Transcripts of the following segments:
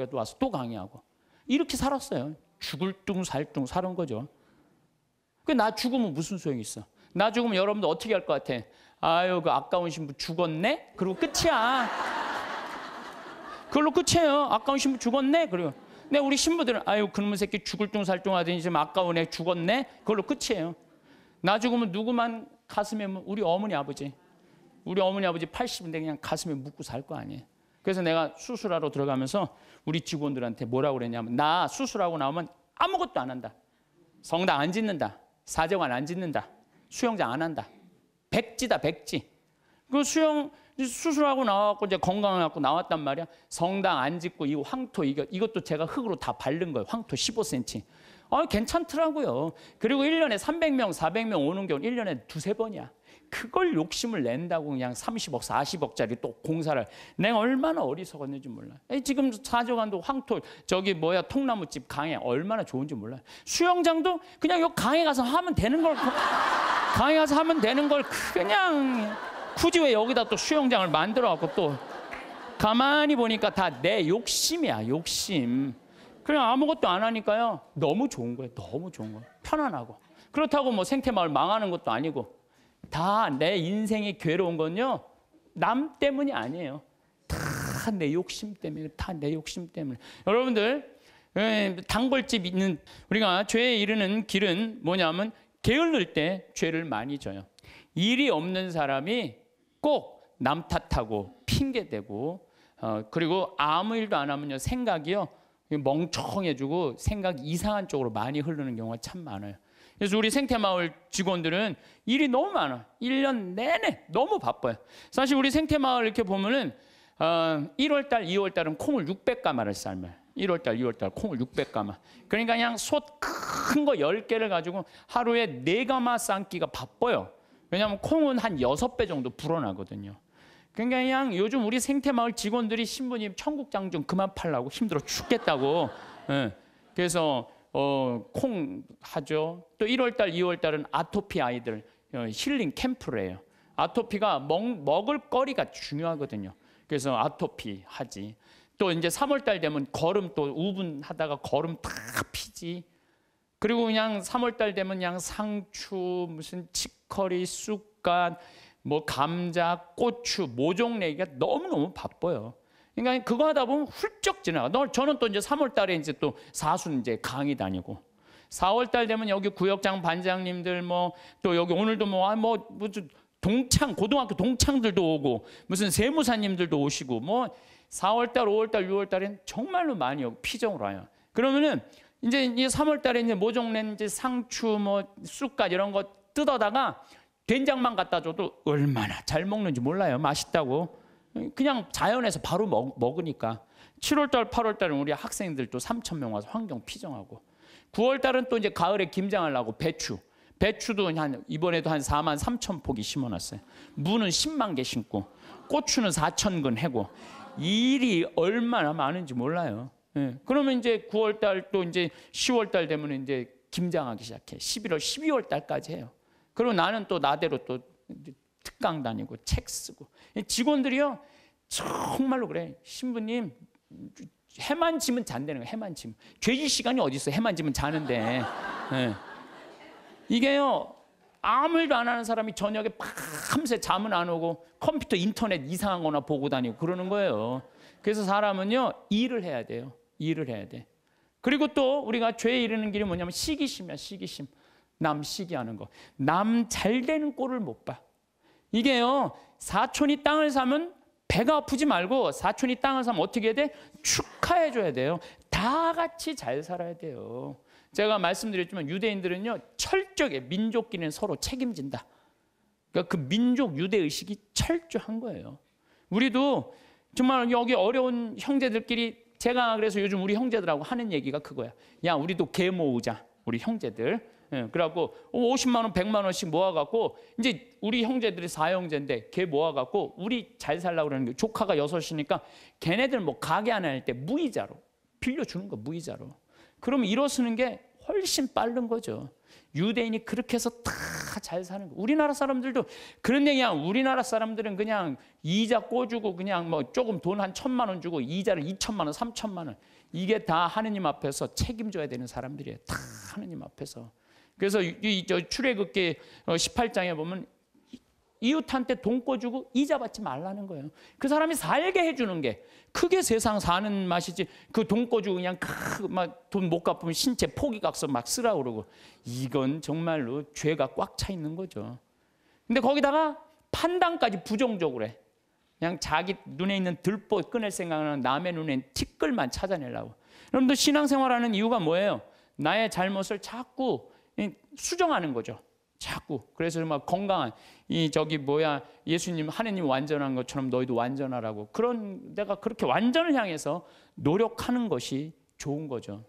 한국에도 와서 또 강의하고 이렇게 살았어요. 죽을 둥 살둥 사는 거죠. 그 나 죽으면 무슨 소용이 있어? 나 죽으면 여러분들 어떻게 할 것 같아? 아유 그 아까운 신부 죽었네? 그리고 끝이야. 그걸로 끝이에요. 아까운 신부 죽었네? 그리고 내 우리 신부들은 아유 그놈의 새끼 죽을 둥 살 둥 하더니 지금 아까운 애 죽었네? 그걸로 끝이에요. 나 죽으면 누구만 가슴에 뭐, 우리 어머니 아버지 우리 어머니 아버지 80인데 그냥 가슴에 묻고 살 거 아니에요. 그래서 내가 수술하러 들어가면서 우리 직원들한테 뭐라고 그랬냐면 나 수술하고 나오면 아무것도 안 한다. 성당 안 짓는다. 사정관안 짓는다. 수영장 안 한다. 백지다 백지. 그 수영 수술하고 나왔고 이제 건강하고 나왔단 말이야. 성당 안 짓고 이 황토 이거 이것도 제가 흙으로 다 바른 거예요. 황토 15cm. 아 괜찮더라고요. 그리고 1년에 300명, 400명 오는 경우 1년에 두세 번이야. 그걸 욕심을 낸다고 그냥 30억, 40억짜리 또 공사를 내가 얼마나 어리석었는지 몰라. 지금 사저관도 황토 저기 뭐야 통나무집 강에 얼마나 좋은지 몰라. 수영장도 그냥 요 강에 가서 하면 되는 걸 그, 강에 가서 하면 되는 걸 그냥 굳이 왜 여기다 또 수영장을 만들어 갖고 또 가만히 보니까 다 내 욕심이야, 욕심. 그냥 아무것도 안 하니까요. 너무 좋은 거예요. 너무 좋은 거예요. 편안하고. 그렇다고 뭐 생태마을 망하는 것도 아니고 다내인생의 괴로운 건요. 남 때문이 아니에요. 다 내 욕심 때문에, 다 내 욕심 때문에. 여러분들, 예, 단골집 있는 우리가 죄에 이르는 길은 뭐냐면 게을를 때 죄를 많이 져요. 일이 없는 사람이 꼭 남 탓하고 핑계대고 어, 그리고 아무 일도 안 하면요 생각이요 멍청해지고 생각 이상한 쪽으로 많이 흐르는 경우가 참 많아요. 그래서 우리 생태마을 직원들은 일이 너무 많아. 1년 내내 너무 바빠요. 사실 우리 생태마을 이렇게 보면은 어, 1월 달, 2월 달은 콩을 600가마를 삶아요. 1월 달, 2월 달 콩을 600가마. 그러니까 그냥 솥 큰 거 10개를 가지고 하루에 4가마 삶기가 바빠요. 왜냐하면 콩은 한 6배 정도 불어나거든요. 그러니까 그냥 요즘 우리 생태마을 직원들이 신부님 청국장 좀 그만 팔라고 힘들어 죽겠다고. 네. 그래서 어, 콩 하죠. 또 1월달, 2월달은 아토피 아이들 어, 힐링 캠프래요. 아토피가 먹, 먹을 거리가 중요하거든요. 그래서 아토피 하지. 또 이제 3월달 되면 걸음 또 우분하다가 걸음 다 피지. 그리고 그냥 3월달 되면 그냥 상추, 무슨 치커리, 쑥갓, 뭐 감자, 고추, 모종 내기가 너무너무 바빠요. 그러니까 그거 하다 보면 훌쩍 지나가. 너 저는 또 이제 3월 달에 이제 또 사순 이제 강의 다니고 4월 달 되면 여기 구역장 반장님들 뭐 또 여기 오늘도 뭐뭐 아 뭐, 뭐 동창 고등학교 동창들도 오고 무슨 세무사님들도 오시고 뭐 4월 달, 5월 달, 6월 달엔 정말로 많이 오고 피정으로 와요. 그러면은 이제 이 3월 달에 이제 모종낸 이제 상추 뭐 쑥갓 이런 거 뜯어다가 된장만 갖다 줘도 얼마나 잘 먹는지 몰라요. 맛있다고. 그냥 자연에서 바로 먹, 먹 으니까 7월달, 8월달은 우리 학생들 도 3천 명 와서 환경 피정하고 9월달은 또 이제 가을에 김장하려고 배추 배추도 한 이번에도 한 4만 3천 포기 심어놨어요. 무는 10만 개 심고 고추는 4천 근 해고 일이 얼마나 많은지 몰라요. 예. 그러면 이제 9월달 또 이제 10월달 되면 이제 김장하기 시작해. 11월, 12월달까지 해요. 그리고 나는 또 나대로 또 특강 다니고 책 쓰고 직원들이요 정말로 그래 신부님 해만 지면 잔대는 거야 해만 지면 죄지 시간이 어디 있어 해만 지면 자는데 네. 이게요 아무 일도 안 하는 사람이 저녁에 밤새 잠은 안 오고 컴퓨터 인터넷 이상한 거나 보고 다니고 그러는 거예요 그래서 사람은요 일을 해야 돼요 일을 해야 돼 그리고 또 우리가 죄에 이르는 길이 뭐냐면 시기심이야 시기심 남 시기하는 거 남 잘 되는 꼴을 못봐 이게요. 사촌이 땅을 사면 배가 아프지 말고 사촌이 땅을 사면 어떻게 해야 돼? 축하해 줘야 돼요. 다 같이 잘 살아야 돼요. 제가 말씀드렸지만 유대인들은요. 철저하게 민족끼리는 서로 책임진다. 그러니까 그 민족 유대 의식이 철저한 거예요. 우리도 정말 여기 어려운 형제들끼리 제가 그래서 요즘 우리 형제들하고 하는 얘기가 그거야. 야, 우리도 개 모으자. 우리 형제들. 예, 그래갖고 50만 뭐 원, 100만 원씩 모아갖고 이제 우리 형제들이 사형제인데 걔 모아갖고 우리 잘 살라고 그러는 게 조카가 여섯이니까 걔네들 뭐 가게 안나할 때 무이자로 빌려주는 거 무이자로. 그럼 일어서는 게 훨씬 빠른 거죠. 유대인이 그렇게 해서 다 잘 사는 거. 우리나라 사람들도 그런 얘기야. 우리나라 사람들은 그냥 이자 꿔주고 그냥 뭐 조금 돈 한 천만 원 주고 이자를 이천만 원, 삼천만 원. 이게 다 하느님 앞에서 책임져야 되는 사람들이에요. 다 하느님 앞에서. 그래서 이 출애굽기 18장에 어, 보면 이웃한테 돈 꿔주고 이자 받지 말라는 거예요. 그 사람이 살게 해주는 게 크게 세상 사는 맛이지 그돈 꿔주고 그냥 막 돈 못 갚으면 신체 포기각서 막 쓰라 그러고 이건 정말로 죄가 꽉 차 있는 거죠. 근데 거기다가 판단까지 부정적으로 해. 그냥 자기 눈에 있는 들보 끊을 생각은 남의 눈엔 티끌만 찾아내려고. 여러분들 신앙생활하는 이유가 뭐예요? 나의 잘못을 자꾸 수정하는 거죠. 자꾸 그래서 막 건강한 이 저기 뭐야 예수님 하느님 완전한 것처럼 너희도 완전하라고 그런 내가 그렇게 완전을 향해서 노력하는 것이 좋은 거죠.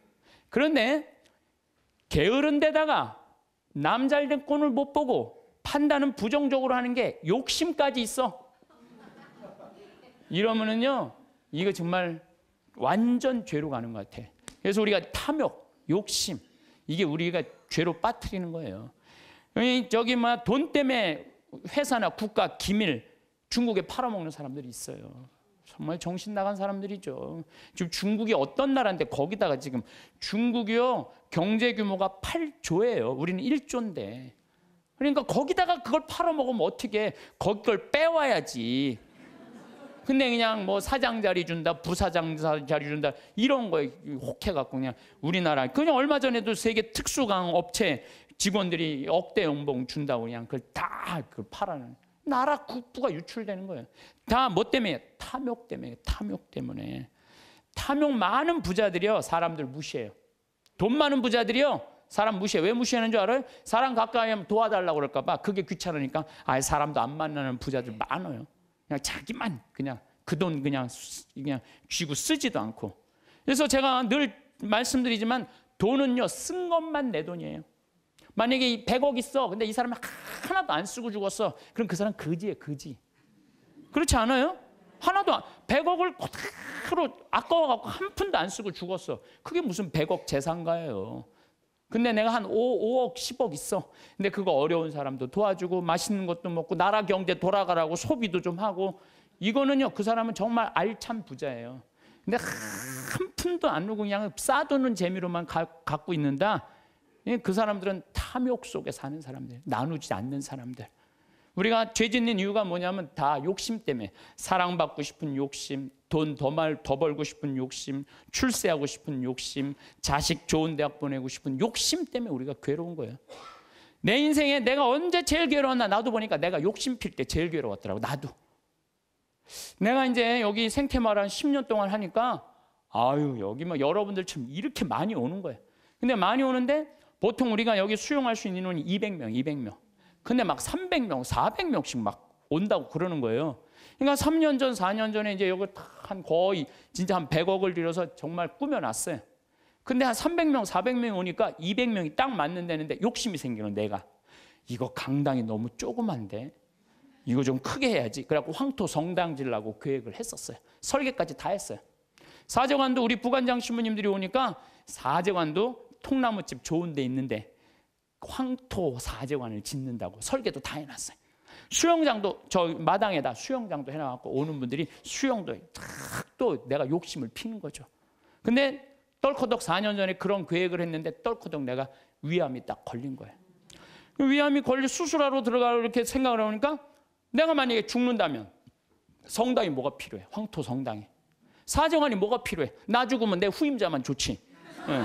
그런데 게으른 데다가 남잘된 꼴을 못 보고 판단은 부정적으로 하는 게 욕심까지 있어. 이러면은요 이거 정말 완전 죄로 가는 것 같아. 그래서 우리가 탐욕, 욕심 이게 우리가 죄로 빠뜨리는 거예요. 저기 막돈 뭐 때문에 회사나 국가 기밀 중국에 팔아먹는 사람들이 있어요. 정말 정신 나간 사람들이죠. 지금 중국이 어떤 나라인데 거기다가 지금 중국이요 경제 규모가 8조예요. 우리는 1조인데. 그러니까 거기다가 그걸 팔아먹으면 어떻게 거기 걸 빼와야지. 근데 그냥 뭐 사장 자리 준다, 부사장 자리 준다 이런 거에 혹해갖고 그냥 우리나라 그냥 얼마 전에도 세계 특수강 업체 직원들이 억대 연봉 준다고 그냥 그걸 다그걸 팔아는 나라 국부가 유출되는 거예요. 다 뭐 때문에 탐욕 때문에 탐욕 때문에 탐욕 많은 부자들이요 사람들 무시해요. 돈 많은 부자들이요 사람 무시해. 왜 무시하는 줄 알아요? 사람 가까이 하면 도와달라고 그럴까 봐. 그게 귀찮으니까 아예 사람도 안 만나는 부자들 네. 많아요. 그냥 자기만 그냥 그 돈 그냥 그냥 쥐고 쓰지도 않고. 그래서 제가 늘 말씀드리지만 돈은요 쓴 것만 내 돈이에요. 만약에 100억 있어. 근데 이 사람이 하나도 안 쓰고 죽었어. 그럼 그 사람 거지예요, 거지. 그렇지 않아요? 하나도 100억을 그로 아까워 갖고 한 푼도 안 쓰고 죽었어. 그게 무슨 100억 재산가예요. 근데 내가 한 5, 5억, 10억 있어. 근데 그거 어려운 사람도 도와주고 맛있는 것도 먹고 나라 경제 돌아가라고 소비도 좀 하고 이거는요. 그 사람은 정말 알찬 부자예요. 근데 한 푼도 안 누고 그냥 싸두는 재미로만 가, 갖고 있는다. 예, 그 사람들은 탐욕 속에 사는 사람들, 나누지 않는 사람들. 우리가 죄 짓는 이유가 뭐냐면 다 욕심 때문에 사랑받고 싶은 욕심, 돈더말더 벌고 싶은 욕심, 출세하고 싶은 욕심, 자식 좋은 대학 보내고 싶은 욕심 때문에 우리가 괴로운 거예요. 내 인생에 내가 언제 제일 괴로웠나 나도 보니까 내가 욕심 필 때 제일 괴로웠더라고 나도. 내가 이제 여기 생태마을한 10년 동안 하니까 아유 여기 막 뭐 여러분들 처럼 이렇게 많이 오는 거예요. 근데 많이 오는데 보통 우리가 여기 수용할 수 있는 인원이 200명, 200명. 근데 막 300명, 400명씩 막 온다고 그러는 거예요. 그러니까 3년 전, 4년 전에 이제 이거 한 거의 진짜 한 100억을 들여서 정말 꾸며놨어요. 근데 한 300명, 400명이 오니까 200명이 딱 맞는다는데 욕심이 생기는 내가. 이거 강당이 너무 조그만데 이거 좀 크게 해야지. 그래갖고 황토 성당 질라고 계획을 했었어요. 설계까지 다 했어요. 사제관도 우리 부관장 신부님들이 오니까 사제관도 통나무집 좋은 데 있는데 황토 사제관을 짓는다고 설계도 다 해놨어요. 수영장도 저 마당에다 수영장도 해놔고 오는 분들이 수영도 탁또 내가 욕심을 피는 거죠. 근데 떨커덕 4년 전에 그런 계획을 했는데 떨커덕 내가 위암이 딱 걸린 거예요. 그 위암이 걸려 수술하러 들어가고 이렇게 생각을 하니까 내가 만약에 죽는다면 성당이 뭐가 필요해? 황토 성당이. 사정안이 뭐가 필요해? 나 죽으면 내 후임자만 좋지. 네.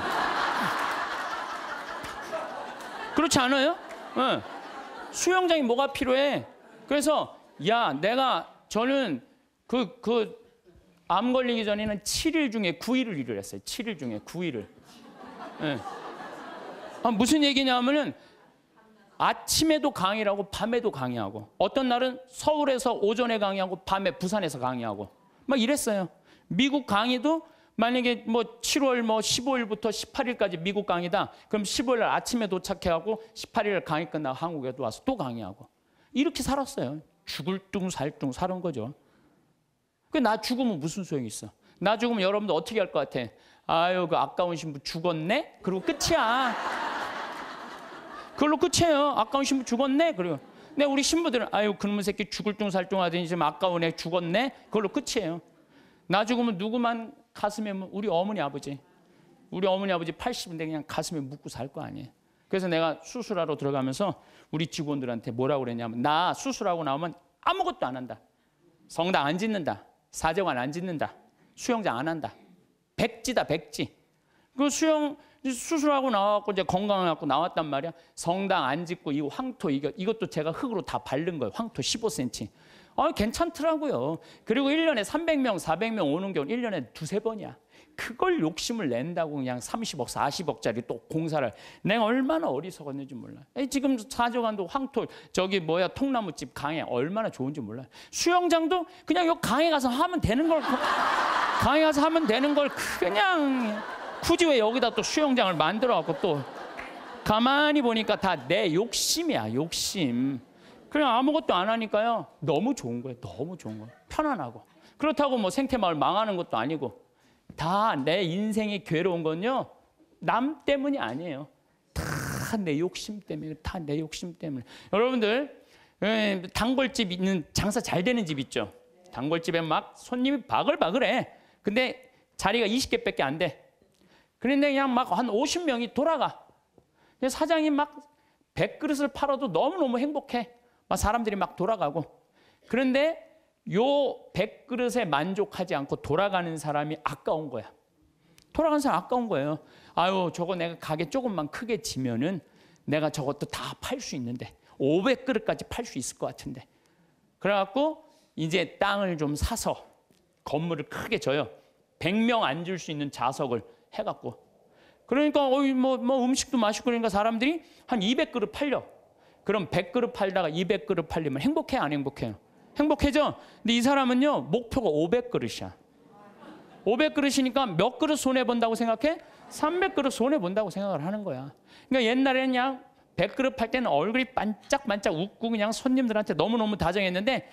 그렇지 않아요? 네. 수영장이 뭐가 필요해? 그래서 야 내가 저는 그 그 암 걸리기 전에는 7일 중에 9일을 일을 했어요. 7일 중에 9일을. 네. 예. 아, 무슨 얘기냐면은 아침에도 강의라고 밤에도 강의하고 어떤 날은 서울에서 오전에 강의하고 밤에 부산에서 강의하고 막 이랬어요. 미국 강의도 만약에 뭐 7월 뭐 15일부터 18일까지 미국 강의다. 그럼 15일 아침에 도착해하고 18일 강의 끝나고 한국에 와서 또 강의하고. 이렇게 살았어요. 죽을 둥 살둥 사는 거죠. 그 나 죽으면 무슨 소용이 있어? 나 죽으면 여러분들 어떻게 할 것 같아? 아유 그 아까운 신부 죽었네? 그리고 끝이야. 그걸로 끝이에요. 아까운 신부 죽었네? 그리고 네 우리 신부들은 아유 그놈의 새끼 죽을 둥 살 둥 하더니 지금 아까운 애 죽었네? 그걸로 끝이에요. 나 죽으면 누구만 가슴에 뭐 우리 어머니 아버지 우리 어머니 아버지 80인데 그냥 가슴에 묻고 살 거 아니에요. 그래서 내가 수술하러 들어가면서 우리 직원들한테 뭐라고 그랬냐면 나 수술하고 나오면 아무것도 안 한다. 성당 안 짓는다. 사제관 안 짓는다. 수영장 안 한다. 백지다 백지. 그 수영 수술하고 나왔고 이제 건강하고 나왔단 말이야. 성당 안 짓고 이 황토 이거 이것도 제가 흙으로 다 바른 거예요. 황토 15cm. 아, 괜찮더라고요. 그리고 1년에 300명, 400명 오는 경우 1년에 두세 번이야. 그걸 욕심을 낸다고 그냥 30억, 40억짜리 또 공사를 내가 얼마나 어리석었는지 몰라. 지금 사조관도 황토 저기 뭐야 통나무집 강에 얼마나 좋은지 몰라. 수영장도 그냥 요 강에 가서 하면 되는 걸 그, 강에 가서 하면 되는 걸 그냥 굳이 왜 여기다 또 수영장을 만들어 갖고 또 가만히 보니까 다 내 욕심이야, 욕심. 그냥 아무것도 안 하니까요. 너무 좋은 거예요. 너무 좋은 거예요. 편안하고. 그렇다고 뭐 생태마을 망하는 것도 아니고 다 내인생의 괴로운 건요. 남 때문이 아니에요. 다 내 욕심 때문에, 다 내 욕심 때문에. 여러분들, 예, 단골집 있는 장사 잘 되는 집 있죠? 단골집에 막 손님이 바글바글해. 근데 자리가 20개 밖에 안 돼. 그런데 그냥 막 한 50명이 돌아가. 사장이 막 100그릇을 팔아도 너무너무 행복해. 막 사람들이 막 돌아가고 그런데 요 백그릇에 만족하지 않고 돌아가는 사람이 아까운 거야. 돌아간 사람 아까운 거예요. 아유, 저거 내가 가게 조금만 크게 지면은 내가 저것도 다 팔 수 있는데 500그릇까지 팔 수 있을 것 같은데. 그래갖고 이제 땅을 좀 사서 건물을 크게 져요. 100명 앉을 수 있는 자석을 해갖고. 그러니까 어이 뭐, 뭐 음식도 맛있고 그러니까 사람들이 한 200그릇 팔려. 그럼 100그릇 팔다가 200그릇 팔리면 행복해 안 행복해요? 행복해져? 근데 이 사람은요 목표가 500그릇이야. 500그릇이니까 몇 그릇 손해 본다고 생각해? 300그릇 손해 본다고 생각을 하는 거야. 그러니까 옛날에는 그냥 100그릇 팔 때는 얼굴이 반짝반짝 웃고 그냥 손님들한테 너무너무 다정했는데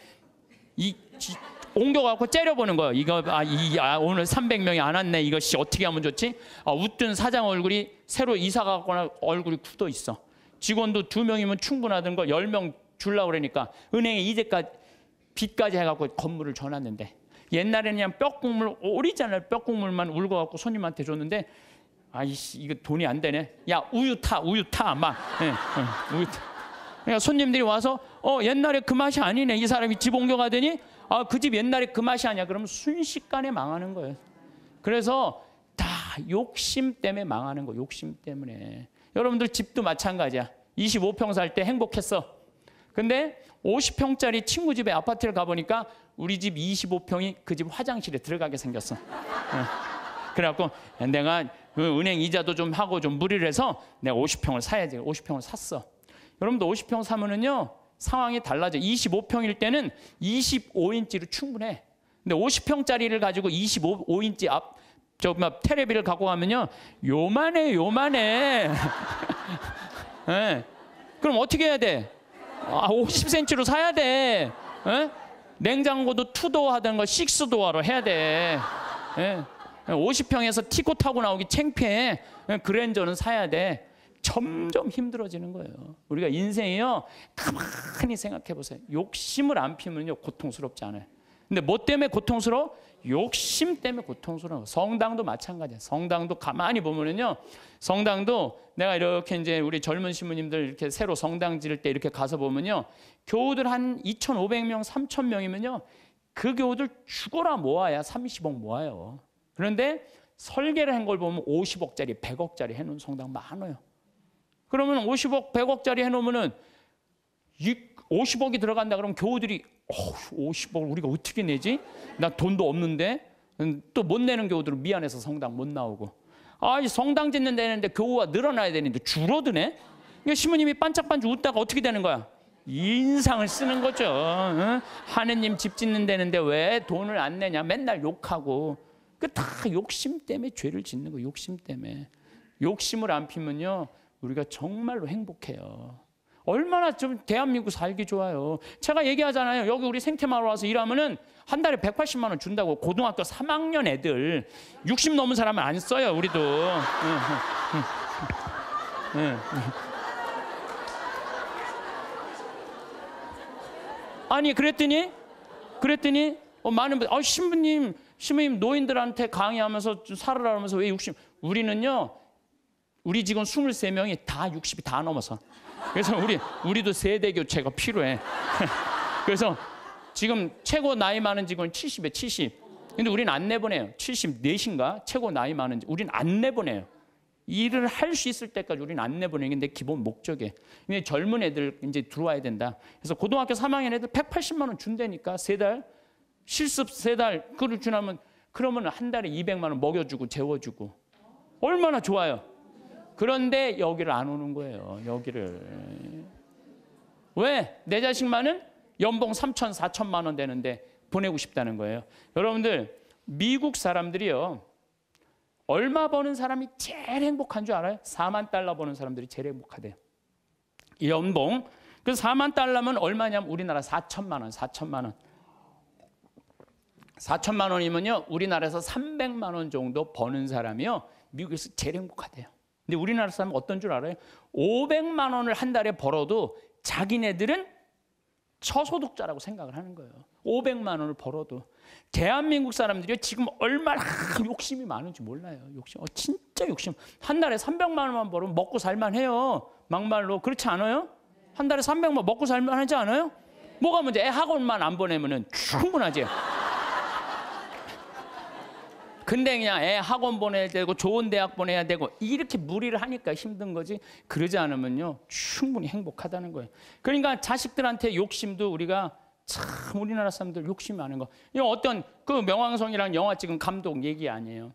이 지, 옮겨갖고 째려보는 거야 이거 아, 이, 아, 오늘 300명이 안 왔네. 이것이 어떻게 하면 좋지? 아, 웃든 사장 얼굴이 새로 이사 가거나 얼굴이 굳어 있어. 직원도 두 명이면 충분하던 거 열 명 줄라 그러니까 은행에 이제까지 빚까지 해갖고 건물을 줘놨는데 옛날에는 그냥 뼈국물 오리잖아요 뼈국물만 울고 갖고 손님한테 줬는데 아이씨 이거 돈이 안 되네 야 우유 타 우유 타막 네, 네, 우유 타 그러니까 손님들이 와서 어 옛날에 그 맛이 아니네 이 사람이 집 옮겨가더니 아 그 집 옛날에 그 맛이 아니야 그러면 순식간에 망하는 거예요 그래서 다 욕심 때문에 망하는 거 욕심 때문에 여러분들 집도 마찬가지야. 25평 살 때 행복했어. 근데 50평짜리 친구 집에 아파트를 가보니까 우리 집 25평이 그 집 화장실에 들어가게 생겼어. 예. 그래갖고 내가 그 은행 이자도 좀 하고 좀 무리를 해서 내가 50평을 사야지. 50평을 샀어. 여러분도 50평 사면은요, 상황이 달라져. 25평일 때는 25인치로 충분해. 근데 50평짜리를 가지고 25인치 앞, 저막 테레비를 갖고 가면요 요만해 요만해 네. 그럼 어떻게 해야 돼? 아 50cm로 사야 돼 네? 냉장고도 투도 하던가 식도어로 해야 돼 네. 예? 50평에서 티코 타고 나오기 창피해 그랜저는 사야 돼 점점 힘들어지는 거예요 우리가 인생이요 가만히 생각해 보세요 욕심을 안 피면요 고통스럽지 않아요 근데 뭐 때문에 고통스러워? 욕심 때문에 고통스러운 성당도 마찬가지야. 성당도 가만히 보면은요. 성당도 내가 이렇게 이제 우리 젊은 신부님들 이렇게 새로 성당 지을 때 이렇게 가서 보면요. 교우들 한 2,500명, 3,000명이면요. 그 교우들 죽어라 모아야 30억 모아요. 그런데 설계를 한 걸 보면 50억짜리, 100억짜리 해놓은 성당 많아요. 그러면 50억, 100억짜리 해놓으면은 50억이 들어간다 그러면 교우들이 어후, 50억을 우리가 어떻게 내지? 나 돈도 없는데 음, 또못 내는 교우들은 미안해서 성당 못 나오고 아 성당 짓는 데는데 교우가 늘어나야 되는데 줄어드네. 시모님이 반짝반짝 웃다가 어떻게 되는 거야? 인상을 쓰는 거죠. 응? 하느님 집 짓는 데는데 왜 돈을 안 내냐? 맨날 욕하고 그 다 욕심 때문에 죄를 짓는 거. 욕심 때문에 욕심을 안 피면요 우리가 정말로 행복해요. 얼마나 좀 대한민국 살기 좋아요. 제가 얘기하잖아요. 여기 우리 생태마을 와서 일하면은 한 달에 180만 원 준다고 고등학교 3학년 애들 60 넘은 사람은 안 써요. 우리도. 예, 예, 예. 아니 그랬더니 그랬더니 어, 많은 분, 어, 신부님, 신부님 노인들한테 강의하면서 살으라면서 왜 60? 우리는요, 우리 직원 23명이 다 60이 다 넘어서. 그래서 우리 우리도 세대 교체가 필요해. 그래서 지금 최고 나이 많은 직원 은 70에 70. 근데 우린안 내보내요. 74인가 최고 나이 많은 우린안 내보내요. 일을 할 수 있을 때까지 우린안 내보내는 게 기본 목적에. 근데 젊은 애들 이제 들어와야 된다. 그래서 고등학교 3학년 애들 180만 원 준다니까 세 달. 실습 세 달 그를 지나면 그러면 한 달에 200만 원 먹여주고 재워주고 얼마나 좋아요. 그런데 여기를 안 오는 거예요. 여기를. 왜? 내 자식만은 연봉 3천, 4천만 원 되는데 보내고 싶다는 거예요. 여러분들 미국 사람들이요. 얼마 버는 사람이 제일 행복한 줄 알아요? 4만 달러 버는 사람들이 제일 행복하대요. 연봉. 그 4만 달러면 얼마냐면 우리나라 4천만 원, 4천만 원. 4천만 원이면요. 우리나라에서 300만 원 정도 버는 사람이요. 미국에서 제일 행복하대요. 근데 우리나라 사람 어떤 줄 알아요? 500만 원을 한 달에 벌어도 자기네들은 저소득자라고 생각을 하는 거예요. 500만 원을 벌어도 대한민국 사람들이 지금 얼마나 욕심이 많은지 몰라요. 욕심, 어, 진짜 욕심. 한 달에 300만 원만 벌으면 먹고 살만해요. 막말로 그렇지 않아요? 한 달에 300만 원 먹고 살만하지 않아요? 뭐가 문제? 애 학원만 안 보내면은 충분하지. 근데 그냥 애 학원 보내야 되고 좋은 대학 보내야 되고 이렇게 무리를 하니까 힘든 거지 그러지 않으면요 충분히 행복하다는 거예요. 그러니까 자식들한테 욕심도 우리가 참 우리나라 사람들 욕심이 많은 거. 이 어떤 그명왕성이라 영화 찍은 감독 얘기 아니에요.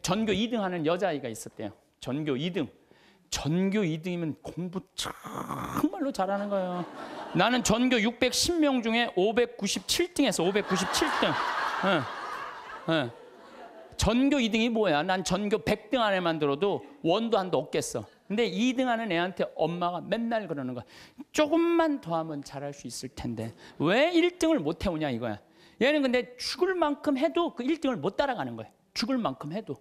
전교 2등 하는 여자아이가 있었대요. 전교 2등. 전교 2등이면 공부 정말로 잘하는 거예요. 나는 전교 610명 중에 597등에서 597등. 응. 응. 전교 2등이 뭐야? 난 전교 100등 안에만 들어도 원도 한도 없겠어. 근데 2등 하는 애한테 엄마가 맨날 그러는 거야. 조금만 더 하면 잘할 수 있을 텐데. 왜 1등을 못 해오냐 이거야. 얘는 근데 죽을 만큼 해도 그 1등을 못 따라가는 거야. 죽을 만큼 해도.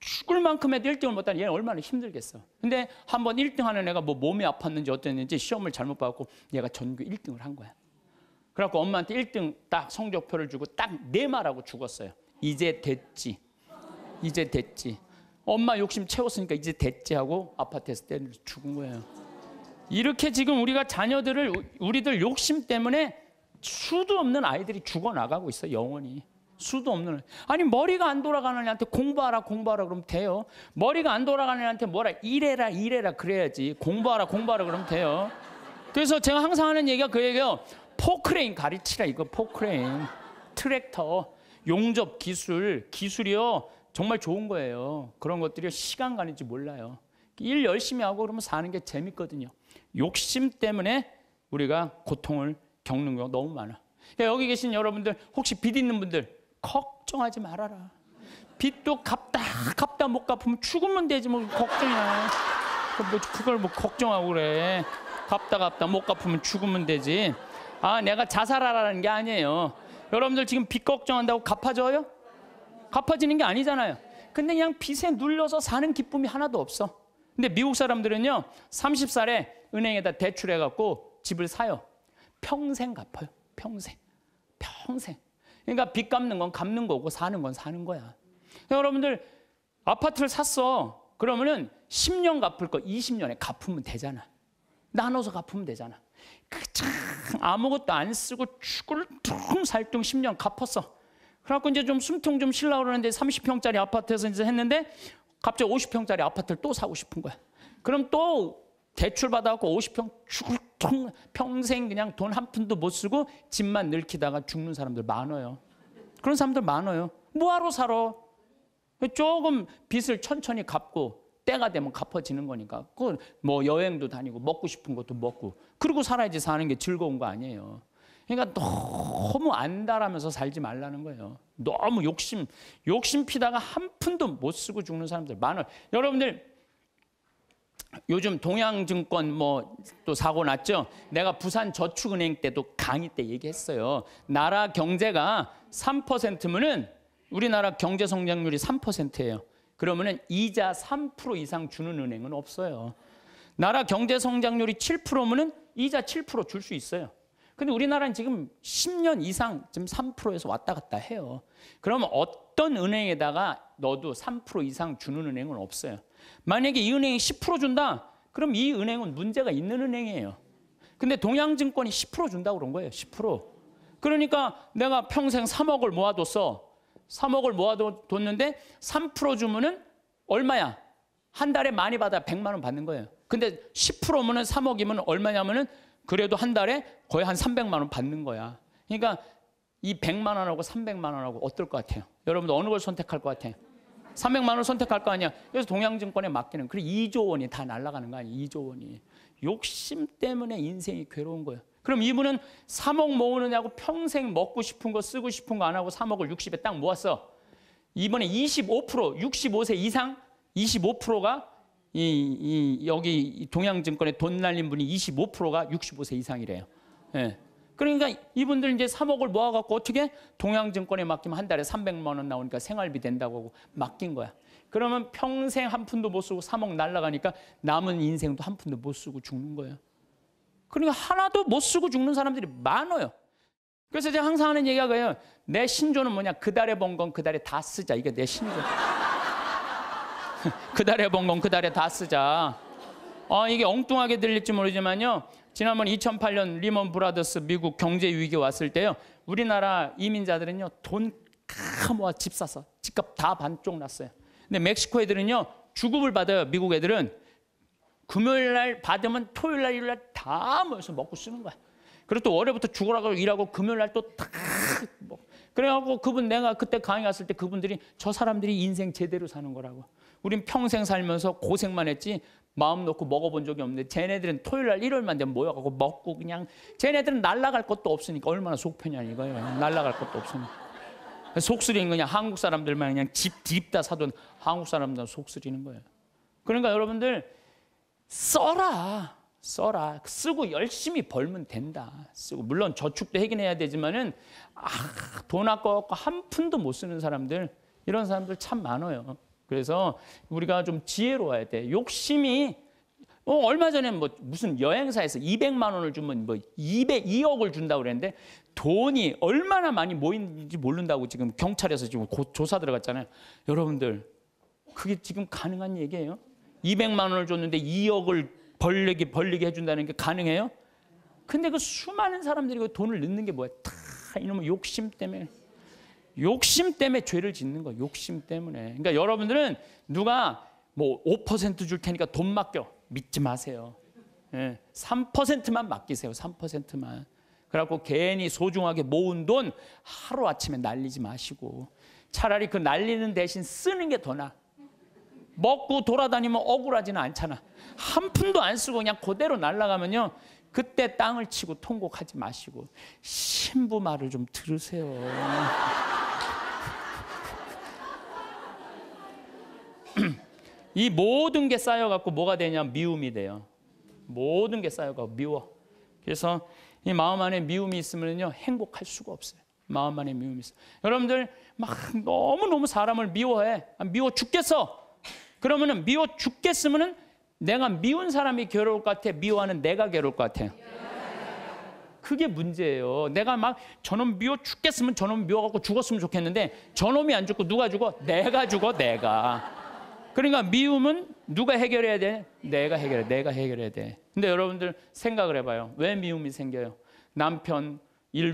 죽을 만큼 해도 1등을 못 따라 얘는 얼마나 힘들겠어. 근데 한번 1등 하는 애가 뭐 몸이 아팠는지 어땠는지 시험을 잘못 봐갖고 얘가 전교 1등을 한 거야. 그래갖고 엄마한테 1등 딱 성적표를 주고 딱 내 말하고 네 죽었어요. 이제 됐지. 이제 됐지. 엄마 욕심 채웠으니까 이제 됐지 하고 아파트에서 때 죽은 거예요. 이렇게 지금 우리가 자녀들을 우리들 욕심 때문에 수도 없는 아이들이 죽어 나가고 있어 영원히. 수도 없는 아니 머리가 안 돌아가는 애한테 공부하라 공부하라 그러면 돼요. 머리가 안 돌아가는 애한테 뭐라 일해라 일해라 그래야지 공부하라 공부하라 그러면 돼요. 그래서 제가 항상 하는 얘기가 그얘기요 포크레인 가르치라 이거 포크레인 트랙터 용접 기술 기술이요 정말 좋은 거예요. 그런 것들이 시간 가는 지 몰라요. 일 열심히 하고 그러면 사는 게 재밌거든요. 욕심 때문에 우리가 고통을 겪는 경우 너무 많아. 그러니까 여기 계신 여러분들 혹시 빚 있는 분들 걱정하지 말아라. 빚도 갚다 갚다 못 갚으면 죽으면 되지 뭐 걱정이야. 뭐 그걸 뭐 걱정하고 그래. 갚다 갚다 못 갚으면 죽으면 되지. 아 내가 자살하라는 게 아니에요. 여러분들 지금 빚 걱정한다고 갚아줘요? 갚아지는 게 아니잖아요. 근데 그냥 빚에 눌려서 사는 기쁨이 하나도 없어. 근데 미국 사람들은요, 30살에 은행에다 대출해갖고 집을 사요. 평생 갚아요. 평생. 평생. 그러니까 빚 갚는 건 갚는 거고 사는 건 사는 거야. 그러니까 여러분들, 아파트를 샀어. 그러면은 10년 갚을 거 20년에 갚으면 되잖아. 나눠서 갚으면 되잖아. 그참 아무것도 안 쓰고 죽을 퉁살뚱 10년 갚았어. 그래갖고 이제 좀 숨통 좀 실라 그러는데 30평짜리 아파트에서 이제 했는데 갑자기 50평짜리 아파트를 또 사고 싶은 거야. 그럼 또 대출 받아갖고 50평 죽을 통 평생 그냥 돈 한 푼도 못 쓰고 집만 늙히다가 죽는 사람들 많아요. 그런 사람들 많아요. 뭐하러 살아? 조금 빚을 천천히 갚고 때가 되면 갚아지는 거니까. 그뭐 여행도 다니고 먹고 싶은 것도 먹고 그러고 살아야지 사는 게 즐거운 거 아니에요. 그러니까 너무 안다라면서 살지 말라는 거예요. 너무 욕심, 욕심 피다가 한 푼도 못 쓰고 죽는 사람들 많아요. 여러분들 요즘 동양증권 뭐 또 사고 났죠? 내가 부산 저축은행 때도 강의 때 얘기했어요. 나라 경제가 3%면은 우리나라 경제 성장률이 3%예요. 그러면은 이자 3% 이상 주는 은행은 없어요. 나라 경제 성장률이 7%면은 이자 7%줄 수 있어요. 근데 우리나라는 지금 10년 이상 지금 3%에서 왔다 갔다 해요. 그러 어떤 은행에다가 너도 3% 이상 주는 은행은 없어요. 만약에 이 은행이 10% 준다? 그럼 이 은행은 문제가 있는 은행이에요. 근데 동양증권이 10% 준다고 그런 거예요. 10%. 그러니까 내가 평생 3억을 모아뒀어. 3억을 모아뒀는데 3% 주면은 얼마야? 한 달에 많이 받아 100만 원 받는 거예요. 근데 10%면은 3억이면 얼마냐면은 그래도 한 달에 거의 한 300만 원 받는 거야. 그러니까 이 100만 원하고 300만 원하고 어떨 것 같아요? 여러분들 어느 걸 선택할 것 같아요? 300만 원 선택할 거 아니야. 그래서 동양증권에 맡기는 그래 2조 원이 다 날아가는 거 아니야. 2조 원이. 욕심 때문에 인생이 괴로운 거예요. 그럼 이분은 3억 모으느냐고 평생 먹고 싶은 거 쓰고 싶은 거 안 하고 3억을 60에 딱 모았어. 이번에 25% 65세 이상 25%가 이, 이 여기 동양증권에돈 날린 분이 25%가 65세 이상이래요. 예. 그러니까 이분들 이제 3억을 모아갖고 어떻게 동양증권에 맡기면 한 달에 300만 원 나오니까 생활비 된다고 하고 맡긴 거야. 그러면 평생 한 푼도 못 쓰고 3억 날라가니까 남은 인생도 한 푼도 못 쓰고 죽는 거예요. 그러니까 하나도 못 쓰고 죽는 사람들이 많아요. 그래서 제가 항상 하는 얘기가 그예요. 내 신조는 뭐냐? 그 달에 번 건그 달에 다 쓰자. 이게 내 신조. 그달에 번건 그달에 다 쓰자. 어, 이게 엉뚱하게 들릴지 모르지만요. 지난번 2008년 리먼 브라더스 미국 경제 위기 왔을 때요. 우리나라 이민자들은요. 돈다 모아 집 사서 집값 다 반쪽 났어요. 근데 멕시코 애들은요. 주급을 받아요. 미국 애들은 금요일 날 받으면 토요일 날 일요일 날다 모여서 먹고 쓰는 거야. 그리고 또 월요일부터 죽으라고 일하고 금요일 날 또탁 뭐. 그래갖고 그분 내가 그때 강의 갔을 때 그분들이 저 사람들이 인생 제대로 사는 거라고. 우린 평생 살면서 고생만 했지 마음 놓고 먹어본 적이 없는데 쟤네들은 토요일 날 일요일만 되면 모여가고 먹고 그냥 쟤네들은 날라갈 것도 없으니까 얼마나 속편이야 이거예요. 날라갈 것도 없으니까. 속쓰리는 그냥 한국 사람들만 그냥 집 뒤집다 사둔 한국 사람들만 속쓰리는 거예요. 그러니까 여러분들 써라. 써라. 쓰고 열심히 벌면 된다. 쓰고 물론 저축도 해긴 해야 되지만은 아, 돈 아까워 한 푼도 못 쓰는 사람들 이런 사람들 참 많아요. 그래서 우리가 좀 지혜로워야 돼. 욕심이 어, 얼마 전에 뭐 무슨 여행사에서 200만 원을 주면 뭐 2 0 2억을 준다고 그랬는데 돈이 얼마나 많이 모인지 모른다고 지금 경찰에서 지금 곧 조사 들어갔잖아요. 여러분들, 그게 지금 가능한 얘기예요? 200만 원을 줬는데 2억을 벌리게, 벌리게 해준다는 게 가능해요? 근데 그 수많은 사람들이 그 돈을 넣는 게 뭐야? 다 이놈의 욕심 때문에. 욕심 때문에 죄를 짓는 거예요. 욕심 때문에. 그러니까 여러분들은 누가 뭐 5%줄 테니까 돈 맡겨. 믿지 마세요. 예, 3%만 맡기세요. 3%만. 그래갖고 괜히 소중하게 모은 돈 하루아침에 날리지 마시고 차라리 그 날리는 대신 쓰는 게 더 나. 먹고 돌아다니면 억울하지는 않잖아. 한 푼도 안 쓰고 그냥 그대로 날라가면요. 그때 땅을 치고 통곡하지 마시고 신부 말을 좀 들으세요. 이 모든 게 쌓여갖고 뭐가 되냐면 미움이 돼요. 모든 게 쌓여갖고 미워. 그래서 이 마음 안에 미움이 있으면요 행복할 수가 없어요. 마음 안에 미움이 있어. 여러분들 막 너무 너무 사람을 미워해. 아, 미워 죽겠어. 그러면은 미워 죽겠으면은 내가 미운 사람이 괴로울 것 같아. 미워하는 내가 괴로울 것 같아. 그게 문제예요. 내가 막 저놈 미워 죽겠으면 저놈 미워갖고 죽었으면 좋겠는데 저놈이 안 죽고 누가 죽어? 내가 죽어, 내가. 그러니까 미움은 누가 해결해야 돼? 내가 해결해. 내가 해결해야 돼. 근데 여러분들 생각을 해봐요. 왜 미움이 생겨요? 남편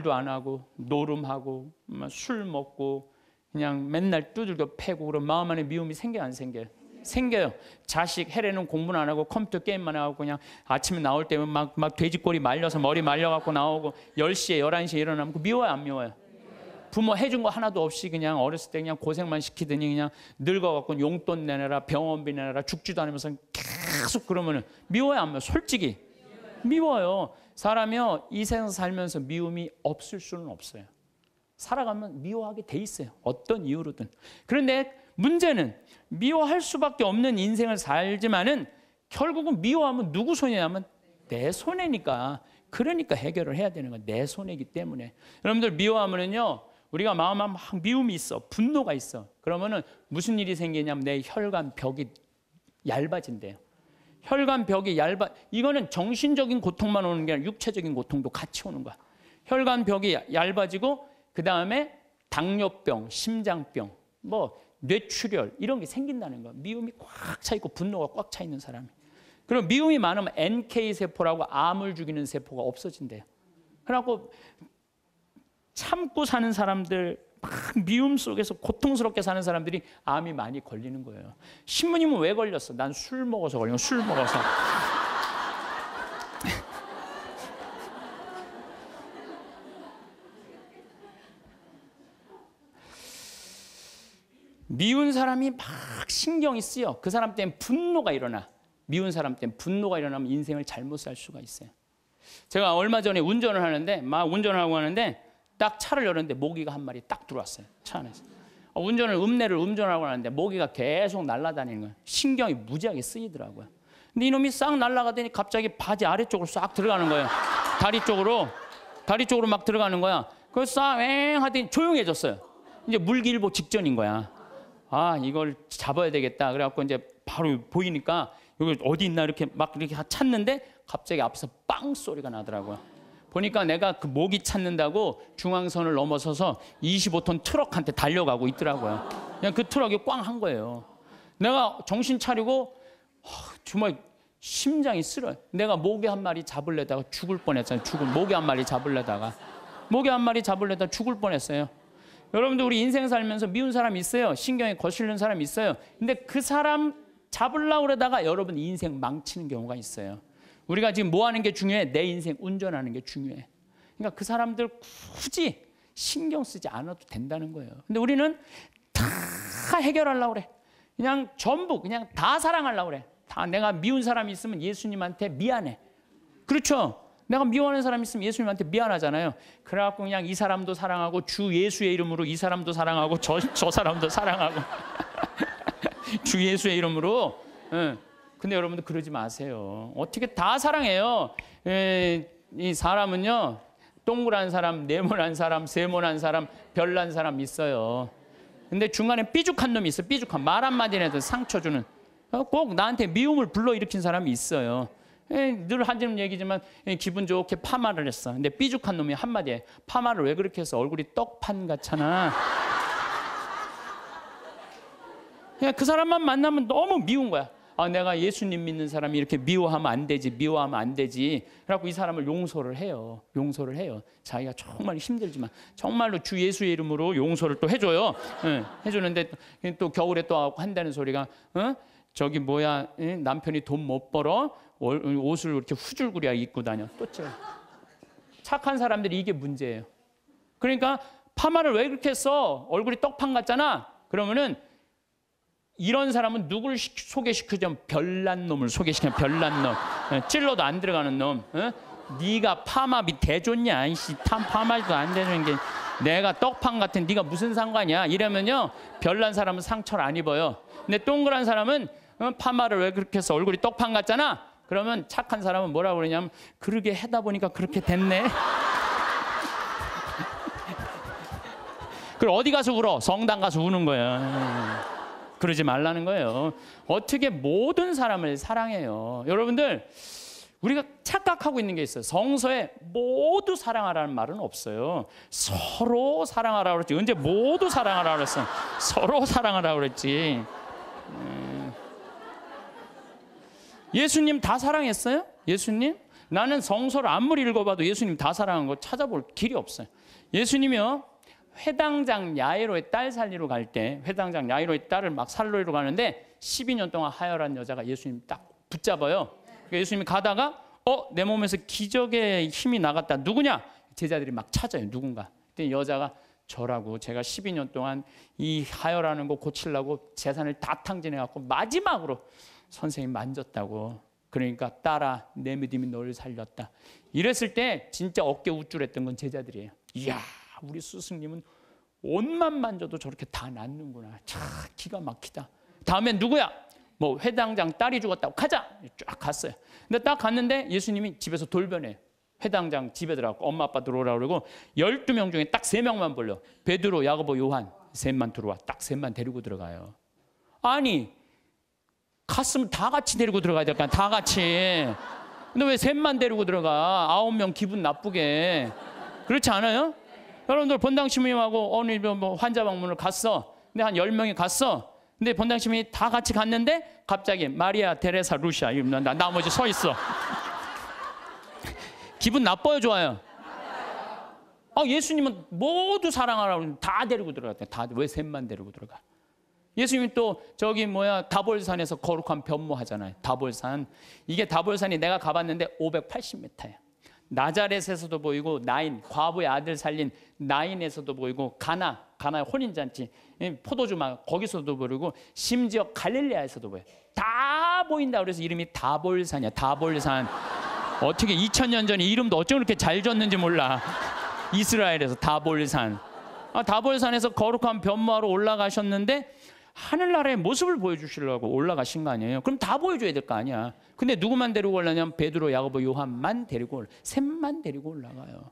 일도 안 하고 노름하고 뭐 술 먹고 그냥 맨날 두들겨 패고 그런 마음 안에 미움이 생겨 안 생겨요? 생겨요. 자식 해례는 공부는 안 하고 컴퓨터 게임만 하고 그냥 아침에 나올 때면 막, 막 돼지꼬리 말려서 머리 말려갖고 나오고 10시에 11시에 일어나면 그 미워요 안 미워요? 부모 해준 거 하나도 없이 그냥 어렸을 때 그냥 고생만 시키더니 그냥 늙어갖고 용돈 내내라 병원비 내내라 죽지도 않으면서 계속 그러면은 미워요 안 미워? 솔직히 미워요. 사람이요 이 세상 살면서 미움이 없을 수는 없어요. 살아가면 미워하게 돼 있어요. 어떤 이유로든. 그런데 문제는 미워할 수밖에 없는 인생을 살지만은 결국은 미워하면 누구 손해냐면내 손해니까 그러니까 해결을 해야 되는 건 내 손해이기 때문에 여러분들 미워하면은요 우리가 마음에 막 미움이 있어, 분노가 있어. 그러면은 무슨 일이 생기냐면 내 혈관 벽이 얇아진대요. 혈관 벽이 얇아. 이거는 정신적인 고통만 오는 게 아니라 육체적인 고통도 같이 오는 거야. 혈관 벽이 얇아지고 그 다음에 당뇨병, 심장병, 뭐 뇌출혈 이런 게 생긴다는 거야. 미움이 꽉 차 있고 분노가 꽉 차 있는 사람이. 그럼 미움이 많으면 NK 세포라고 암을 죽이는 세포가 없어진대요. 그래갖고 참고 사는 사람들 막 미움 속에서 고통스럽게 사는 사람들이 암이 많이 걸리는 거예요. 신부님은 왜 걸렸어? 난 술 먹어서 걸린 술 먹어서. 미운 사람이 막 신경이 쓰여. 그 사람 때문에 분노가 일어나. 미운 사람 때문에 분노가 일어나면 인생을 잘못 살 수가 있어요. 제가 얼마 전에 운전을 하는데 막 운전하고 하는데 딱 차를 열었는데 모기가 한 마리 딱 들어왔어요. 차 안에서. 어, 운전을 읍내를운전하고나는데 모기가 계속 날아다니는 거예요. 신경이 무지하게 쓰이더라고요. 근데 이놈이 싹 날아가더니 갑자기 바지 아래쪽으로 싹 들어가는 거예요. 다리 쪽으로 다리 쪽으로 막 들어가는 거야. 그래서 싹 엥 하더니 조용해졌어요. 이제 물길보 직전인 거야. 아 이걸 잡아야 되겠다. 그래갖고 이제 바로 보이니까 여기 어디 있나 이렇게 막 이렇게 찾는데 갑자기 앞에서 빵 소리가 나더라고요. 보니까 내가 그 목이 찾는다고 중앙선을 넘어서서 25톤 트럭한테 달려가고 있더라고요. 그냥 그 트럭이 꽝 한 거예요. 내가 정신 차리고 어, 정말 심장이 쓰려. 내가 모기 한 마리 잡을려다가 죽을 뻔했잖아요. 죽을 모기 한 마리 잡을려다가 모기 한 마리 잡을려다 죽을 뻔했어요. 여러분들 우리 인생 살면서 미운 사람 있어요. 신경이 거슬리는 사람 있어요. 근데 그 사람 잡을라 그러다가 여러분 인생 망치는 경우가 있어요. 우리가 지금 뭐 하는 게 중요해? 내 인생 운전하는 게 중요해. 그러니까 그 사람들 굳이 신경 쓰지 않아도 된다는 거예요. 근데 우리는 다 해결하려고 그래. 그냥 전부 그냥 다 사랑하려고 그래. 다 내가 미운 사람이 있으면 예수님한테 미안해. 그렇죠? 내가 미워하는 사람 있으면 예수님한테 미안하잖아요. 그래갖고 그냥 이 사람도 사랑하고 주 예수의 이름으로 이 사람도 사랑하고 저, 저 사람도 사랑하고 주 예수의 이름으로 응. 근데 여러분들 그러지 마세요. 어떻게 다 사랑해요. 에, 예, 이 사람은요. 동그란 사람, 네모난 사람, 세모난 사람, 별난 사람 있어요. 근데 중간에 삐죽한 놈이 있어. 삐죽한 말 한마디라도 상처 주는. 어, 꼭 나한테 미움을 불러일으킨 사람이 있어요. 예, 늘 하는 얘기지만 예, 기분 좋게 파마를 했어. 근데 삐죽한 놈이 한마디에 파마를 왜 그렇게 해서 얼굴이 떡판 같잖아. 그냥 그 사람만 만나면 너무 미운 거야. 아 내가 예수님 믿는 사람이 이렇게 미워하면 안 되지 미워하면 안 되지 그래갖고 이 사람을 용서를 해요 용서를 해요 자기가 정말 힘들지만 정말로 주 예수의 이름으로 용서를 또 해줘요 응, 예, 해주는데 또 겨울에 또 한다는 소리가 응? 어? 저기 뭐야 응? 남편이 돈 못 벌어 옷을 이렇게 후줄구리야 입고 다녀 또 쪄. 착한 사람들이 이게 문제예요 그러니까 파마를 왜 그렇게 써 얼굴이 떡판 같잖아 그러면은 이런 사람은 누굴 소개시키자 별난 놈을 소개시켜면 별난 놈. 예, 찔러도 안 들어가는 놈. 어? 네가 파마 밑대 줬냐? 이씨 탐 파마도 안 되는 게 내가 떡판 같은 네가 무슨 상관이야? 이러면요. 별난 사람은 상처를 안 입어요. 근데 동그란 사람은 어? 파마를 왜 그렇게 해서 얼굴이 떡판 같잖아. 그러면 착한 사람은 뭐라고 그러냐면 그러게 해다 보니까 그렇게 됐네. 그걸 어디 가서 울어? 성당 가서 우는 거야. 그러지 말라는 거예요. 어떻게 모든 사람을 사랑해요. 여러분들 우리가 착각하고 있는 게 있어요. 성서에 모두 사랑하라는 말은 없어요. 서로 사랑하라 그랬지. 언제 모두 사랑하라 그랬어? 서로 사랑하라 그랬지. 네. 예수님 다 사랑했어요? 예수님? 나는 성서를 아무리 읽어봐도 예수님 다 사랑한 거 찾아볼 길이 없어요. 예수님이요. 회당장 야이로의 딸살리러갈 때 회당장 야이로의 딸을 막 살로이로 가는데 12년 동안 하혈한 여자가 예수님 딱 붙잡아요. 그러니까 예수님이 가다가 어내 몸에서 기적의 힘이 나갔다. 누구냐? 제자들이 막 찾아요. 누군가. 그때 여자가 저라고 제가 12년 동안 이 하혈하는 거 고치려고 재산을 다 탕진해 갖고 마지막으로 선생님 만졌다고 그러니까 따라 내 믿음이 너를 살렸다. 이랬을 때 진짜 어깨 우쭐했던 건 제자들이에요. 이야 우리 스승님은 옷만 만져도 저렇게 다 낫는구나. 참 기가 막히다. 다음엔 누구야? 뭐 회당장 딸이 죽었다고 가자. 쫙 갔어요. 근데 딱 갔는데 예수님이 집에서 돌변해. 회당장 집에 들어가고 엄마 아빠 들어오라 그러고 12명 중에 딱 3명만 불러. 베드로, 야고보, 요한 셋만 들어와. 딱 셋만 데리고 들어가요. 아니 갔으면 다 같이 데리고 들어가야 될거아다 같이. 근데 왜 셋만 데리고 들어가? 아홉 명 기분 나쁘게. 그렇지 않아요? 여러분들 본당침임하고 어느 뭐, 뭐 환자 방문을 갔어. 근데 한 10명이 갔어. 근데 본당침이 다 같이 갔는데 갑자기 마리아 테레사 루시아 이러면 나 나머지 서 있어. 기분 나빠요, 좋아요? 아, 예수님은 모두 사랑하라고 다 데리고 들어갔대. 다왜 셋만 데리고 들어가? 예수님이 또 저기 뭐야 다볼산에서 거룩한 변모하잖아요. 다볼산. 이게 다볼산이 내가 가봤는데 580m야. 나자렛에서도 보이고 나인 과부의 아들 살린 나인에서도 보이고 가나 가나 의 혼인잔치 포도주 막 거기서도 보이고 심지어 갈릴리아에서도 보여 다 보인다 그래서 이름이 다볼산이야 다볼산 어떻게 2000년 전에 이름도 어쩜 그렇게 잘 졌는지 몰라 이스라엘에서 다볼산 아, 다볼산에서 거룩한 변마로 올라가셨는데 하늘나라의 모습을 보여주시려고 올라가신 거 아니에요? 그럼 다 보여줘야 될 거 아니야. 근데 누구만 데리고 올라냐면 베드로, 야고보, 요한만 데리고 셋만 데리고 올라가요.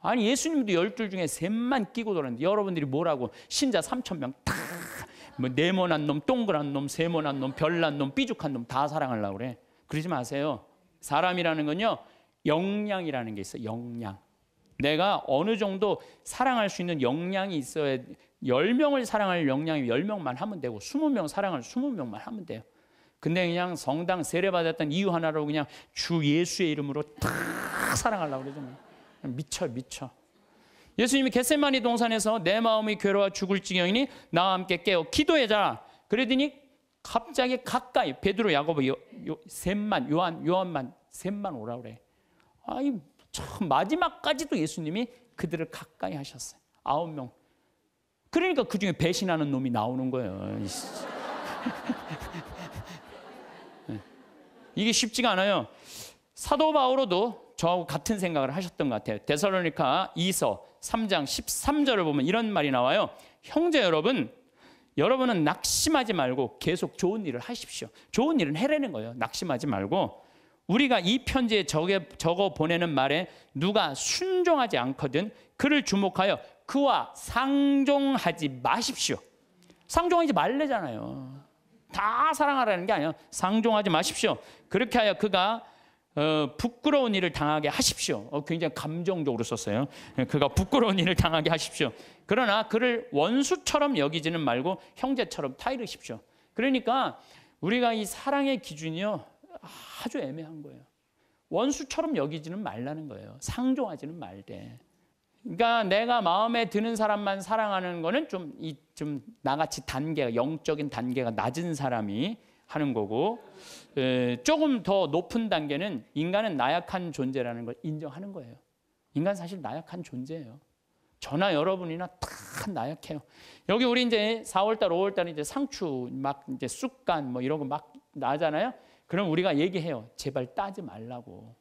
아니 예수님도 열둘 중에 셋만 끼고 돌았는데 여러분들이 뭐라고 신자 3천 명다 뭐 네모난 놈, 동그란 놈, 세모난 놈, 별난 놈, 삐죽한 놈 다 사랑하려고 그래. 그러지 마세요. 사람이라는 건요. 역량이라는 게 있어. 역량. 내가 어느 정도 사랑할 수 있는 역량이 있어야 10명을 사랑할 역량이 10명만 하면 되고 20명 사랑할 20명만 하면 돼요. 근데 그냥 성당 세례받았던 이유 하나로 그냥 주 예수의 이름으로 탁 사랑하려고 그러죠. 뭐. 미쳐 미쳐. 예수님이 겟세마니 동산에서 내 마음이 괴로워 죽을 지경이니 나와 함께 깨어 기도해자. 그러더니 갑자기 가까이 베드로 야고보 요, 요, 셋만 요한 요한만 셋만 오라 그래. 아이 참 마지막까지도 예수님이 그들을 가까이 하셨어요. 아홉 명 그러니까 그 중에 배신하는 놈이 나오는 거예요. 네. 이게 쉽지가 않아요. 사도 바울도 저하고 같은 생각을 하셨던 것 같아요. 데살로니카 2서 3장 13절을 보면 이런 말이 나와요. 형제 여러분, 여러분은 낙심하지 말고 계속 좋은 일을 하십시오. 좋은 일은 해내는 거예요. 낙심하지 말고 우리가 이 편지에 적어 보내는 말에 누가 순종하지 않거든 그를 주목하여 그와 상종하지 마십시오. 상종하지 말래잖아요. 다 사랑하라는 게아니에 상종하지 마십시오. 그렇게 하여 그가 어, 부끄러운 일을 당하게 하십시오. 어, 굉장히 감정적으로 썼어요. 예, 그가 부끄러운 일을 당하게 하십시오. 그러나 그를 원수처럼 여기지는 말고 형제처럼 타이르십시오. 그러니까 우리가 이 사랑의 기준이요 아주 애매한 거예요. 원수처럼 여기지는 말라는 거예요. 상종하지는 말되. 그러니까 내가 마음에 드는 사람만 사랑하는 거는 좀 이 좀 나같이 단계가 영적인 단계가 낮은 사람이 하는 거고 에, 조금 더 높은 단계는 인간은 나약한 존재라는 걸 인정하는 거예요. 인간 사실 나약한 존재예요. 저나 여러분이나 다 나약해요. 여기 우리 이제 4월달, 5월달 이제 상추 막 이제 쑥간 뭐 이런 거 막 나잖아요. 그럼 우리가 얘기해요. 제발 따지 말라고.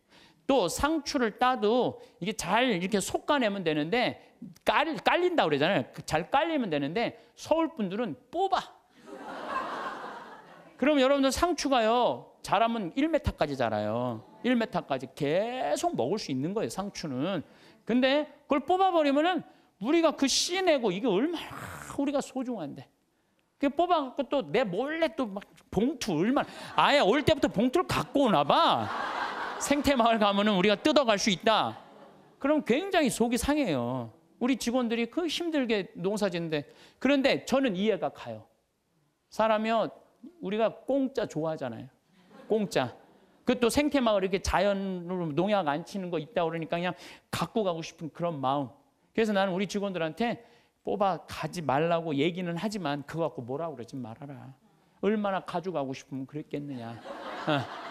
또 상추를 따도 이게 잘 이렇게 솎아내면 되는데 깔, 깔린다 그러잖아요. 잘 깔리면 되는데 서울 분들은 뽑아. 그럼 여러분들 상추가요. 자라면 1m까지 자라요. 1m까지 계속 먹을 수 있는 거예요. 상추는. 근데 그걸 뽑아버리면은 우리가 그 씨 내고 이게 얼마나 우리가 소중한데. 그 뽑아갖고 또 내 몰래 또 막 봉투 얼마나 아예 올 때부터 봉투를 갖고 오나 봐. 생태마을 가면 우리가 뜯어갈 수 있다. 그럼 굉장히 속이 상해요. 우리 직원들이 그 힘들게 농사짓는데 그런데 저는 이해가 가요. 사람이요 우리가 공짜 좋아하잖아요. 공짜. 그 또 생태마을 이렇게 자연으로 농약 안 치는 거 있다 그러니까 그냥 갖고 가고 싶은 그런 마음. 그래서 나는 우리 직원들한테 뽑아 가지 말라고 얘기는 하지만 그거 갖고 뭐라고 그러지 말아라. 얼마나 가져가고 싶으면 그랬겠느냐. 어.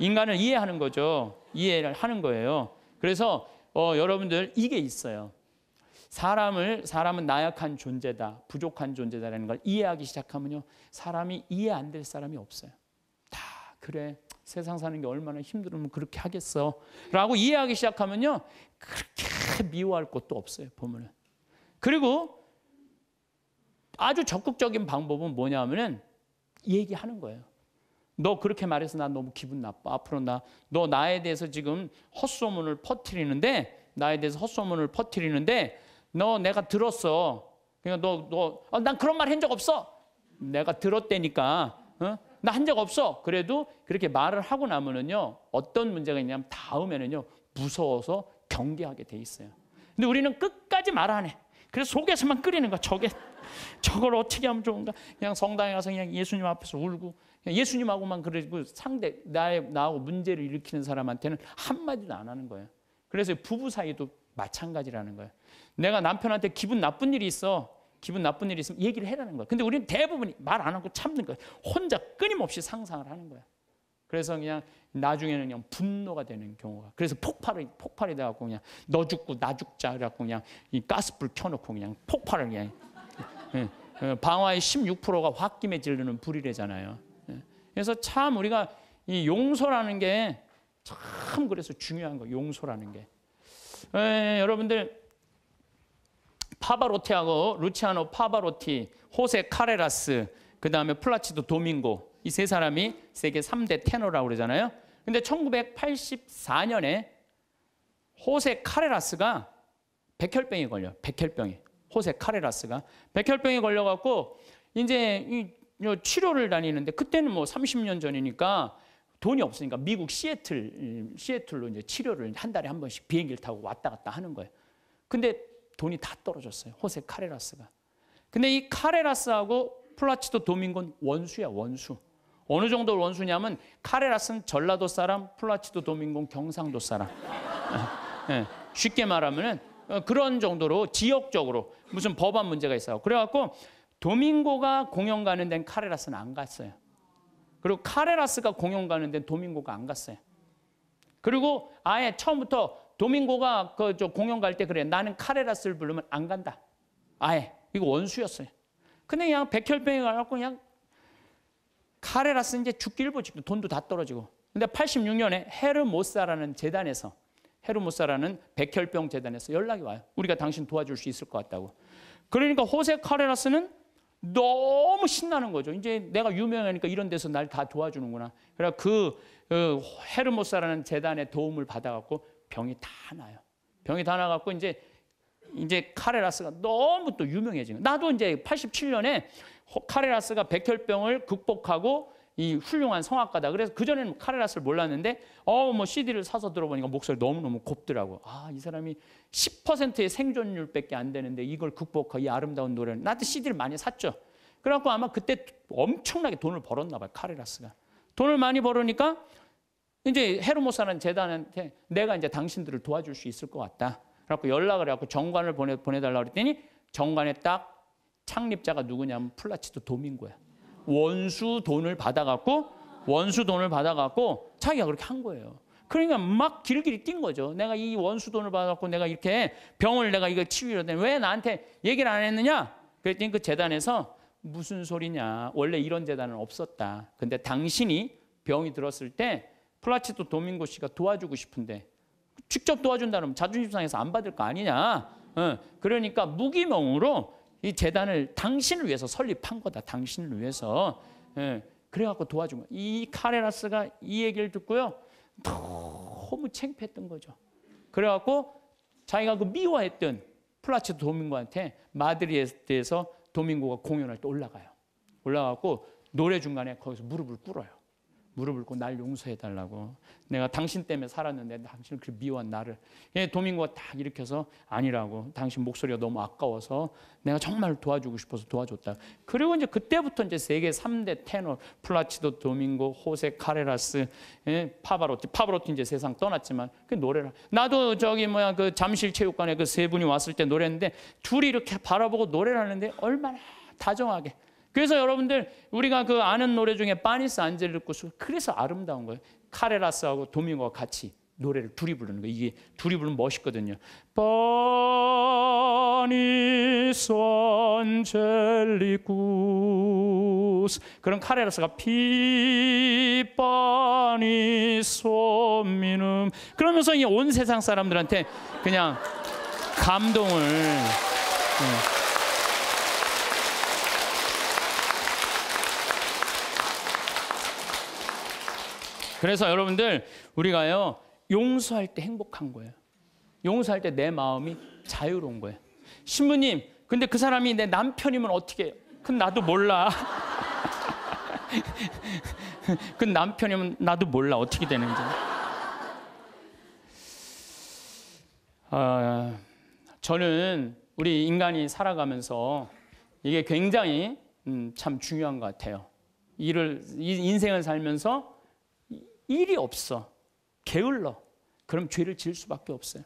인간을 이해하는 거죠. 이해를 하는 거예요. 그래서 어, 여러분들 이게 있어요. 사람을 사람은 나약한 존재다, 부족한 존재다라는 걸 이해하기 시작하면요, 사람이 이해 안 될 사람이 없어요. 다 그래. 세상 사는 게 얼마나 힘들면 그렇게 하겠어. 라고 이해하기 시작하면요. 그렇게 미워할 것도 없어요, 보면은. 그리고 아주 적극적인 방법은 뭐냐면은 얘기하는 거예요. 너 그렇게 말해서 난 너무 기분 나빠. 앞으로 나, 너 나에 대해서 지금 헛소문을 퍼트리는데, 나에 대해서 헛소문을 퍼트리는데, 너 내가 들었어. 그러니 너, 너, 아, 그런 말 한 적 없어. 내가 들었대니까. 어? 나한 적 없어. 그래도 그렇게 말을 하고 나면은요, 어떤 문제가 있냐면 다음에는요, 무서워서 경계하게 돼 있어요. 근데 우리는 끝까지 말 안 해. 그래서 속에서만 끓이는 거 저게. 저걸 어떻게 하면 좋은가? 그냥 성당에 가서 그냥 예수님 앞에서 울고 예수님하고만 그러고 상대 나의 나하고 문제를 일으키는 사람한테는 한 마디도 안 하는 거예요. 그래서 부부 사이도 마찬가지라는 거예요. 내가 남편한테 기분 나쁜 일이 있어. 기분 나쁜 일이 있으면 얘기를 해라는 거예요. 근데 우리는 대부분이 말안 하고 참는 거예요. 혼자 끊임없이 상상을 하는 거예요. 그래서 그냥 나중에는 그냥 분노가 되는 경우가 그래서 폭발이 폭발이 돼갖고 그냥 너 죽고 나 죽자 그래갖고 그냥 이 가스불 켜놓고 그냥 폭발을 그냥 예, 예, 방화의 16%가 홧김에 찌르는 불의래잖아요. 예, 그래서 참 우리가 이 용서라는 게 참 그래서 중요한 거 용서라는 게. 에, 여러분들 파바로티하고 루치아노 파바로티, 호세 카레라스, 그 다음에 플라치도 도밍고 이 세 사람이 세계 3대 테너라고 그러잖아요. 근데 1984년에 호세 카레라스가 백혈병에 걸려. 백혈병에. 호세 카레라스가 백혈병에 걸려갖고 이제 이 치료를 다니는데 그때는 뭐 30년 전이니까 돈이 없으니까 미국 시애틀 시애틀로 이제 치료를 한 달에 한 번씩 비행기를 타고 왔다 갔다 하는 거예요. 근데 돈이 다 떨어졌어요. 호세 카레라스가. 근데 이 카레라스하고 플라치도 도밍곤 원수야 원수. 어느 정도 원수냐면 카레라스는 전라도 사람, 플라치도 도밍곤 경상도 사람. 예, 쉽게 말하면은 어, 그런 정도로 지역적으로 무슨 법안 문제가 있어요. 그래갖고 도밍고가 공연 가는 데는 카레라스는 안 갔어요. 그리고 카레라스가 공연 가는 데는 도밍고가 안 갔어요. 그리고 아예 처음부터 도밍고가 그저 공연 갈 때 그래. 나는 카레라스를 부르면 안 간다. 아예. 이거 원수였어요. 근데 그냥 백혈병이 가갖고 그냥 카레라스 이제 죽기 일보 직 돈도 다 떨어지고. 근데 86년에 헤르모사라는 재단에서 헤르모사라는 백혈병 재단에서 연락이 와요. 우리가 당신 도와줄 수 있을 것 같다고. 그러니까 호세 카레라스는 너무 신나는 거죠. 이제 내가 유명하니까 이런 데서 날 다 도와주는구나. 그래서 그, 그 헤르모사라는 재단의 도움을 받아갖고 병이 다 나요. 병이 다 나갖고 이제 이제 카레라스가 너무 또 유명해지는. 나도 이제 87년에 카레라스가 백혈병을 극복하고 이 훌륭한 성악가다. 그래서 그전에는 카레라스를 몰랐는데 어 뭐 CD를 사서 들어보니까 목소리 너무너무 곱더라고. 아, 이 사람이 10%의 생존율밖에 안 되는데 이걸 극복한 이 아름다운 노래를 나한테 CD를 많이 샀죠. 그래갖고 아마 그때 엄청나게 돈을 벌었나 봐요. 카레라스가. 돈을 많이 벌으니까 이제 헤르모사는 재단한테 내가 이제 당신들을 도와줄 수 있을 것 같다. 그래갖고 연락을 해갖고 정관을 보내, 보내달라고 그랬더니 정관에 딱 창립자가 누구냐면 플라치도 도민고야. 원수 돈을 받아갖고 원수 돈을 받아갖고 자기가 그렇게 한 거예요. 그러니까 막 길길이 뛴 거죠. 내가 이 원수 돈을 받아고 내가 이렇게 병을 내가 이걸 치유를 했는데 왜 나한테 얘기를 안 했느냐? 그랬더니 그 재단에서 무슨 소리냐. 원래 이런 재단은 없었다. 근데 당신이 병이 들었을 때 플라치도 도밍고 씨가 도와주고 싶은데 직접 도와준다면 자존심 상해서 안 받을 거 아니냐. 그러니까 무기명으로 이 재단을 당신을 위해서 설립한 거다. 당신을 위해서. 예, 그래갖고 도와준 거. 이 카레라스가 이 얘기를 듣고요. 너무 창피했던 거죠. 그래갖고 자기가 그 미워했던 플라치도 도고한테마드리에서 도민고가 공연할 때 올라가요. 올라가고 노래 중간에 거기서 무릎을 꿇어요. 무릎 을 꿇고 날 용서해 달라고. 내가 당신 때문에 살았는데 당신을 그렇게 미워한 나를. 도민과 딱 일으켜서 아니라고. 당신 목소리가 너무 아까워서 내가 정말 도와주고 싶어서 도와줬다. 그리고 이제 그때부터 이제 세계 3대 테너 플라치도 도민고, 호세 카레라스, 예, 파바로티. 파바로티 이제 세상 떠났지만 그 노래를 나도 저기 뭐야 그 잠실 체육관에 그 세 분이 왔을 때 노래했는데 둘이 이렇게 바라보고 노래를 하는데 얼마나 다정하게 그래서 여러분들 우리가 그 아는 노래 중에 파니스 안젤리쿠스 그래서 아름다운 거예요. 카레라스하고 도밍고 같이 노래를 둘이 부르는 거 이게 둘이 부르면 멋있거든요. 파니스 안젤리쿠스 그런 카레라스가 피파니스 미눔 그러면서 이 온 세상 사람들한테 그냥 감동을 네. 그래서 여러분들 우리가요 용서할 때 행복한 거예요. 용서할 때 내 마음이 자유로운 거예요. 신부님, 근데 그 사람이 내 남편이면 어떻게 그 나도 몰라. 그 남편이면 나도 몰라. 어떻게 되는지. 어, 저는 우리 인간이 살아가면서 이게 굉장히 음, 참 중요한 것 같아요. 일을, 인생을 살면서 일이 없어. 게을러. 그럼 죄를 지을 수밖에 없어요.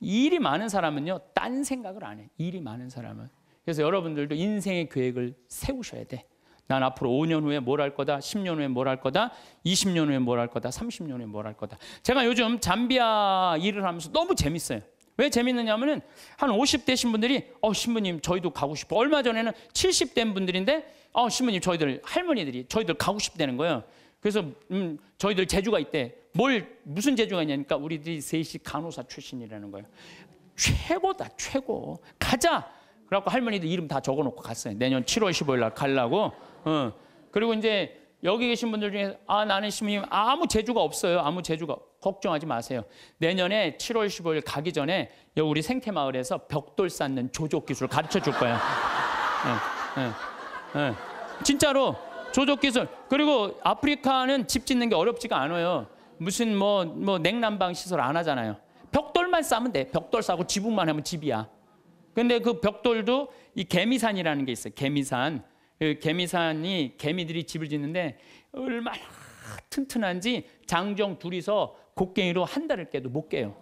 일이 많은 사람은요, 딴 생각을 안 해. 일이 많은 사람은. 그래서 여러분들도 인생의 계획을 세우셔야 돼. 난 앞으로 5년 후에 뭘 할 거다, 10년 후에 뭘 할 거다, 20년 후에 뭘 할 거다, 30년 후에 뭘 할 거다. 제가 요즘 잠비아 일을 하면서 너무 재밌어요. 왜 재밌느냐면은 하한 50대신 분들이 어 신부님 저희도 가고 싶어. 얼마 전에는 70된 분들인데 어 신부님 저희들 할머니들이 저희들 가고 싶다는 거예요. 그래서 음, 저희들 재주가 있대. 뭘 무슨 재주가 있냐니까 우리들이 셋이 간호사 출신이라는 거예요. 최고다 최고. 가자. 그래갖고 할머니들 이름 다 적어놓고 갔어요. 내년 7월 15일 날갈라고 어. 그리고 이제 여기 계신 분들 중에 아 나는 시모님 아무 재주가 없어요. 아무 재주가 걱정하지 마세요. 내년에 7월 15일 가기 전에 여기 우리 생태마을에서 벽돌 쌓는 조족 기술 가르쳐 줄 거예요. 네, 네, 네. 진짜로 조족 기술. 그리고 아프리카는 집 짓는 게 어렵지가 않아요. 무슨 뭐, 뭐 냉난방 시설 안 하잖아요. 벽돌만 싸면 돼. 벽돌 싸고 지붕만 하면 집이야. 근데 그 벽돌도 이 개미산이라는 게 있어요. 개미산. 그 개미산이 개미들이 집을 짓는데 얼마나 튼튼한지 장정 둘이서 곡괭이로 한 달을 깨도 못 깨요.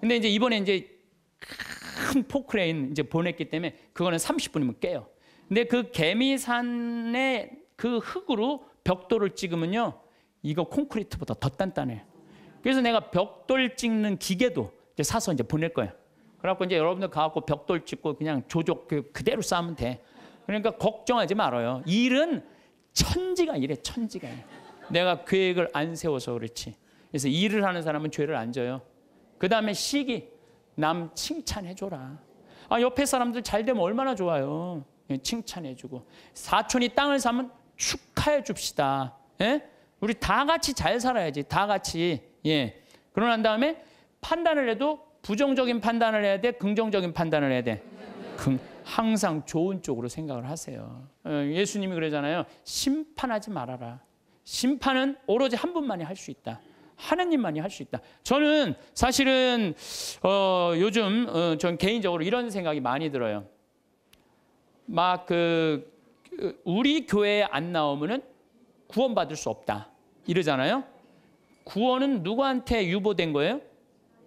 근데 이제 이번에 이제 큰 포크레인 이제 보냈기 때문에 그거는 30분이면 깨요. 근데 그 개미산의 그 흙으로 벽돌을 찍으면요. 이거 콘크리트보다 더 단단해요. 그래서 내가 벽돌 찍는 기계도 이제 사서 이제 보낼 거예요. 그래갖고 이제 여러분들 가갖고 벽돌 찍고 그냥 조족 그, 그대로 싸면 돼. 그러니까 걱정하지 말아요. 일은 천지가 일래 천지가 이래. 내가 계획을 안 세워서 그렇지. 그래서 일을 하는 사람은 죄를 안 져요. 그 다음에 시기. 남 칭찬해줘라. 아, 옆에 사람들 잘 되면 얼마나 좋아요. 예, 칭찬해주고. 사촌이 땅을 사면 축하해 줍시다. 예? 우리 다 같이 잘 살아야지. 다 같이. 예. 그러고 난 다음에 판단을 해도 부정적인 판단을 해야 돼. 긍정적인 판단을 해야 돼. 긍, 항상 좋은 쪽으로 생각을 하세요. 어, 예수님이 그러잖아요. 심판하지 말아라. 심판은 오로지 한 분만이 할 수 있다. 하나님만이 할 수 있다. 저는 사실은 어, 요즘 어, 전 개인적으로 이런 생각이 많이 들어요. 막그 우리 교회에 안 나오면은 구원받을 수 없다. 이러잖아요. 구원은 누구한테 유보된 거예요?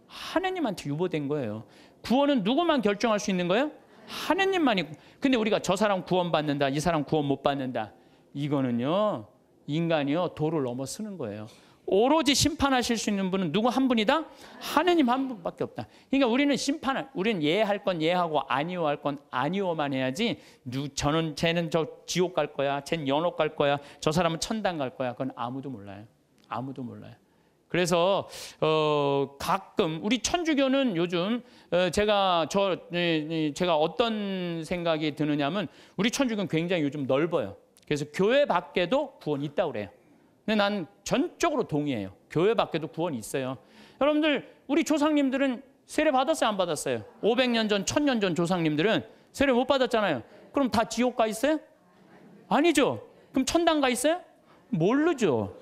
하느님한테 유보된 거예요. 구원은 누구만 결정할 수 있는 거예요? 하느님만이. 근데 우리가 저 사람 구원받는다, 이 사람 구원 못 받는다. 이거는요, 인간이요, 도를 넘어 쓰는 거예요. 오로지 심판하실 수 있는 분은 누구 한 분이다? 하느님 한 분밖에 없다. 그러니까 우리는 심판을, 우리는 예할 건 예하고 아니오 할 건 아니오만 해야지. 누, 저는 쟤는 저 지옥 갈 거야. 쟤는 연옥 갈 거야. 저 사람은 천당 갈 거야. 그건 아무도 몰라요. 아무도 몰라요. 그래서 어, 가끔 우리 천주교는 요즘 어, 제가 저 에, 제가 어떤 생각이 드느냐면 우리 천주교는 굉장히 요즘 넓어요. 그래서 교회 밖에도 구원이 있다고 그래요. 근데 난 전적으로 동의해요. 교회 밖에도 구원이 있어요. 여러분들 우리 조상님들은 세례 받았어요, 안 받았어요? 500년 전, 1000년 전 조상님들은 세례 못 받았잖아요. 그럼 다 지옥 가 있어요? 아니죠. 그럼 천당 가 있어요? 모르죠.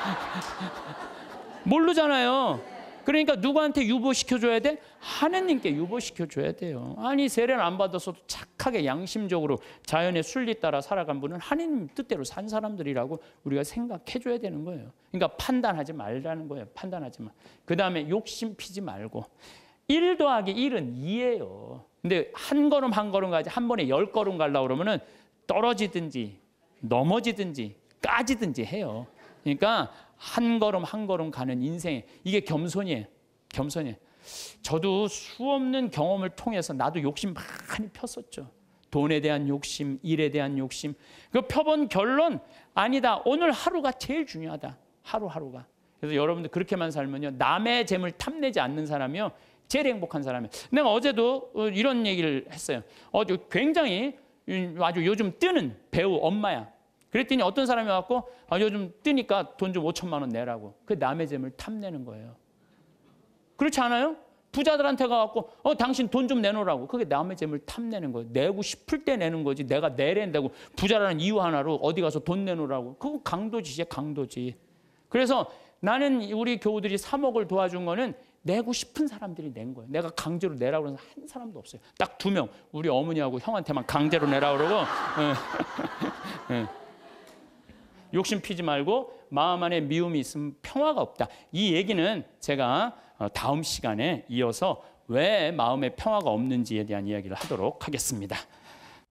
모르잖아요. 그러니까 누구한테 유보시켜줘야 돼? 하느님께 유보시켜줘야 돼요. 아니 세례를 안 받았어도 착하게 양심적으로 자연의 순리 따라 살아간 분은 하느님 뜻대로 산 사람들이라고 우리가 생각해줘야 되는 거예요. 그러니까 판단하지 말라는 거예요. 판단하지 마. 그 다음에 욕심 피지 말고 1 더하기 1은 2예요. 근데 한 걸음 한 걸음 가지 한 번에 열 걸음 갈라 그러면은 떨어지든지 넘어지든지 까지든지 해요. 그러니까 한 걸음 한 걸음 가는 인생에 이게 겸손이에요. 겸손이에요. 저도 수없는 경험을 통해서 나도 욕심 많이 폈었죠. 돈에 대한 욕심, 일에 대한 욕심. 그 펴본 결론 아니다. 오늘 하루가 제일 중요하다. 하루하루가. 그래서 여러분들 그렇게만 살면요. 남의 재물 탐내지 않는 사람이요. 제일 행복한 사람이에요. 내가 어제도 어, 이런 얘기를 했어요. 어, 제 굉장히 아주 요즘 뜨는 배우 엄마야. 그랬더니 어떤 사람이 와갖고 아, 요즘 뜨니까 돈 좀 5천만 원 내라고. 그 남의 재물 탐내는 거예요. 그렇지 않아요? 부자들한테 가갖고 어 당신 돈 좀 내놓으라고. 그게 남의 재물 탐내는 거예요. 내고 싶을 때 내는 거지. 내가 내랜다고 부자라는 이유 하나로 어디 가서 돈 내놓으라고. 그거 강도지지 강도지. 그래서 나는 우리 교우들이 3억을 도와준 거는 내고 싶은 사람들이 낸 거예요. 내가 강제로 내라고 하는 한 사람도 없어요. 딱 두 명. 우리 어머니하고 형한테만 강제로 내라고 그러고. 어. 예. 욕심 피지 말고 마음 안에 미움이 있으면 평화가 없다. 이 얘기는 제가 어, 다음 시간에 이어서 왜 마음에 평화가 없는지에 대한 이야기를 하도록 하겠습니다.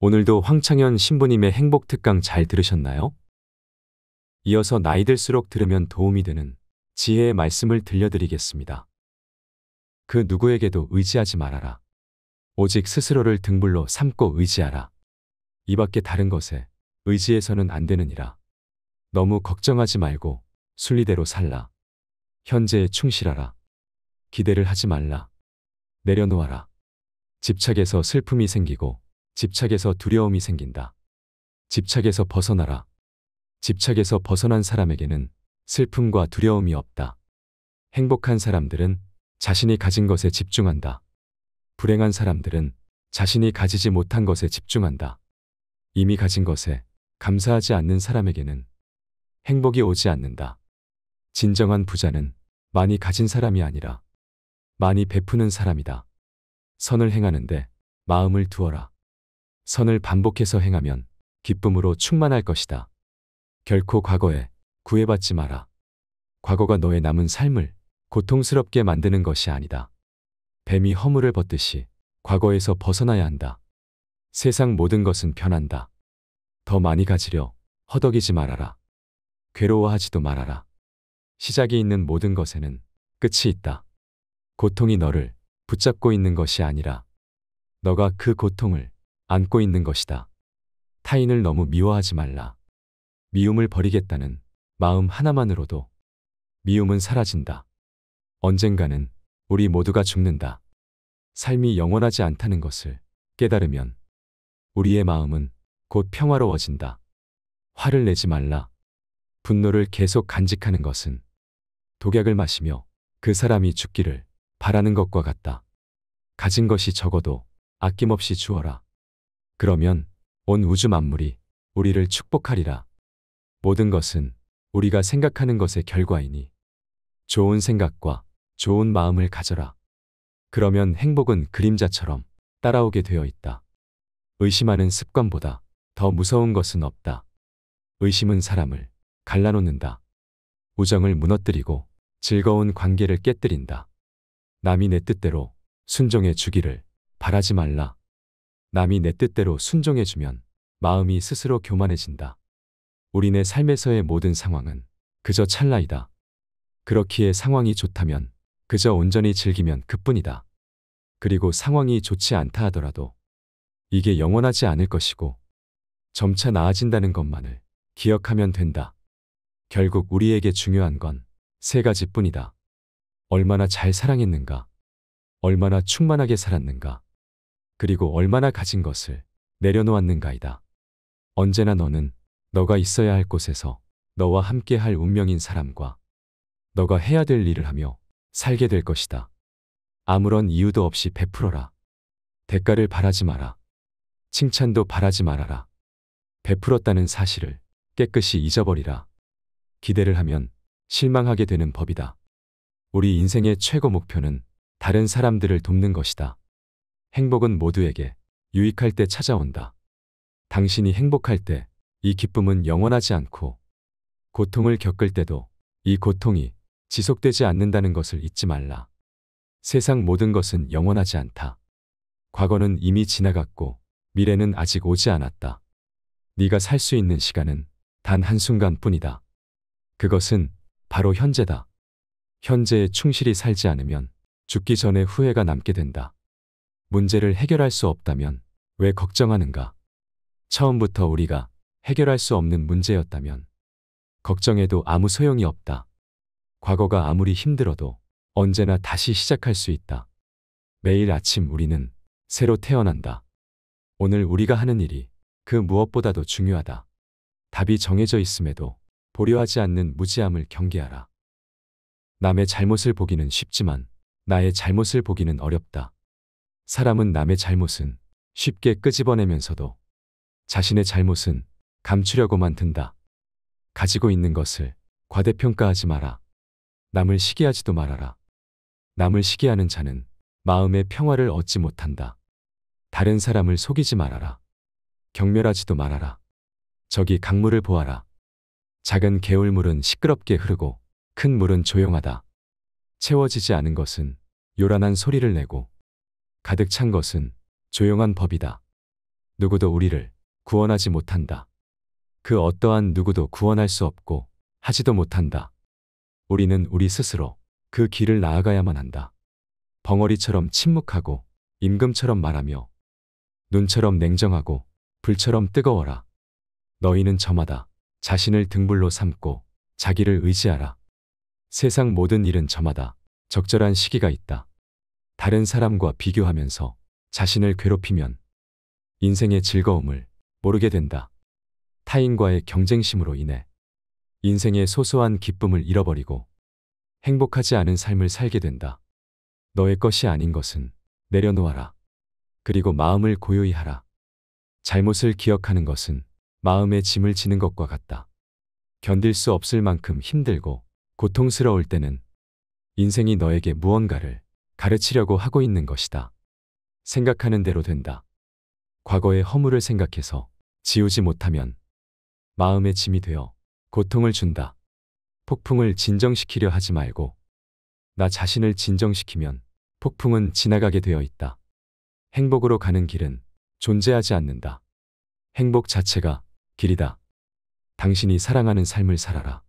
오늘도 황창현 신부님의 행복 특강 잘 들으셨나요? 이어서 나이 들수록 들으면 도움이 되는 지혜의 말씀을 들려드리겠습니다. 그 누구에게도 의지하지 말아라. 오직 스스로를 등불로 삼고 의지하라. 이 밖에 다른 것에 의지해서는 안 되느니라. 너무 걱정하지 말고 순리대로 살라. 현재에 충실하라. 기대를 하지 말라. 내려놓아라. 집착에서 슬픔이 생기고 집착에서 두려움이 생긴다. 집착에서 벗어나라. 집착에서 벗어난 사람에게는 슬픔과 두려움이 없다. 행복한 사람들은 자신이 가진 것에 집중한다. 불행한 사람들은 자신이 가지지 못한 것에 집중한다. 이미 가진 것에 감사하지 않는 사람에게는 행복이 오지 않는다. 진정한 부자는 많이 가진 사람이 아니라 많이 베푸는 사람이다. 선을 행하는데 마음을 두어라. 선을 반복해서 행하면 기쁨으로 충만할 것이다. 결코 과거에 구애받지 마라. 과거가 너의 남은 삶을 고통스럽게 만드는 것이 아니다. 뱀이 허물을 벗듯이 과거에서 벗어나야 한다. 세상 모든 것은 변한다. 더 많이 가지려 허덕이지 말아라. 괴로워하지도 말아라. 시작이 있는 모든 것에는 끝이 있다. 고통이 너를 붙잡고 있는 것이 아니라 너가 그 고통을 안고 있는 것이다. 타인을 너무 미워하지 말라. 미움을 버리겠다는 마음 하나만으로도 미움은 사라진다. 언젠가는 우리 모두가 죽는다. 삶이 영원하지 않다는 것을 깨달으면 우리의 마음은 곧 평화로워진다. 화를 내지 말라. 분노를 계속 간직하는 것은 독약을 마시며 그 사람이 죽기를 바라는 것과 같다. 가진 것이 적어도 아낌없이 주어라. 그러면 온 우주 만물이 우리를 축복하리라. 모든 것은 우리가 생각하는 것의 결과이니 좋은 생각과 좋은 마음을 가져라. 그러면 행복은 그림자처럼 따라오게 되어 있다. 의심하는 습관보다 더 무서운 것은 없다. 의심은 사람을 갈라놓는다. 우정을 무너뜨리고 즐거운 관계를 깨뜨린다. 남이 내 뜻대로 순종해 주기를 바라지 말라. 남이 내 뜻대로 순종해 주면 마음이 스스로 교만해진다. 우리네 삶에서의 모든 상황은 그저 찰나이다. 그렇기에 상황이 좋다면 그저 온전히 즐기면 그뿐이다. 그리고 상황이 좋지 않다 하더라도 이게 영원하지 않을 것이고 점차 나아진다는 것만을 기억하면 된다. 결국 우리에게 중요한 건 세 가지뿐이다. 얼마나 잘 사랑했는가, 얼마나 충만하게 살았는가, 그리고 얼마나 가진 것을 내려놓았는가이다. 언제나 너는 너가 있어야 할 곳에서 너와 함께 할 운명인 사람과 너가 해야 될 일을 하며 살게 될 것이다. 아무런 이유도 없이 베풀어라. 대가를 바라지 마라. 칭찬도 바라지 말아라. 베풀었다는 사실을 깨끗이 잊어버리라. 기대를 하면 실망하게 되는 법이다. 우리 인생의 최고 목표는 다른 사람들을 돕는 것이다. 행복은 모두에게 유익할 때 찾아온다. 당신이 행복할 때 이 기쁨은 영원하지 않고 고통을 겪을 때도 이 고통이 지속되지 않는다는 것을 잊지 말라. 세상 모든 것은 영원하지 않다. 과거는 이미 지나갔고 미래는 아직 오지 않았다. 네가 살 수 있는 시간은 단 한순간뿐이다. 그것은 바로 현재다. 현재에 충실히 살지 않으면 죽기 전에 후회가 남게 된다. 문제를 해결할 수 없다면 왜 걱정하는가? 처음부터 우리가 해결할 수 없는 문제였다면 걱정해도 아무 소용이 없다. 과거가 아무리 힘들어도 언제나 다시 시작할 수 있다. 매일 아침 우리는 새로 태어난다. 오늘 우리가 하는 일이 그 무엇보다도 중요하다. 답이 정해져 있음에도 보려하지 않는 무지함을 경계하라. 남의 잘못을 보기는 쉽지만 나의 잘못을 보기는 어렵다. 사람은 남의 잘못은 쉽게 끄집어내면서도 자신의 잘못은 감추려고만 든다. 가지고 있는 것을 과대평가하지 마라. 남을 시기하지도 말아라. 남을 시기하는 자는 마음의 평화를 얻지 못한다. 다른 사람을 속이지 말아라. 경멸하지도 말아라. 저기 강물을 보아라. 작은 개울물은 시끄럽게 흐르고 큰 물은 조용하다. 채워지지 않은 것은 요란한 소리를 내고 가득 찬 것은 조용한 법이다. 누구도 우리를 구원하지 못한다. 그 어떠한 누구도 구원할 수 없고 하지도 못한다. 우리는 우리 스스로 그 길을 나아가야만 한다. 벙어리처럼 침묵하고 임금처럼 말하며 눈처럼 냉정하고 불처럼 뜨거워라. 너희는 저마다 자신을 등불로 삼고 자기를 의지하라. 세상 모든 일은 저마다 적절한 시기가 있다. 다른 사람과 비교하면서 자신을 괴롭히면 인생의 즐거움을 모르게 된다. 타인과의 경쟁심으로 인해 인생의 소소한 기쁨을 잃어버리고 행복하지 않은 삶을 살게 된다. 너의 것이 아닌 것은 내려놓아라. 그리고 마음을 고요히 하라. 잘못을 기억하는 것은 마음에 짐을 지는 것과 같다. 견딜 수 없을 만큼 힘들고 고통스러울 때는 인생이 너에게 무언가를 가르치려고 하고 있는 것이다. 생각하는 대로 된다. 과거의 허물을 생각해서 지우지 못하면 마음의 짐이 되어 고통을 준다. 폭풍을 진정시키려 하지 말고 나 자신을 진정시키면 폭풍은 지나가게 되어 있다. 행복으로 가는 길은 존재하지 않는다. 행복 자체가 길이다. 당신이 사랑하는 삶을 살아라.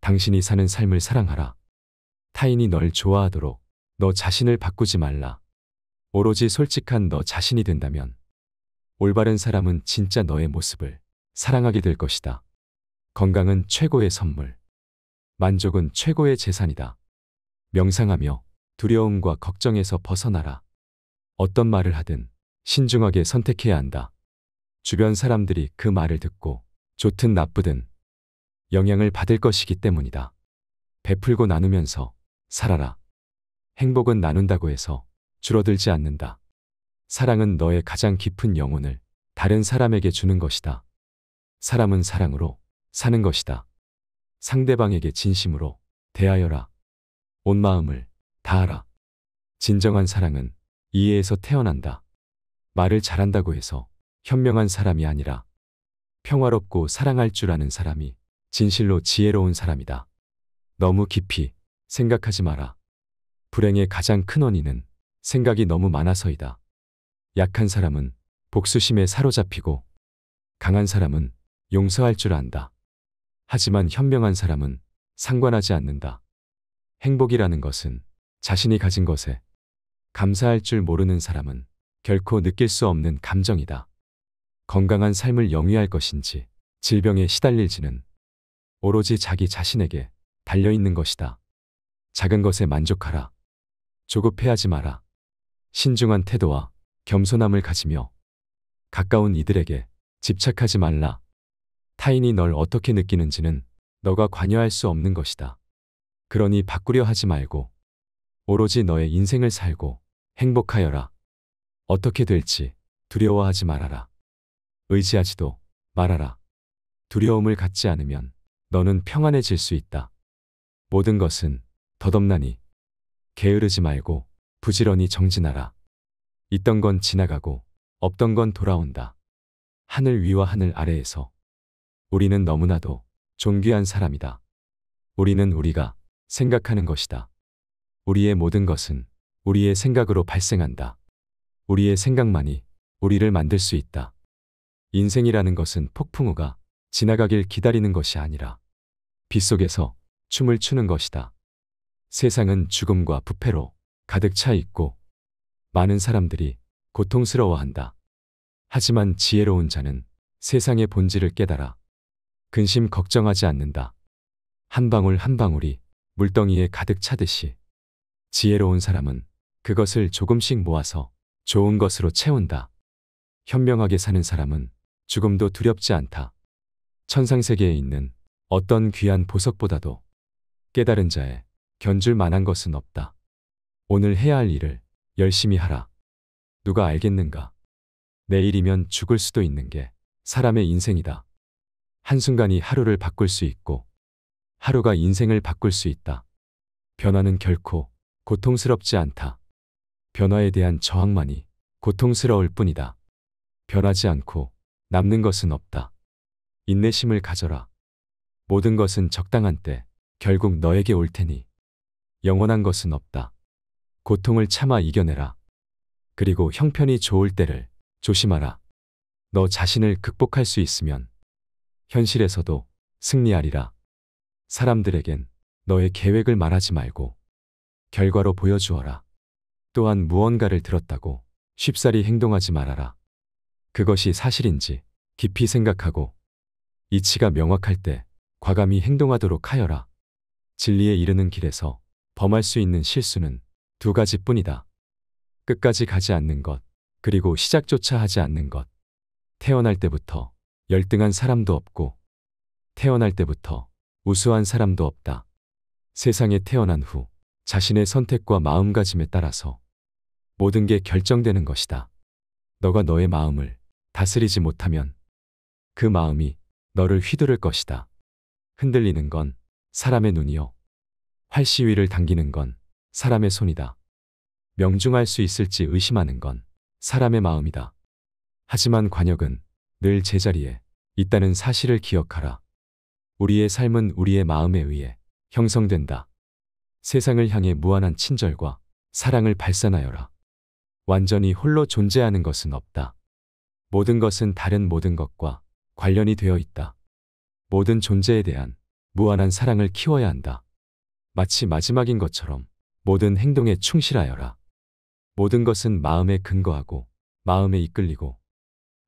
당신이 사는 삶을 사랑하라. 타인이 널 좋아하도록 너 자신을 바꾸지 말라. 오로지 솔직한 너 자신이 된다면 올바른 사람은 진짜 너의 모습을 사랑하게 될 것이다. 건강은 최고의 선물. 만족은 최고의 재산이다. 명상하며 두려움과 걱정에서 벗어나라. 어떤 말을 하든 신중하게 선택해야 한다. 주변 사람들이 그 말을 듣고 좋든 나쁘든 영향을 받을 것이기 때문이다. 베풀고 나누면서 살아라. 행복은 나눈다고 해서 줄어들지 않는다. 사랑은 너의 가장 깊은 영혼을 다른 사람에게 주는 것이다. 사람은 사랑으로 사는 것이다. 상대방에게 진심으로 대하여라. 온 마음을 다하라. 진정한 사랑은 이해에서 태어난다. 말을 잘한다고 해서 현명한 사람이 아니라 평화롭고 사랑할 줄 아는 사람이 진실로 지혜로운 사람이다. 너무 깊이 생각하지 마라. 불행의 가장 큰 원인은 생각이 너무 많아서이다. 약한 사람은 복수심에 사로잡히고 강한 사람은 용서할 줄 안다. 하지만 현명한 사람은 상관하지 않는다. 행복이라는 것은 자신이 가진 것에 감사할 줄 모르는 사람은 결코 느낄 수 없는 감정이다. 건강한 삶을 영위할 것인지 질병에 시달릴지는 오로지 자기 자신에게 달려있는 것이다. 작은 것에 만족하라. 조급해하지 마라. 신중한 태도와 겸손함을 가지며 가까운 이들에게 집착하지 말라. 타인이 널 어떻게 느끼는지는 너가 관여할 수 없는 것이다. 그러니 바꾸려 하지 말고 오로지 너의 인생을 살고 행복하여라. 어떻게 될지 두려워하지 말아라. 의지하지도 말아라. 두려움을 갖지 않으면 너는 평안해질 수 있다. 모든 것은 덧없나니 게으르지 말고 부지런히 정진하라. 있던 건 지나가고 없던 건 돌아온다. 하늘 위와 하늘 아래에서 우리는 너무나도 존귀한 사람이다. 우리는 우리가 생각하는 것이다. 우리의 모든 것은 우리의 생각으로 발생한다. 우리의 생각만이 우리를 만들 수 있다. 인생이라는 것은 폭풍우가 지나가길 기다리는 것이 아니라 빗속에서 춤을 추는 것이다. 세상은 죽음과 부패로 가득 차 있고 많은 사람들이 고통스러워한다. 하지만 지혜로운 자는 세상의 본질을 깨달아 근심 걱정하지 않는다. 한 방울 한 방울이 물덩이에 가득 차듯이 지혜로운 사람은 그것을 조금씩 모아서 좋은 것으로 채운다. 현명하게 사는 사람은 죽음도 두렵지 않다. 천상세계에 있는 어떤 귀한 보석보다도 깨달은 자에 견줄 만한 것은 없다. 오늘 해야 할 일을 열심히 하라. 누가 알겠는가? 내일이면 죽을 수도 있는 게 사람의 인생이다. 한순간이 하루를 바꿀 수 있고 하루가 인생을 바꿀 수 있다. 변화는 결코 고통스럽지 않다. 변화에 대한 저항만이 고통스러울 뿐이다. 변하지 않고 남는 것은 없다. 인내심을 가져라. 모든 것은 적당한 때 결국 너에게 올 테니 영원한 것은 없다. 고통을 참아 이겨내라. 그리고 형편이 좋을 때를 조심하라. 너 자신을 극복할 수 있으면 현실에서도 승리하리라. 사람들에겐 너의 계획을 말하지 말고 결과로 보여주어라. 또한 무언가를 들었다고 쉽사리 행동하지 말아라. 그것이 사실인지 깊이 생각하고 이치가 명확할 때 과감히 행동하도록 하여라. 진리에 이르는 길에서 범할 수 있는 실수는 두 가지뿐이다. 끝까지 가지 않는 것, 그리고 시작조차 하지 않는 것. 태어날 때부터 열등한 사람도 없고 태어날 때부터 우수한 사람도 없다. 세상에 태어난 후 자신의 선택과 마음가짐에 따라서 모든 게 결정되는 것이다. 너가 너의 마음을 다스리지 못하면 그 마음이 너를 휘두를 것이다. 흔들리는 건 사람의 눈이요. 활시위를 당기는 건 사람의 손이다. 명중할 수 있을지 의심하는 건 사람의 마음이다. 하지만 관역은 늘 제자리에 있다는 사실을 기억하라. 우리의 삶은 우리의 마음에 의해 형성된다. 세상을 향해 무한한 친절과 사랑을 발산하여라. 완전히 홀로 존재하는 것은 없다. 모든 것은 다른 모든 것과 관련이 되어 있다. 모든 존재에 대한 무한한 사랑을 키워야 한다. 마치 마지막인 것처럼 모든 행동에 충실하여라. 모든 것은 마음에 근거하고 마음에 이끌리고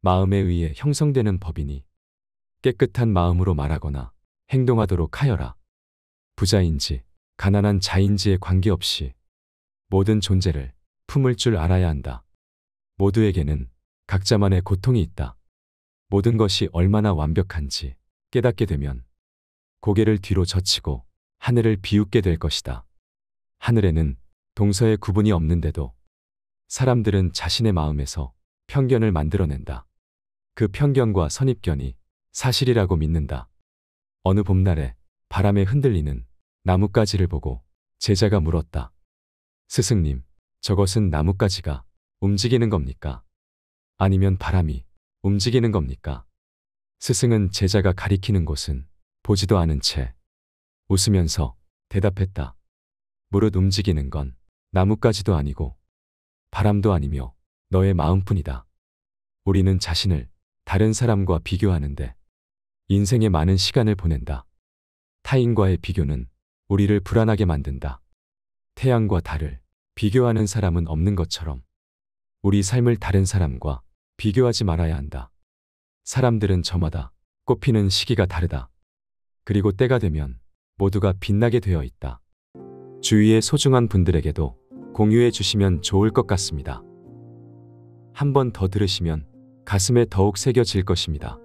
마음에 의해 형성되는 법이니 깨끗한 마음으로 말하거나 행동하도록 하여라. 부자인지 가난한 자인지에 관계없이 모든 존재를 품을 줄 알아야 한다. 모두에게는 각자만의 고통이 있다. 모든 것이 얼마나 완벽한지 깨닫게 되면 고개를 뒤로 젖히고 하늘을 비웃게 될 것이다. 하늘에는 동서의 구분이 없는데도 사람들은 자신의 마음에서 편견을 만들어낸다. 그 편견과 선입견이 사실이라고 믿는다. 어느 봄날에 바람에 흔들리는 나뭇가지를 보고 제자가 물었다. 스승님, 저것은 나뭇가지가 움직이는 겁니까? 아니면 바람이 움직이는 겁니까? 스승은 제자가 가리키는 곳은 보지도 않은 채 웃으면서 대답했다. 무릇 움직이는 건 나뭇가지도 아니고 바람도 아니며 너의 마음뿐이다. 우리는 자신을 다른 사람과 비교하는데 인생의 많은 시간을 보낸다. 타인과의 비교는 우리를 불안하게 만든다. 태양과 달을 비교하는 사람은 없는 것처럼 우리 삶을 다른 사람과 비교하지 말아야 한다. 사람들은 저마다 꽃피는 시기가 다르다. 그리고 때가 되면 모두가 빛나게 되어 있다. 주위의 소중한 분들에게도 공유해 주시면 좋을 것 같습니다. 한 번 더 들으시면 가슴에 더욱 새겨질 것입니다.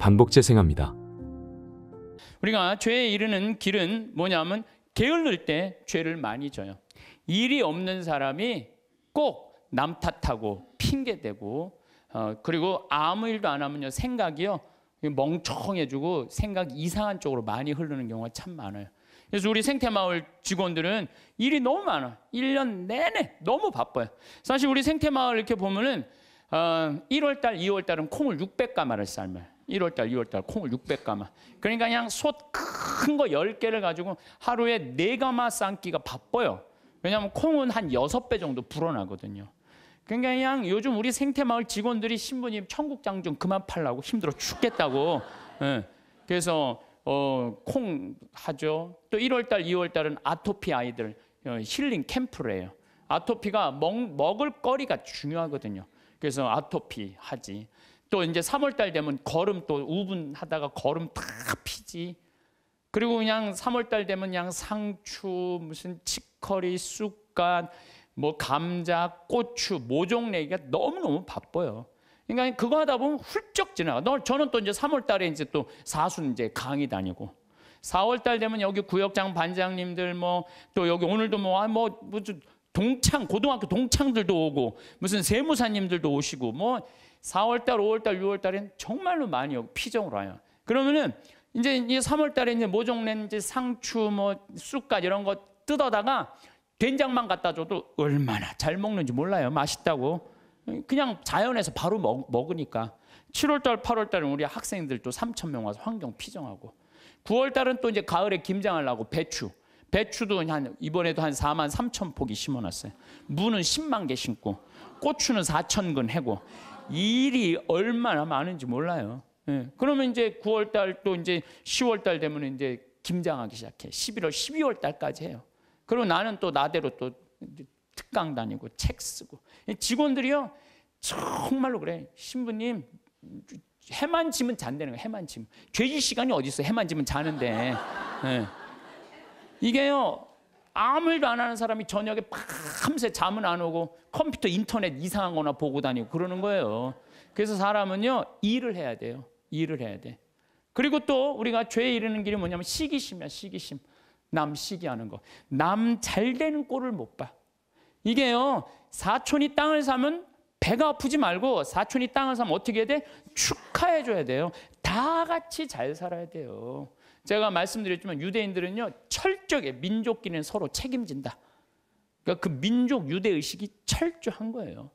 반복 재생합니다. 우리가 죄에 이르는 길은 뭐냐면 게을를 때 죄를 많이 져요. 일이 없는 사람이 꼭남 탓하고 핑계대고 어, 그리고 아무 일도 안 하면요 생각이요 멍청해지고 생각 이상한 쪽으로 많이 흐르는 경우가 참 많아요. 그래서 우리 생태마을 직원들은 일이 너무 많아. 1년 내내 너무 바빠요. 사실 우리 생태마을 이렇게 보면은 어, 1월 달, 2월 달은 콩을 600가마를 삶아요. 1월 달, 2월 달 콩을 600가마. 그러니까 그냥 솥 큰 거 10개를 가지고 하루에 4가마 삶기가 바빠요. 왜냐하면 콩은 한 6배 정도 불어나거든요. 그러니까 그냥 요즘 우리 생태마을 직원들이 신부님 청국장 좀 그만 팔라고 힘들어 죽겠다고. 예. 그래서 어, 콩 하죠. 또 1월달, 2월달은 아토피 아이들 어, 힐링 캠프를 해요. 아토피가 먹, 먹을 거리가 중요하거든요. 그래서 아토피 하지. 또 이제 3월달 되면 걸음 또 우분하다가 걸음 다 피지. 그리고 그냥 3월달 되면 그냥 상추, 무슨 치커리, 쑥갓 뭐 감자, 고추, 모종 내기가 너무너무 바빠요. 그러니까 그거 하다 보면 훌쩍 지나가. 저는 또 이제 3월 달에 이제 또 사순 이제 강의 다니고 4월 달 되면 여기 구역장 반장님들 뭐 또 여기 오늘도 뭐뭐 뭐, 아, 뭐 동창 고등학교 동창들도 오고 무슨 세무사님들도 오시고 뭐 4월 달, 5월 달, 6월 달엔 정말로 많이 여기 피정으로 와요. 그러면은 이제 이 3월 달에 이제 모종낸 이제 상추 뭐 쑥갓 이런 거 뜯어다가 된장만 갖다 줘도 얼마나 잘 먹는지 몰라요. 맛있다고. 그냥 자연에서 바로 먹, 으니까 7월달, 8월달은 우리 학생들 도 3천 명 와서 환경 피정하고 9월달은 또 이제 가을에 김장을 하고 배추. 배추도 한 이번에도 한 4만 3천 포기 심어놨어요. 무는 10만 개 심고 고추는 4천 근 해고 일이 얼마나 많은지 몰라요. 예. 그러면 이제 9월달 또 이제 10월달 되면 이제 김장하기 시작해. 11월, 12월달까지 해요. 그리고 나는 또 나대로 또 특강 다니고 책 쓰고 직원들이요 정말로 그래 신부님 해만 지면 잔대는 거야 해만 지면 죄지 시간이 어디 있어 해만 지면 자는데 네. 이게요 아무 일도 안 하는 사람이 저녁에 밤새 잠은 안 오고 컴퓨터 인터넷 이상한 거나 보고 다니고 그러는 거예요 그래서 사람은요 일을 해야 돼요 일을 해야 돼 그리고 또 우리가 죄에 이르는 길이 뭐냐면 시기심이야 시기심 남 시기하는 거. 남 잘 되는 꼴을 못 봐. 이게요. 사촌이 땅을 사면 배가 아프지 말고 사촌이 땅을 사면 어떻게 돼? 축하해 줘야 돼요. 다 같이 잘 살아야 돼요. 제가 말씀드렸지만 유대인들은요. 철저하게 민족끼리는 서로 책임진다. 그러니까 그 민족 유대 의식이 철저한 거예요.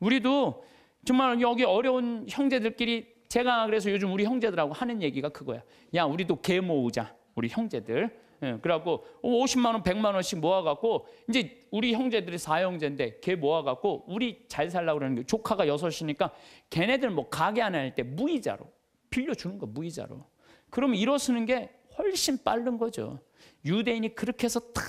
우리도 정말 여기 어려운 형제들끼리 제가 그래서 요즘 우리 형제들하고 하는 얘기가 그거야. 야, 우리도 개 모으자. 우리 형제들. 예, 그래갖고 50만 원, 100만 원씩 모아갖고 이제 우리 형제들이 사형제인데 걔 모아갖고 우리 잘 살라고 그러는 게 조카가 여섯이니까 걔네들 뭐 가게 안 할 때 무이자로 빌려주는 거 무이자로. 그럼 일어서는 게 훨씬 빠른 거죠. 유대인이 그렇게 해서 다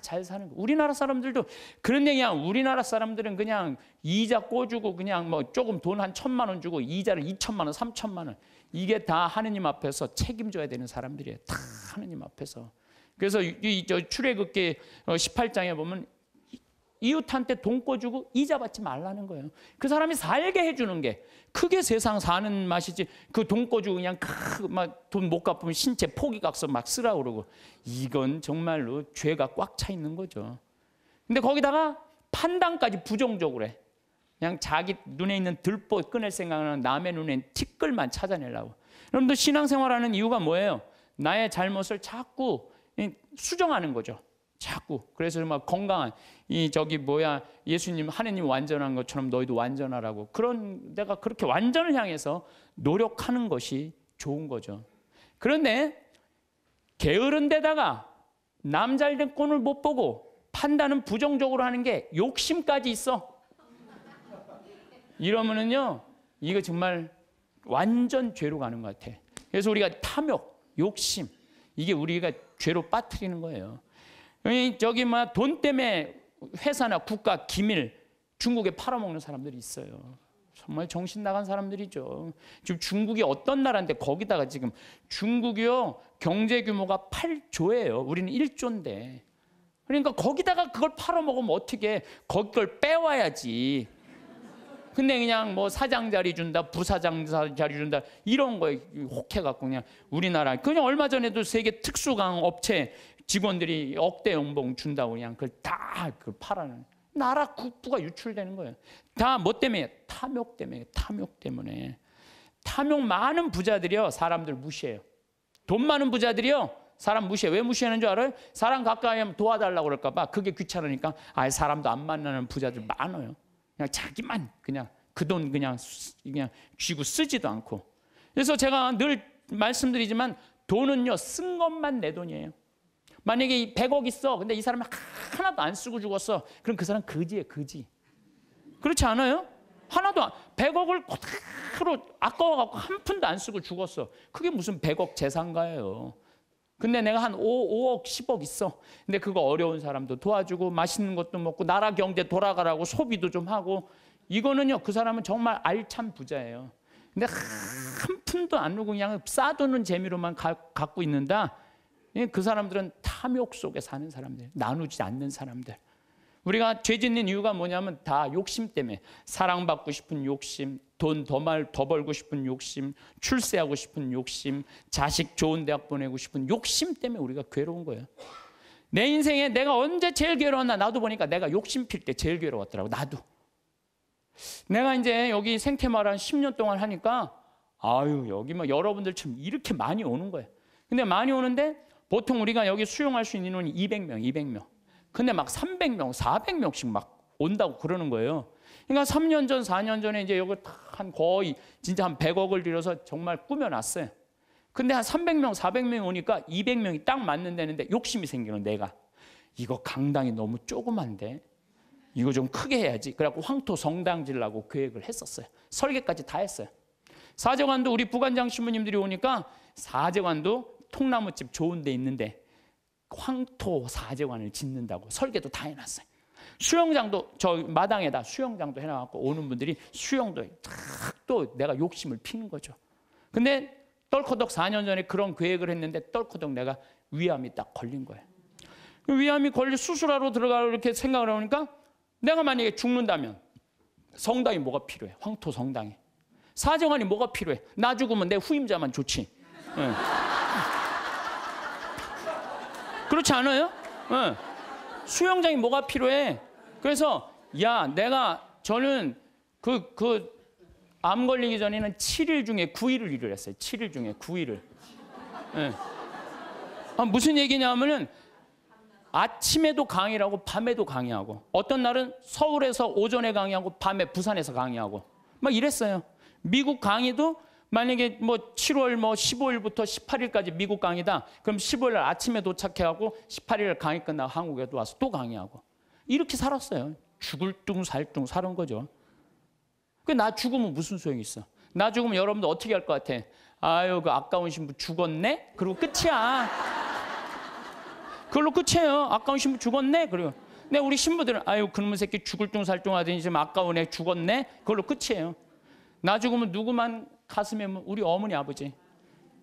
잘 사는 거. 우리나라 사람들도 그런 얘기야. 우리나라 사람들은 그냥 이자 꿔주고 그냥 뭐 조금 돈 한 천만 원 주고 이자를 이천만 원, 삼천만 원. 이게 다 하느님 앞에서 책임져야 되는 사람들이에요. 다 하느님 앞에서. 그래서 이 출애굽기 18장에 어, 보면 이웃한테 돈 꿔주고 이자 받지 말라는 거예요. 그 사람이 살게 해주는 게 크게 세상 사는 맛이지 그돈 꿔주고 그냥 막 돈 못 갚으면 신체 포기각서 막 쓰라 고 그러고 이건 정말로 죄가 꽉 차 있는 거죠. 근데 거기다가 판단까지 부정적으로 해. 그냥 자기 눈에 있는 들보 끊을 생각은 남의 눈엔 티끌만 찾아내려고. 여러분들 신앙생활하는 이유가 뭐예요? 나의 잘못을 자꾸 수정하는 거죠. 자꾸 그래서 막 건강한 이 저기 뭐야 예수님 하느님 완전한 것처럼 너희도 완전하라고 그런 내가 그렇게 완전을 향해서 노력하는 것이 좋은 거죠. 그런데 게으른 데다가 남잘된 꼴을 못 보고 판단은 부정적으로 하는 게 욕심까지 있어. 이러면은요 이거 정말 완전 죄로 가는 것 같아. 그래서 우리가 탐욕, 욕심 이게 우리가 죄로 빠뜨리는 거예요. 저기 막돈 뭐 때문에 회사나 국가 기밀 중국에 팔아먹는 사람들이 있어요. 정말 정신 나간 사람들이죠. 지금 중국이 어떤 나라인데 거기다가 지금 중국이요 경제 규모가 8조예요. 우리는 1조인데. 그러니까 거기다가 그걸 팔아먹으면 어떻게 거걸 빼와야지. 근데 그냥 뭐 사장 자리 준다, 부사장 자리 준다 이런 거에 혹해갖고 그냥 우리나라 그냥 얼마 전에도 세계 특수강 업체 직원들이 억대 연봉 준다고 그냥 그걸 다그 팔아는 나라 국부가 유출되는 거예요. 다 뭐 때문에 탐욕 때문에 탐욕 때문에 탐욕 많은 부자들이요 사람들 무시해요. 돈 많은 부자들이요 사람 무시해. 왜 무시하는 줄 알아요? 사람 가까이 하면 도와달라고 그럴까 봐. 그게 귀찮으니까 아예 사람도 안 만나는 부자들 네. 많아요. 그냥 자기만 그냥 그 돈 그냥 그냥 쥐고 쓰지도 않고. 그래서 제가 늘 말씀드리지만 돈은요 쓴 것만 내 돈이에요. 만약에 100억 있어. 근데 이 사람이 하나도 안 쓰고 죽었어. 그럼 그 사람 거지예요, 거지. 그렇지 않아요? 하나도 100억을 그대로 아까워갖고 한 푼도 안 쓰고 죽었어. 그게 무슨 100억 재산가예요. 근데 내가 한 5, 5억, 10억 있어. 근데 그거 어려운 사람도 도와주고 맛있는 것도 먹고 나라 경제 돌아가라고 소비도 좀 하고 이거는요. 그 사람은 정말 알찬 부자예요. 근데 한 푼도 안 누고 그냥 싸두는 재미로만 가, 갖고 있는다. 예, 그 사람들은 탐욕 속에 사는 사람들, 나누지 않는 사람들. 우리가 죄 짓는 이유가 뭐냐면 다 욕심 때문에 사랑받고 싶은 욕심, 돈더말더 벌고 싶은 욕심, 출세하고 싶은 욕심, 자식 좋은 대학 보내고 싶은 욕심 때문에 우리가 괴로운 거예요. 내 인생에 내가 언제 제일 괴로웠나 나도 보니까 내가 욕심 필 때 제일 괴로웠더라고 나도. 내가 이제 여기 생태마을 한 10년 동안 하니까 아유 여기 막 뭐 여러분들처럼 이렇게 많이 오는 거예요. 근데 많이 오는데 보통 우리가 여기 수용할 수 있는 인원이 200명, 200명. 근데 막 300명, 400명씩 막 온다고 그러는 거예요. 그러니까 3년 전, 4년 전에 이제 여기 한 거의 진짜 한 100억을 들여서 정말 꾸며놨어요. 근데 한 300명, 400명이 오니까 200명이 딱 맞는다는데 욕심이 생기는 내가. 이거 강당이 너무 조그만데 이거 좀 크게 해야지. 그래갖고 황토 성당 질라고 계획을 했었어요. 설계까지 다 했어요. 사제관도 우리 부관장 신부님들이 오니까 사제관도 통나무집 좋은 데 있는데 황토 사제관을 짓는다고 설계도 다 해놨어요. 수영장도 저 마당에다 수영장도 해놔갖고 오는 분들이 수영도 탁 또 내가 욕심을 피는 거죠. 근데 떨커덕 4년 전에 그런 계획을 했는데 떨커덕 내가 위암이 딱 걸린 거예요. 그 위암이 걸려 수술하러 들어가고 이렇게 생각을 하니까 내가 만약에 죽는다면 성당이 뭐가 필요해? 황토 성당이. 사정관이 뭐가 필요해? 나 죽으면 내 후임자만 좋지. 네. 그렇지 않아요? 네. 수영장이 뭐가 필요해? 그래서 야 내가 저는 그 그 암 걸리기 전에는 7일 중에 9일을 일을 했어요. 7일 중에 9일을. 네. 예. 아, 무슨 얘기냐면은 아침에도 강의하고 밤에도 강의하고 어떤 날은 서울에서 오전에 강의하고 밤에 부산에서 강의하고 막 이랬어요. 미국 강의도 만약에 뭐 7월 뭐 15일부터 18일까지 미국 강의다. 그럼 15일 아침에 도착해하고 18일 강의 끝나고 한국에 또 와서 또 강의하고. 이렇게 살았어요. 죽을 둥 살둥 살은 거죠. 그 나 죽으면 무슨 소용이 있어? 나 죽으면 여러분들 어떻게 할 것 같아? 아유 그 아까운 신부 죽었네? 그리고 끝이야. 그걸로 끝이에요. 아까운 신부 죽었네? 그리고 내 우리 신부들은 아유 그놈의 새끼 죽을 둥 살 둥 하더니 지금 아까운 애 죽었네? 그걸로 끝이에요. 나 죽으면 누구만 가슴에 우리 어머니 아버지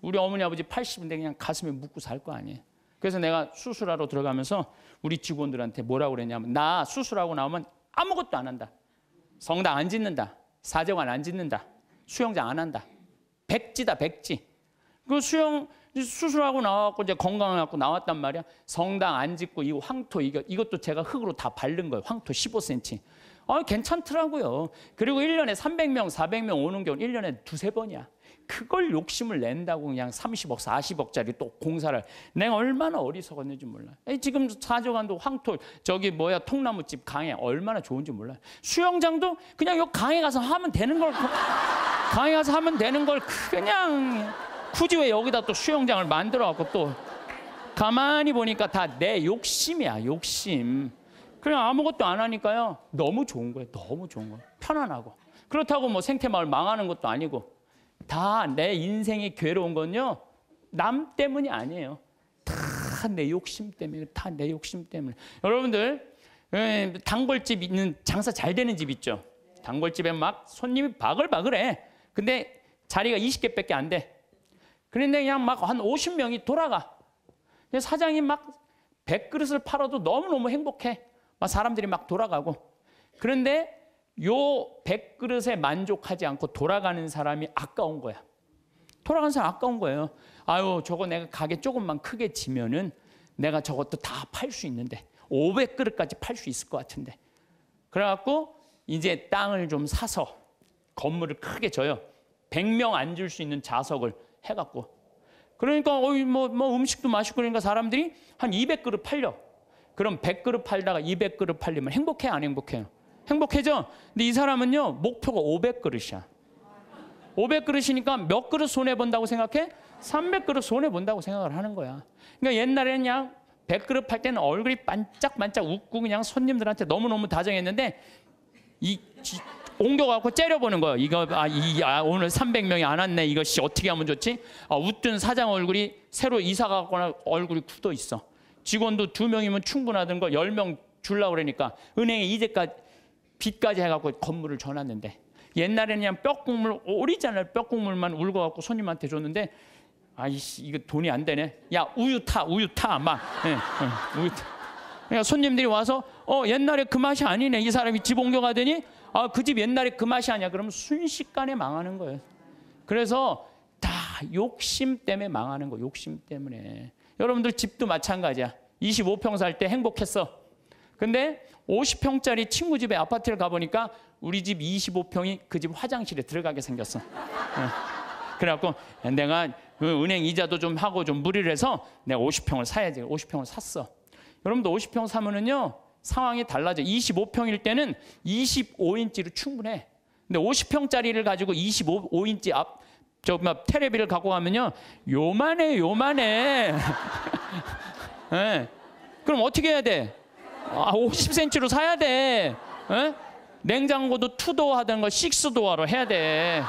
우리 어머니 아버지 80인데 그냥 가슴에 묻고 살 거 아니에요. 그래서 내가 수술하러 들어가면서 우리 직원들한테 뭐라고 그랬냐면 나 수술하고 나오면 아무것도 안 한다. 성당 안 짓는다. 사제관 안 짓는다. 수영장 안 한다. 백지다 백지. 그 수영 수술하고 나왔고 이제 건강을 갖고 나왔단 말이야. 성당 안 짓고 이 황토 이거 이것도 제가 흙으로 다 바른 거예요. 황토 15cm. 아, 괜찮더라고요. 그리고 1년에 300명, 400명 오는 경우 1년에 두세 번이야. 그걸 욕심을 낸다고 그냥 30억, 40억짜리 또 공사를 내가 얼마나 어리석었는지 몰라. 지금 사조간도 황토 저기 뭐야 통나무집 강에 얼마나 좋은지 몰라. 수영장도 그냥 요 강에 가서 하면 되는 걸 그, 강에 가서 하면 되는 걸 그냥 굳이 왜 여기다 또 수영장을 만들어 갖고 또 가만히 보니까 다 내 욕심이야, 욕심. 그냥 아무것도 안 하니까요. 너무 좋은 거예요. 너무 좋은 거예요. 편안하고. 그렇다고 뭐 생태마을 망하는 것도 아니고 다 내 인생이 괴로운 건요. 남 때문이 아니에요. 다 내 욕심 때문에, 다 내 욕심 때문에. 여러분들 예, 단골집 있는 장사 잘 되는 집 있죠. 단골집에 막 손님이 바글바글해. 근데 자리가 20개밖에 안 돼. 그런데 그냥 막 한 50명이 돌아가. 사장이 막 100그릇을 팔아도 너무너무 행복해. 막 사람들이 막 돌아가고 그런데 요1 0 0그릇에 만족하지 않고 돌아가는 사람이 아까운 거야. 돌아간 사람 아까운 거예요. 아유, 저거 내가 가게 조금만 크게 지면은 내가 저것도 다 팔 수 있는데 500그릇까지 팔 수 있을 것 같은데. 그래갖고 이제 땅을 좀 사서 건물을 크게 줘요. 100명 앉을 수 있는 자석을 해갖고. 그러니까 어이 뭐, 뭐 음식도 맛있고 그러니까 사람들이 한 200그릇 팔려. 그럼 100그릇 팔다가 200그릇 팔리면 행복해 안 행복해요? 행복해져 근데 이 사람은요 목표가 500그릇이야. 500그릇이니까 몇 그릇 손해 본다고 생각해? 300그릇 손해 본다고 생각을 하는 거야. 그러니까 옛날에는 그냥 100그릇 팔 때는 얼굴이 반짝반짝 웃고 그냥 손님들한테 너무너무 다정했는데 이 지, 옮겨갖고 째려보는 거야. 이거 아, 이, 아, 오늘 300명이 안 왔네. 이것이 어떻게 하면 좋지? 아, 웃든 사장 얼굴이 새로 이사 가거나 얼굴이 굳어 있어. 직원도 두 명이면 충분하던 거 열 명 줄라 고 그러니까 은행에 이제까지 빚까지 해갖고 건물을 줘놨는데 옛날에는 그냥 뼈국물 오리지널 뼈국물만 울고 갖고 손님한테 줬는데 아이씨 이거 돈이 안 되네 야 우유 타 우유 타막 네, 네, 우유 타 그러니까 손님들이 와서 어 옛날에 그 맛이 아니네 이 사람이 집 옮겨가더니 아 그 집 옛날에 그 맛이 아니야 그러면 순식간에 망하는 거예요 그래서 다 욕심 때문에 망하는 거 욕심 때문에 여러분들 집도 마찬가지야. 25평 살 때 행복했어. 근데 50평짜리 친구 집에 아파트를 가보니까 우리 집 25평이 그 집 화장실에 들어가게 생겼어. 어. 그래갖고 내가 그 은행 이자도 좀 하고 좀 무리를 해서 내가 50평을 사야지. 50평을 샀어. 여러분도 50평 사면은요, 상황이 달라져. 25평일 때는 25인치로 충분해. 근데 50평짜리를 가지고 25인치 앞 저막 테레비를 갖고 가면요 요만해 요만해 네. 그럼 어떻게 해야 돼? 아 50cm로 사야 돼 네? 냉장고도 투도 하던 걸 식스도어로 해야 돼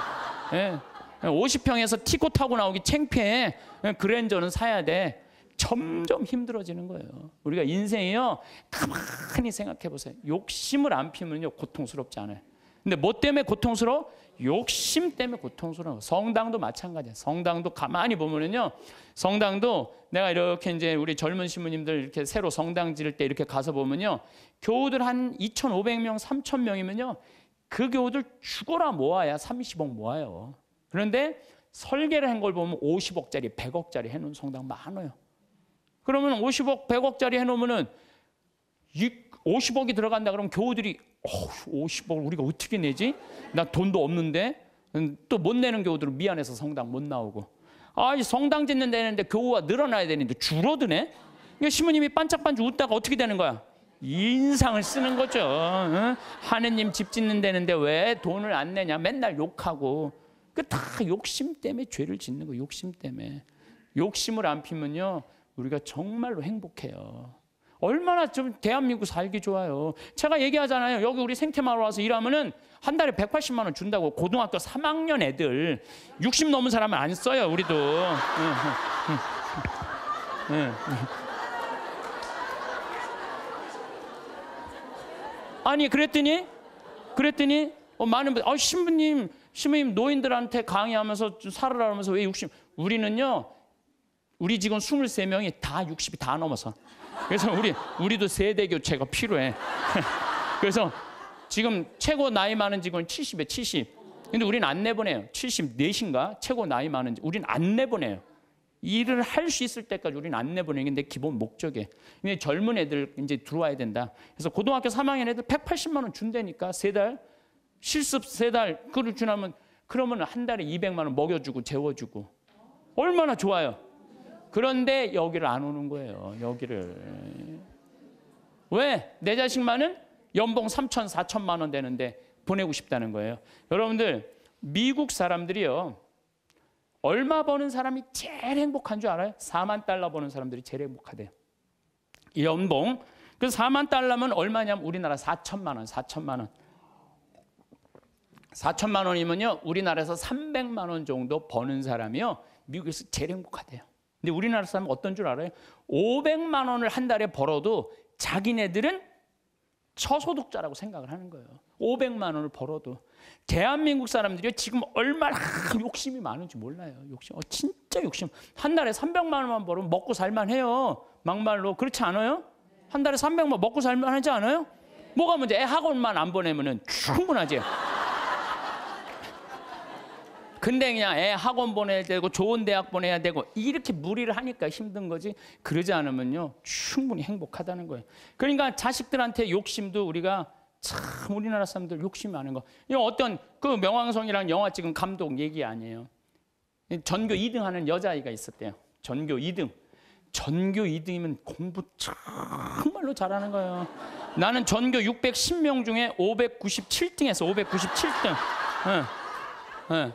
네. 예? 50평에서 티코 타고 나오기 창피해 그랜저는 사야 돼 점점 힘들어지는 거예요 우리가 인생이요 가만히 생각해 보세요 욕심을 안 피면요 고통스럽지 않아요 근데 뭐 때문에 고통스러워? 욕심 때문에 고통스러운 성당도 마찬가지야. 성당도 가만히 보면은요. 성당도 내가 이렇게 이제 우리 젊은 신부님들 이렇게 새로 성당 지을 때 이렇게 가서 보면요. 교우들 한 2,500명, 3,000명이면요. 그 교우들 죽어라 모아야 30억 모아요. 그런데 설계를 한 걸 보면 50억짜리, 100억짜리 해놓은 성당 많아요. 그러면 50억, 100억짜리 해놓으면은 50억이 들어간다 그러면 교우들이 50억을 우리가 어떻게 내지? 나 돈도 없는데 음, 또못 내는 교우들은 미안해서 성당 못 나오고 아이 성당 짓는 데는데 교우가 늘어나야 되는데 줄어드네. 그러니까 시모님이 반짝반짝 웃다가 어떻게 되는 거야? 인상을 쓰는 거죠. 응? 하느님 집 짓는 데는데 왜 돈을 안 내냐? 맨날 욕하고 그 다 욕심 때문에 죄를 짓는 거 욕심 때문에 욕심을 안 피면요 우리가 정말로 행복해요. 얼마나 좀 대한민국 살기 좋아요. 제가 얘기하잖아요. 여기 우리 생태마을 와서 일하면은 한 달에 180만 원 준다고 고등학교 3학년 애들 60 넘은 사람은 안 써요. 우리도. 예, 예, 예. 아니 그랬더니 그랬더니 어, 많은 분, 아 신부님, 신부님 노인들한테 강의하면서 살으라면서 왜 60? 우리는요, 우리 직원 23명이 다 60이 다 넘어서. 그래서 우리 우리도 세대 교체가 필요해. 그래서 지금 최고 나이 많은 직원 은 70에 70. 근데 우린안 내보내요. 74인가? 최고 나이 많은 지우린안 내보내요. 일을 할 수 있을 때까지 우린안내보내는 게 내 기본 목적에. 근데 젊은 애들 이제 들어와야 된다. 그래서 고등학교 3학년 애들 180만 원 준다니까 세 달. 실습 세 달. 그걸 주나면 그러면 한 달에 200만 원 먹여주고 재워주고. 얼마나 좋아요. 그런데 여기를 안 오는 거예요. 여기를. 왜? 내 자식만은 연봉 3천, 4천만 원 되는데 보내고 싶다는 거예요. 여러분들 미국 사람들이요. 얼마 버는 사람이 제일 행복한 줄 알아요? 4만 달러 버는 사람들이 제일 행복하대요. 연봉. 그 4만 달러면 얼마냐면 우리나라 4천만 원, 4천만 원. 4천만 원이면요. 우리나라에서 300만 원 정도 버는 사람이요. 미국에서 제일 행복하대요. 근데 우리나라 사람 어떤 줄 알아요? 500만 원을 한 달에 벌어도 자기네들은 저소득자라고 생각을 하는 거예요. 500만 원을 벌어도 대한민국 사람들이 지금 얼마나 욕심이 많은지 몰라요. 욕심, 어, 진짜 욕심. 한 달에 300만 원만 벌으면 먹고 살만해요. 막말로 그렇지 않아요? 한 달에 300만 원 먹고 살만하지 않아요? 뭐가 문제? 애 학원만 안 보내면은 충분하지. 근데 그냥 애 학원 보내야 되고 좋은 대학 보내야 되고 이렇게 무리를 하니까 힘든 거지 그러지 않으면요 충분히 행복하다는 거예요. 그러니까 자식들한테 욕심도 우리가 참 우리나라 사람들 욕심이 많은 거. 이 어떤 그명왕성이라 영화 찍은 감독 얘기 아니에요. 전교 2등 하는 여자아이가 있었대요. 전교 2등. 전교 2등이면 공부 정말로 잘하는 거예요. 나는 전교 610명 중에 597등에서 597등. 응. 응.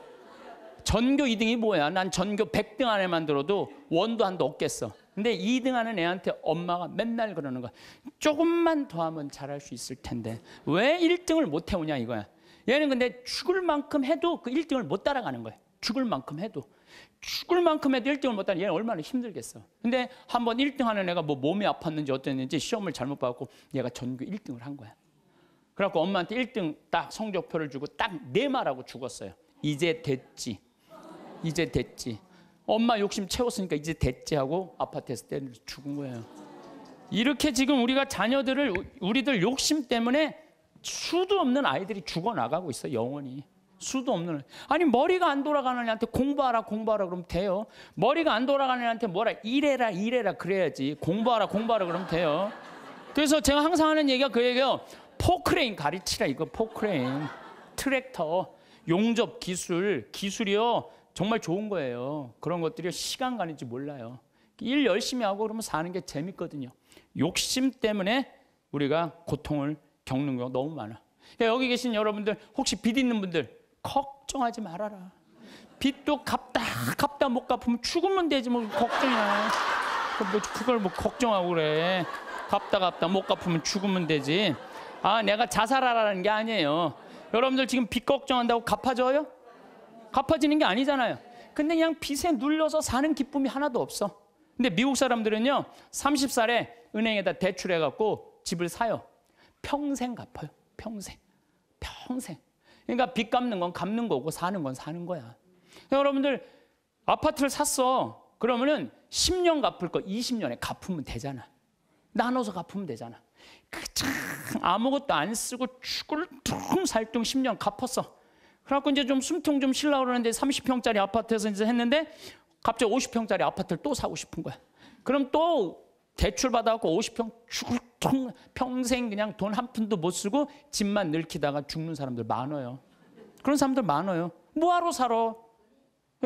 전교 2등이 뭐야? 난 전교 100등 안에만 들어도 원도 한도 없겠어. 근데 2등 하는 애한테 엄마가 맨날 그러는 거야. 조금만 더 하면 잘할 수 있을 텐데. 왜 1등을 못 해오냐 이거야. 얘는 근데 죽을 만큼 해도 그 1등을 못 따라가는 거야. 죽을 만큼 해도. 죽을 만큼 해도 1등을 못 하는 얘는 얼마나 힘들겠어. 근데 한 번 1등 하는 애가 뭐 몸이 아팠는지 어땠는지 시험을 잘못 봐갖고 얘가 전교 1등을 한 거야. 그래갖고 엄마한테 1등 딱 성적표를 주고 딱내 네 말하고 죽었어요. 이제 됐지. 이제 됐지. 엄마 욕심 채웠으니까 이제 됐지 하고 아파트에서 때려 죽은 거예요. 이렇게 지금 우리가 자녀들을 우리들 욕심 때문에 수도 없는 아이들이 죽어 나가고 있어 영원히. 수도 없는 아니 머리가 안 돌아가는 애한테 공부하라 공부하라 그러면 돼요. 머리가 안 돌아가는 애한테 뭐라 일해라 일해라 그래야지 공부하라 공부하라 그러면 돼요. 그래서 제가 항상 하는 얘기가 그 얘기예요. 포크레인 가르치라 이거 포크레인 트랙터 용접 기술 기술이요 정말 좋은 거예요. 그런 것들이 시간 가는 지 몰라요. 일 열심히 하고 그러면 사는 게 재밌거든요. 욕심 때문에 우리가 고통을 겪는 경우 너무 많아. 그러니까 여기 계신 여러분들 혹시 빚 있는 분들 걱정하지 말아라. 빚도 갚다 갚다 못 갚으면 죽으면 되지 뭐 걱정이야. 뭐 그걸 뭐 걱정하고 그래. 갚다 갚다 못 갚으면 죽으면 되지. 아 내가 자살하라는 게 아니에요. 여러분들 지금 빚 걱정한다고 갚아줘요? 갚아지는 게 아니잖아요. 근데 그냥 빚에 눌려서 사는 기쁨이 하나도 없어. 근데 미국 사람들은요, 30살에 은행에다 대출해갖고 집을 사요. 평생 갚아요. 평생. 평생. 그러니까 빚 갚는 건 갚는 거고 사는 건 사는 거야. 그러니까 여러분들 아파트를 샀어. 그러면은 10년 갚을 거 20년에 갚으면 되잖아. 나눠서 갚으면 되잖아. 그참 아무것도 안 쓰고 죽을 퉁 살뚱 10년 갚았어. 그래갖고 이제 좀 숨통 좀 실라 그러는데 30평짜리 아파트에서 이제 했는데 갑자기 50평짜리 아파트를 또 사고 싶은 거야. 그럼 또 대출 받아갖고 50평 죽통 평생 그냥 돈 한 푼도 못 쓰고 집만 늙히다가 죽는 사람들 많아요. 그런 사람들 많아요. 뭐하러 살아?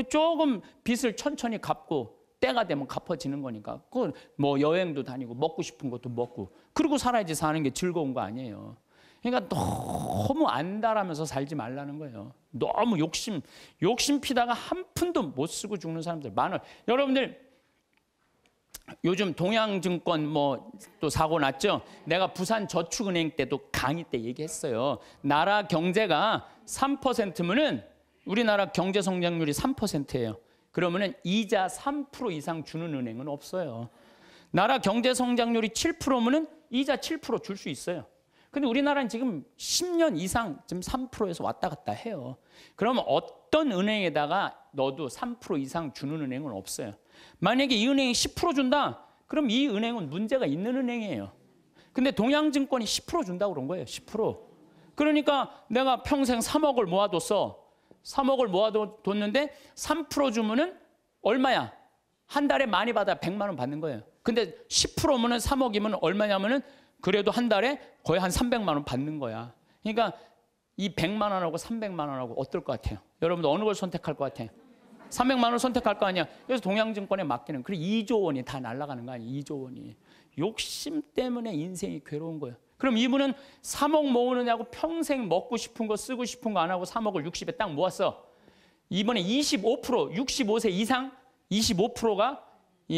조금 빚을 천천히 갚고 때가 되면 갚아지는 거니까. 그 뭐 여행도 다니고 먹고 싶은 것도 먹고 그러고 살아야지 사는 게 즐거운 거 아니에요. 그러니까 너무 안다라면서 살지 말라는 거예요. 너무 욕심, 욕심 피다가 한 푼도 못 쓰고 죽는 사람들 많아요. 여러분들 요즘 동양증권 뭐 또 사고 났죠. 내가 부산 저축은행 때도 강의 때 얘기했어요. 나라 경제가 3%면은 우리나라 경제 성장률이 3%예요. 그러면은 이자 3% 이상 주는 은행은 없어요. 나라 경제 성장률이 7%면은 이자 7%줄 수 있어요. 근데 우리나라는 지금 10년 이상 지금 3%에서 왔다 갔다 해요. 그러면 어떤 은행에다가 너도 3% 이상 주는 은행은 없어요. 만약에 이 은행이 10% 준다? 그럼 이 은행은 문제가 있는 은행이에요. 근데 동양증권이 10% 준다고 그런 거예요. 10%. 그러니까 내가 평생 3억을 모아뒀어. 3억을 모아뒀는데 3% 주면은 얼마야? 한 달에 많이 받아 100만 원 받는 거예요. 근데 10%면은 3억이면 얼마냐면은 그래도 한 달에 거의 한 300만 원 받는 거야. 그러니까 이 100만 원하고 300만 원하고 어떨 것 같아요? 여러분들 어느 걸 선택할 것 같아요? 300만 원 선택할 거 아니야. 그래서 동양증권에 맡기는 그 2조 원이 다 날아가는 거 아니야. 2조 원이. 욕심 때문에 인생이 괴로운 거예요. 그럼 이분은 3억 모으느냐고 평생 먹고 싶은 거 쓰고 싶은 거 안 하고 3억을 60에 딱 모았어. 이번에 25% 65세 이상 25%가 이,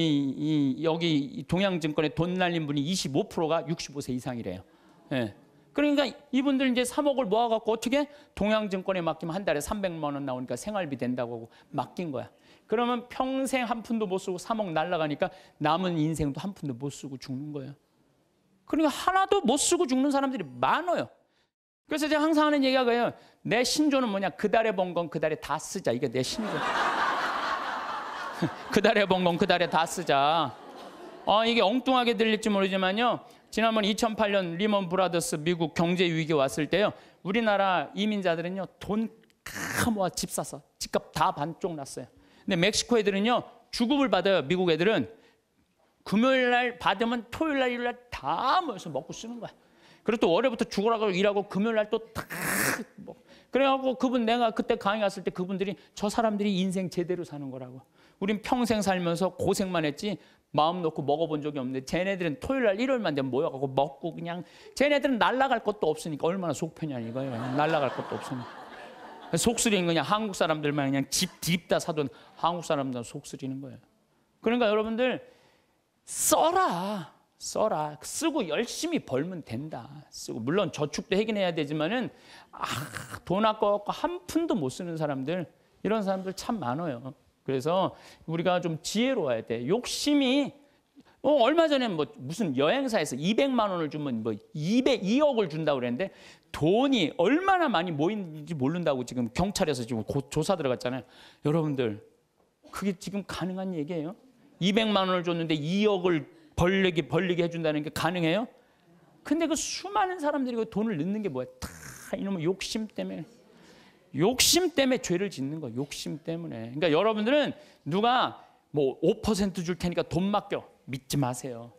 이 여기 동양증권에돈 날린 분이 25%가 65세 이상이래요. 예. 그러니까 이분들 이제 3억을 모아갖고 어떻게 동양증권에 맡기면 한 달에 300만 원 나오니까 생활비 된다고 하고 맡긴 거야. 그러면 평생 한 푼도 못 쓰고 3억 날라가니까 남은 인생도 한 푼도 못 쓰고 죽는 거예요. 그러니까 하나도 못 쓰고 죽는 사람들이 많아요. 그래서 제가 항상 하는 얘기가 그래요. 내 신조는 뭐냐? 그 달에 번 건그 달에 다 쓰자. 이게 내 신조. 그달에 번 건 그달에 다 쓰자. 어, 이게 엉뚱하게 들릴지 모르지만요. 지난번 2008년 리먼 브라더스 미국 경제 위기 왔을 때요. 우리나라 이민자들은요. 돈다 모아 집 사서 집값 다 반쪽 났어요. 근데 멕시코 애들은요. 주급을 받아요. 미국 애들은 금요일 날 받으면 토요일 날 일요일 날다 모여서 먹고 쓰는 거야. 그리고 또 월요일부터 죽으라고 일하고 금요일 날 또탁 뭐. 그래갖고 그분 내가 그때 강의 갔을 때 그분들이 저 사람들이 인생 제대로 사는 거라고. 우린 평생 살면서 고생만 했지 마음 놓고 먹어본 적이 없는데 쟤네들은 토요일 날 일요일만 되면 모여가고 먹고 그냥 쟤네들은 날라갈 것도 없으니까 얼마나 속편이야 이거예요. 날라갈 것도 없으니까. 속쓰리는 그냥 한국 사람들만 그냥 집 딥다 사둔 한국 사람들만 속쓰리는 거예요. 그러니까 여러분들 써라. 써라. 쓰고 열심히 벌면 된다. 쓰고 물론 저축도 해긴 해야 되지만은 아, 돈 아까워 한 푼도 못 쓰는 사람들 이런 사람들 참 많아요. 그래서 우리가 좀 지혜로워야 돼. 욕심이 어, 얼마 전에 뭐 무슨 여행사에서 200만 원을 주면 뭐 2 0 2억을 준다고 그랬는데 돈이 얼마나 많이 모인지 모른다고 지금 경찰에서 지금 고, 조사 들어갔잖아요. 여러분들, 그게 지금 가능한 얘기예요? 200만 원을 줬는데 2억을 벌리게, 벌리게 해준다는 게 가능해요? 근데 그 수많은 사람들이 그 돈을 넣는 게 뭐야? 다 이놈의 욕심 때문에. 욕심 때문에 죄를 짓는 거예요. 욕심 때문에. 그러니까 여러분들은 누가 뭐 5%줄 테니까 돈 맡겨. 믿지 마세요.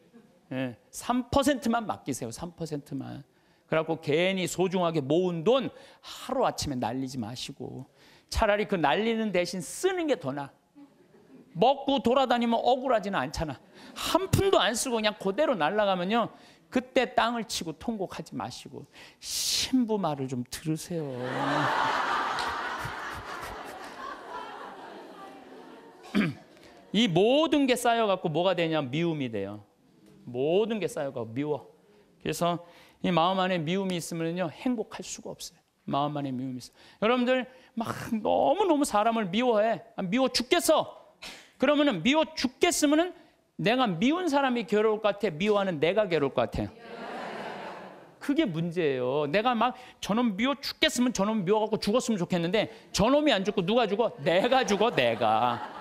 예, 3%만 맡기세요. 3%만. 그래갖고 괜히 소중하게 모은 돈 하루아침에 날리지 마시고 차라리 그 날리는 대신 쓰는 게 더 나아. 먹고 돌아다니면 억울하지는 않잖아. 한 푼도 안 쓰고 그냥 그대로 날라가면요. 그때 땅을 치고 통곡하지 마시고 신부 말을 좀 들으세요. 이 모든 게 쌓여갖고 뭐가 되냐면 미움이 돼요. 모든 게 쌓여갖고 미워. 그래서 이 마음 안에 미움이 있으면요 행복할 수가 없어요. 마음 안에 미움이 있어. 여러분들 막 너무 너무 사람을 미워해. 아, 미워 죽겠어. 그러면은 미워 죽겠으면은 내가 미운 사람이 괴로울 것 같아. 미워하는 내가 괴로울 것 같아. 그게 문제예요. 내가 막 저놈 미워 죽겠으면 저놈 미워갖고 죽었으면 좋겠는데 저놈이 안 죽고 누가 죽어? 내가 죽어, 내가.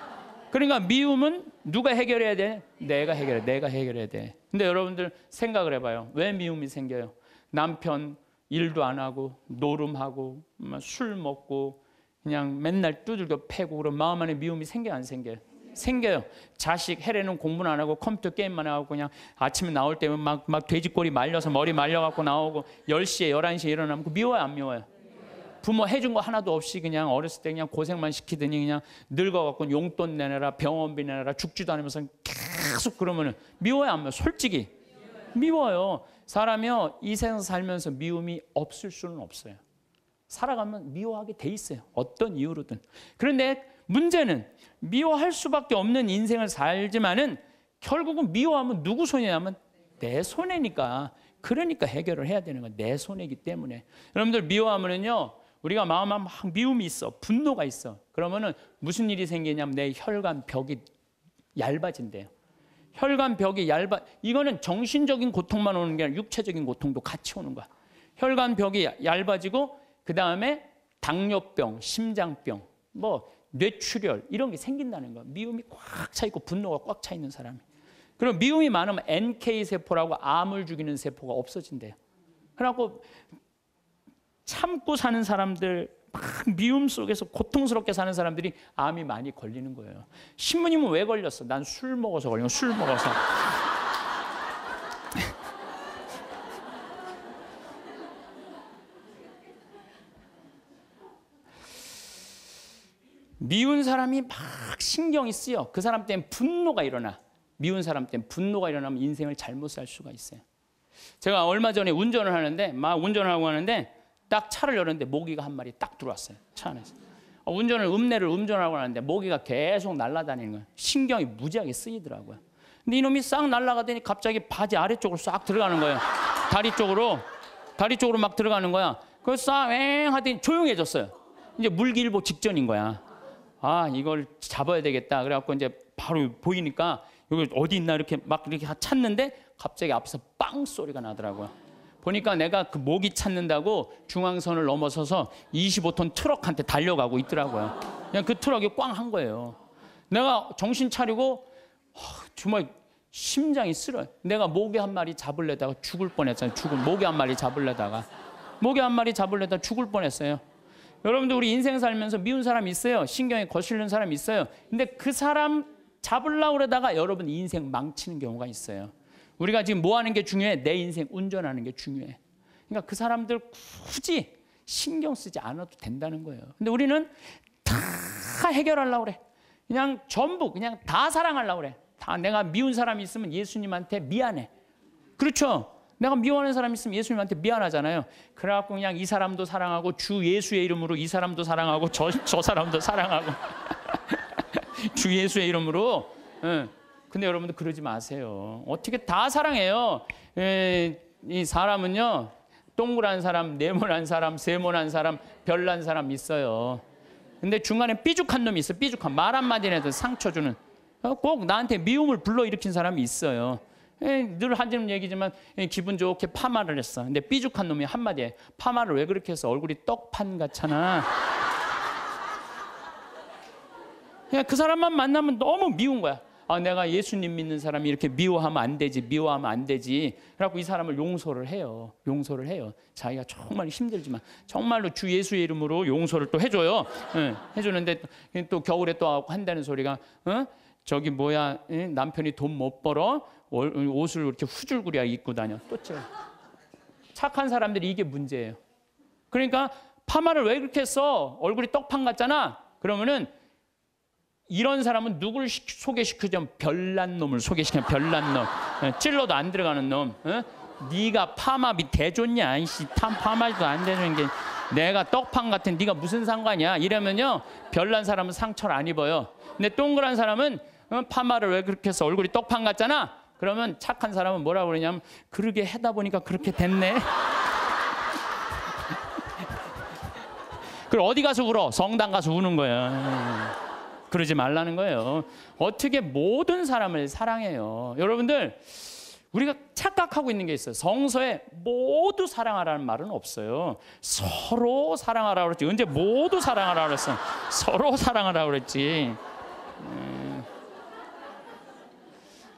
그러니까 미움은 누가 해결해야 돼? 내가 해결해. 내가 해결해야 돼. 근데 여러분들 생각을 해봐요. 왜 미움이 생겨요? 남편 일도 안 하고 노름하고 뭐 술 먹고 그냥 맨날 두들겨 패고 그런 마음 안에 미움이 생겨 안 생겨요? 생겨요. 자식 해례는 공부는 안 하고 컴퓨터 게임만 하고 그냥 아침에 나올 때면 막, 막 돼지꼬리 말려서 머리 말려갖고 나오고 10시에 11시에 일어나면 그 미워요 안 미워요? 부모 해준 거 하나도 없이 그냥 어렸을 때 그냥 고생만 시키더니 그냥 늙어갖고 용돈 내내라 병원비 내내라 죽지도 않으면서 계속 그러면은 미워요 안 미워? 솔직히 미워요. 사람이요 이 세상 살면서 미움이 없을 수는 없어요. 살아가면 미워하게 돼 있어요. 어떤 이유로든. 그런데 문제는 미워할 수밖에 없는 인생을 살지만은 결국은 미워하면 누구 손이냐면 내 손해니까. 그러니까 해결을 해야 되는 건 내 손해이기 때문에. 여러분들 미워하면은요. 우리가 마음에 막 미움이 있어, 분노가 있어. 그러면은 무슨 일이 생기냐면 내 혈관 벽이 얇아진대요. 혈관 벽이 얇아. 이거는 정신적인 고통만 오는 게 아니라 육체적인 고통도 같이 오는 거야. 혈관 벽이 얇아지고 그 다음에 당뇨병, 심장병, 뭐 뇌출혈 이런 게 생긴다는 거야. 미움이 꽉 차 있고 분노가 꽉 차 있는 사람이. 그럼 미움이 많으면 NK 세포라고 암을 죽이는 세포가 없어진대요. 그래갖고 참고 사는 사람들 막 미움 속에서 고통스럽게 사는 사람들이 암이 많이 걸리는 거예요. 신부님은 왜 걸렸어? 난 술 먹어서 걸린 술 먹어서. 미운 사람이 막 신경이 쓰여. 그 사람 때문에 분노가 일어나. 미운 사람 때문에 분노가 일어나면 인생을 잘못 살 수가 있어요. 제가 얼마 전에 운전을 하는데 막 운전하고 하는데 딱 차를 열었는데 모기가 한 마리 딱 들어왔어요. 차 안에서. 어, 운전을 읍내를운전하고나는데 모기가 계속 날아다니는 거예요. 신경이 무지하게 쓰이더라고요. 근데 이놈이 싹 날아가더니 갑자기 바지 아래쪽으로 싹 들어가는 거예요. 다리 쪽으로 다리 쪽으로 막 들어가는 거야. 그래서 싹엥 하더니 조용해졌어요. 이제 물길보 직전인 거야. 아 이걸 잡아야 되겠다. 그래갖고 이제 바로 보이니까 여기 어디 있나 이렇게 막 이렇게 찾는데 갑자기 앞에서 빵 소리가 나더라고요. 보니까 내가 그 목이 찾는다고 중앙선을 넘어서서 25톤 트럭한테 달려가고 있더라고요. 그냥 그 트럭이 꽝 한 거예요. 내가 정신 차리고 정말 심장이 쓰러요. 내가 모기 한 마리 잡을려다가 죽을 뻔했잖아요. 죽을 모기 한 마리 잡을려다가 모기 한 마리 잡을려다 죽을 뻔했어요. 여러분들 우리 인생 살면서 미운 사람 있어요. 신경에 거슬리는 사람 있어요. 근데 그 사람 잡을라 그러다가 여러분 인생 망치는 경우가 있어요. 우리가 지금 뭐 하는 게 중요해? 내 인생 운전하는 게 중요해. 그러니까 그 사람들 굳이 신경 쓰지 않아도 된다는 거예요. 근데 우리는 다 해결하려고 그래. 그냥 전부 그냥 다 사랑하려고 그래. 다 내가 미운 사람이 있으면 예수님한테 미안해. 그렇죠? 내가 미워하는 사람 있으면 예수님한테 미안하잖아요. 그래갖고 그냥 이 사람도 사랑하고 주 예수의 이름으로 이 사람도 사랑하고 저, 저 사람도 사랑하고 주 예수의 이름으로 응. 근데 여러분들 그러지 마세요. 어떻게 다 사랑해요. 예, 이 사람은요. 동그란 사람, 네모난 사람, 세모난 사람, 별난 사람 있어요. 근데 중간에 삐죽한 놈이 있어. 삐죽한 말 한마디라도 상처 주는. 어, 꼭 나한테 미움을 불러일으킨 사람이 있어요. 예, 늘 하는 얘기지만 예, 기분 좋게 파마를 했어. 근데 삐죽한 놈이 한마디에 파마를 왜 그렇게 해서 얼굴이 떡판 같잖아. 그 사람만 만나면 너무 미운 거야. 아 내가 예수님 믿는 사람이 이렇게 미워하면 안 되지 미워하면 안 되지 그래갖고 이 사람을 용서를 해요 용서를 해요 자기가 정말 힘들지만 정말로 주 예수의 이름으로 용서를 또 해줘요 응, 예, 해주는데 또 겨울에 또 한다는 소리가 응? 어? 저기 뭐야 응? 남편이 돈 못 벌어 옷을 이렇게 후줄구리야 입고 다녀 또 째. 착한 사람들이 이게 문제예요 그러니까 파마를 왜 그렇게 써 얼굴이 떡판 같잖아 그러면은 이런 사람은 누굴 소개시키자 별난 놈을 소개시켜면 별난 놈. 예, 찔러도 안 들어가는 놈. 예? 네가 파마 밑대 줬냐? 이씨 파마도 안 되는 게 내가 떡판 같은 네가 무슨 상관이야? 이러면요. 별난 사람은 상처를 안 입어요. 근데 동그란 사람은 어, 파마를 왜 그렇게 해서 얼굴이 떡판 같잖아. 그러면 착한 사람은 뭐라고 그러냐면 그러게 해다 보니까 그렇게 됐네. 그걸 어디 가서 울어? 성당 가서 우는 거야. 그러지 말라는 거예요. 어떻게 모든 사람을 사랑해요. 여러분들 우리가 착각하고 있는 게 있어요. 성서에 모두 사랑하라는 말은 없어요. 서로 사랑하라 그랬지. 언제 모두 사랑하라 그랬어? 서로 사랑하라 그랬지. 네.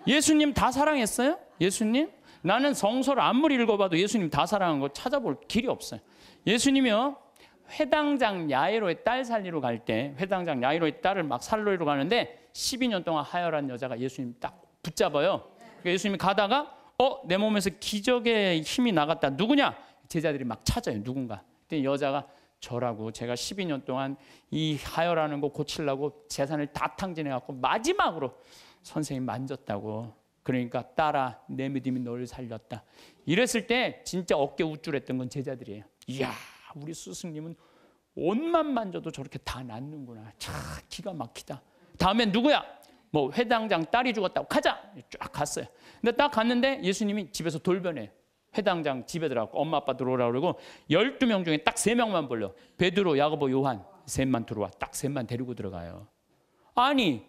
예수님 다 사랑했어요? 예수님? 나는 성서를 아무리 읽어봐도 예수님 다 사랑한 거 찾아볼 길이 없어요. 예수님이요. 회당장 야이로의 딸살리러갈 때 회당장 야이로의 딸을 막 살로이로 가는데 12년 동안 하혈한 여자가 예수님 딱 붙잡아요. 그러니까 예수님이 가다가 어내 몸에서 기적의 힘이 나갔다. 누구냐? 제자들이 막 찾아요. 누군가. 그때 여자가 저라고 제가 12년 동안 이 하혈하는 거 고치려고 재산을 다 탕진해 갖고 마지막으로 선생님 만졌다고. 그러니까 따라 내 믿음이 너를 살렸다. 이랬을 때 진짜 어깨 우쭐했던 건 제자들이에요. 이야. 우리 스승님은 옷만 만져도 저렇게 다 낫는구나. 참 기가 막히다. 다음에 누구야? 뭐 회당장 딸이 죽었다고 가자. 쫙 갔어요. 근데 딱 갔는데 예수님이 집에서 돌변해. 회당장 집에 들어가고 엄마 아빠 들어오라 그러고 12명 중에 딱 3명만 불러. 베드로, 야고보, 요한 셋만 들어와. 딱 셋만 데리고 들어가요. 아니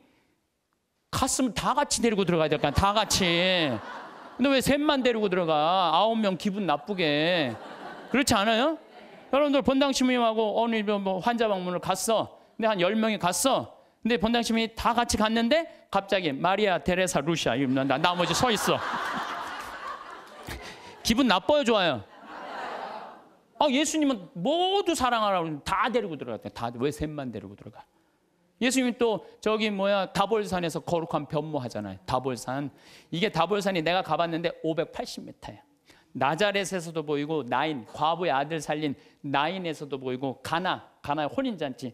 갔으면 다 같이 데리고 들어가야 될까? 다 같이. 근데 왜 셋만 데리고 들어가? 아홉 명 기분 나쁘게. 그렇지 않아요? 여러분들 본당 신부하고 어느 뭐, 뭐 환자 방문을 갔어. 근데 한 열명이 갔어. 근데 본당 신부이다 같이 갔는데 갑자기 마리아 데레사 루시아 이러면 나 나머지 서 있어. 기분 나빠요, 좋아요? 아, 예수님은 모두 사랑하라고 다 데리고 들어갔대. 다 왜 셋만 데리고 들어가? 예수님은또 저기 뭐야 다볼산에서 거룩한 변모하잖아요. 다볼산. 이게 다볼산이 내가 가봤는데 580m야. 나자렛에서도 보이고 나인 과부의 아들 살린 나인에서도 보이고 가나 가나 의 혼인 잔치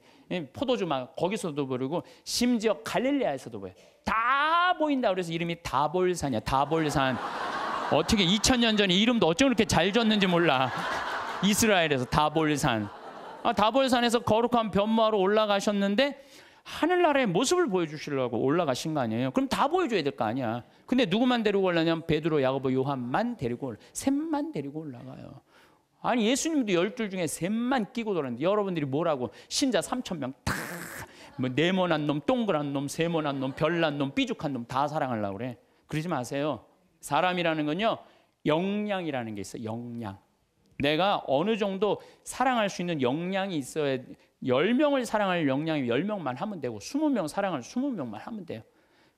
포도주막 거기서도 보이고 심지어 갈릴리아에서도 보여 다 보인다 그래서 이름이 다볼산이야 다볼산 어떻게 2000년 전에 이름도 어쩜 그렇게 잘 졌는지 몰라 이스라엘에서 다볼산 아, 다볼산에서 거룩한 변모하러 올라가셨는데 하늘나라의 모습을 보여주시려고 올라가신 거 아니에요? 그럼 다 보여줘야 될 거 아니야. 근데 누구만 데리고 올라냐면 베드로, 야고보, 요한만 데리고 셋만 데리고 올라가요. 아니 예수님도 열둘 중에 셋만 끼고 돌았는데 여러분들이 뭐라고 신자 3천 명다 뭐 네모난 놈, 동그란 놈, 세모난 놈, 별난 놈, 삐죽한 놈 다 사랑하려고 그래. 그러지 마세요. 사람이라는 건요. 역량이라는 게 있어. 역량. 내가 어느 정도 사랑할 수 있는 역량이 있어야 10명을 사랑할 역량이 10명만 하면 되고 20명 사랑할 20명만 하면 돼요.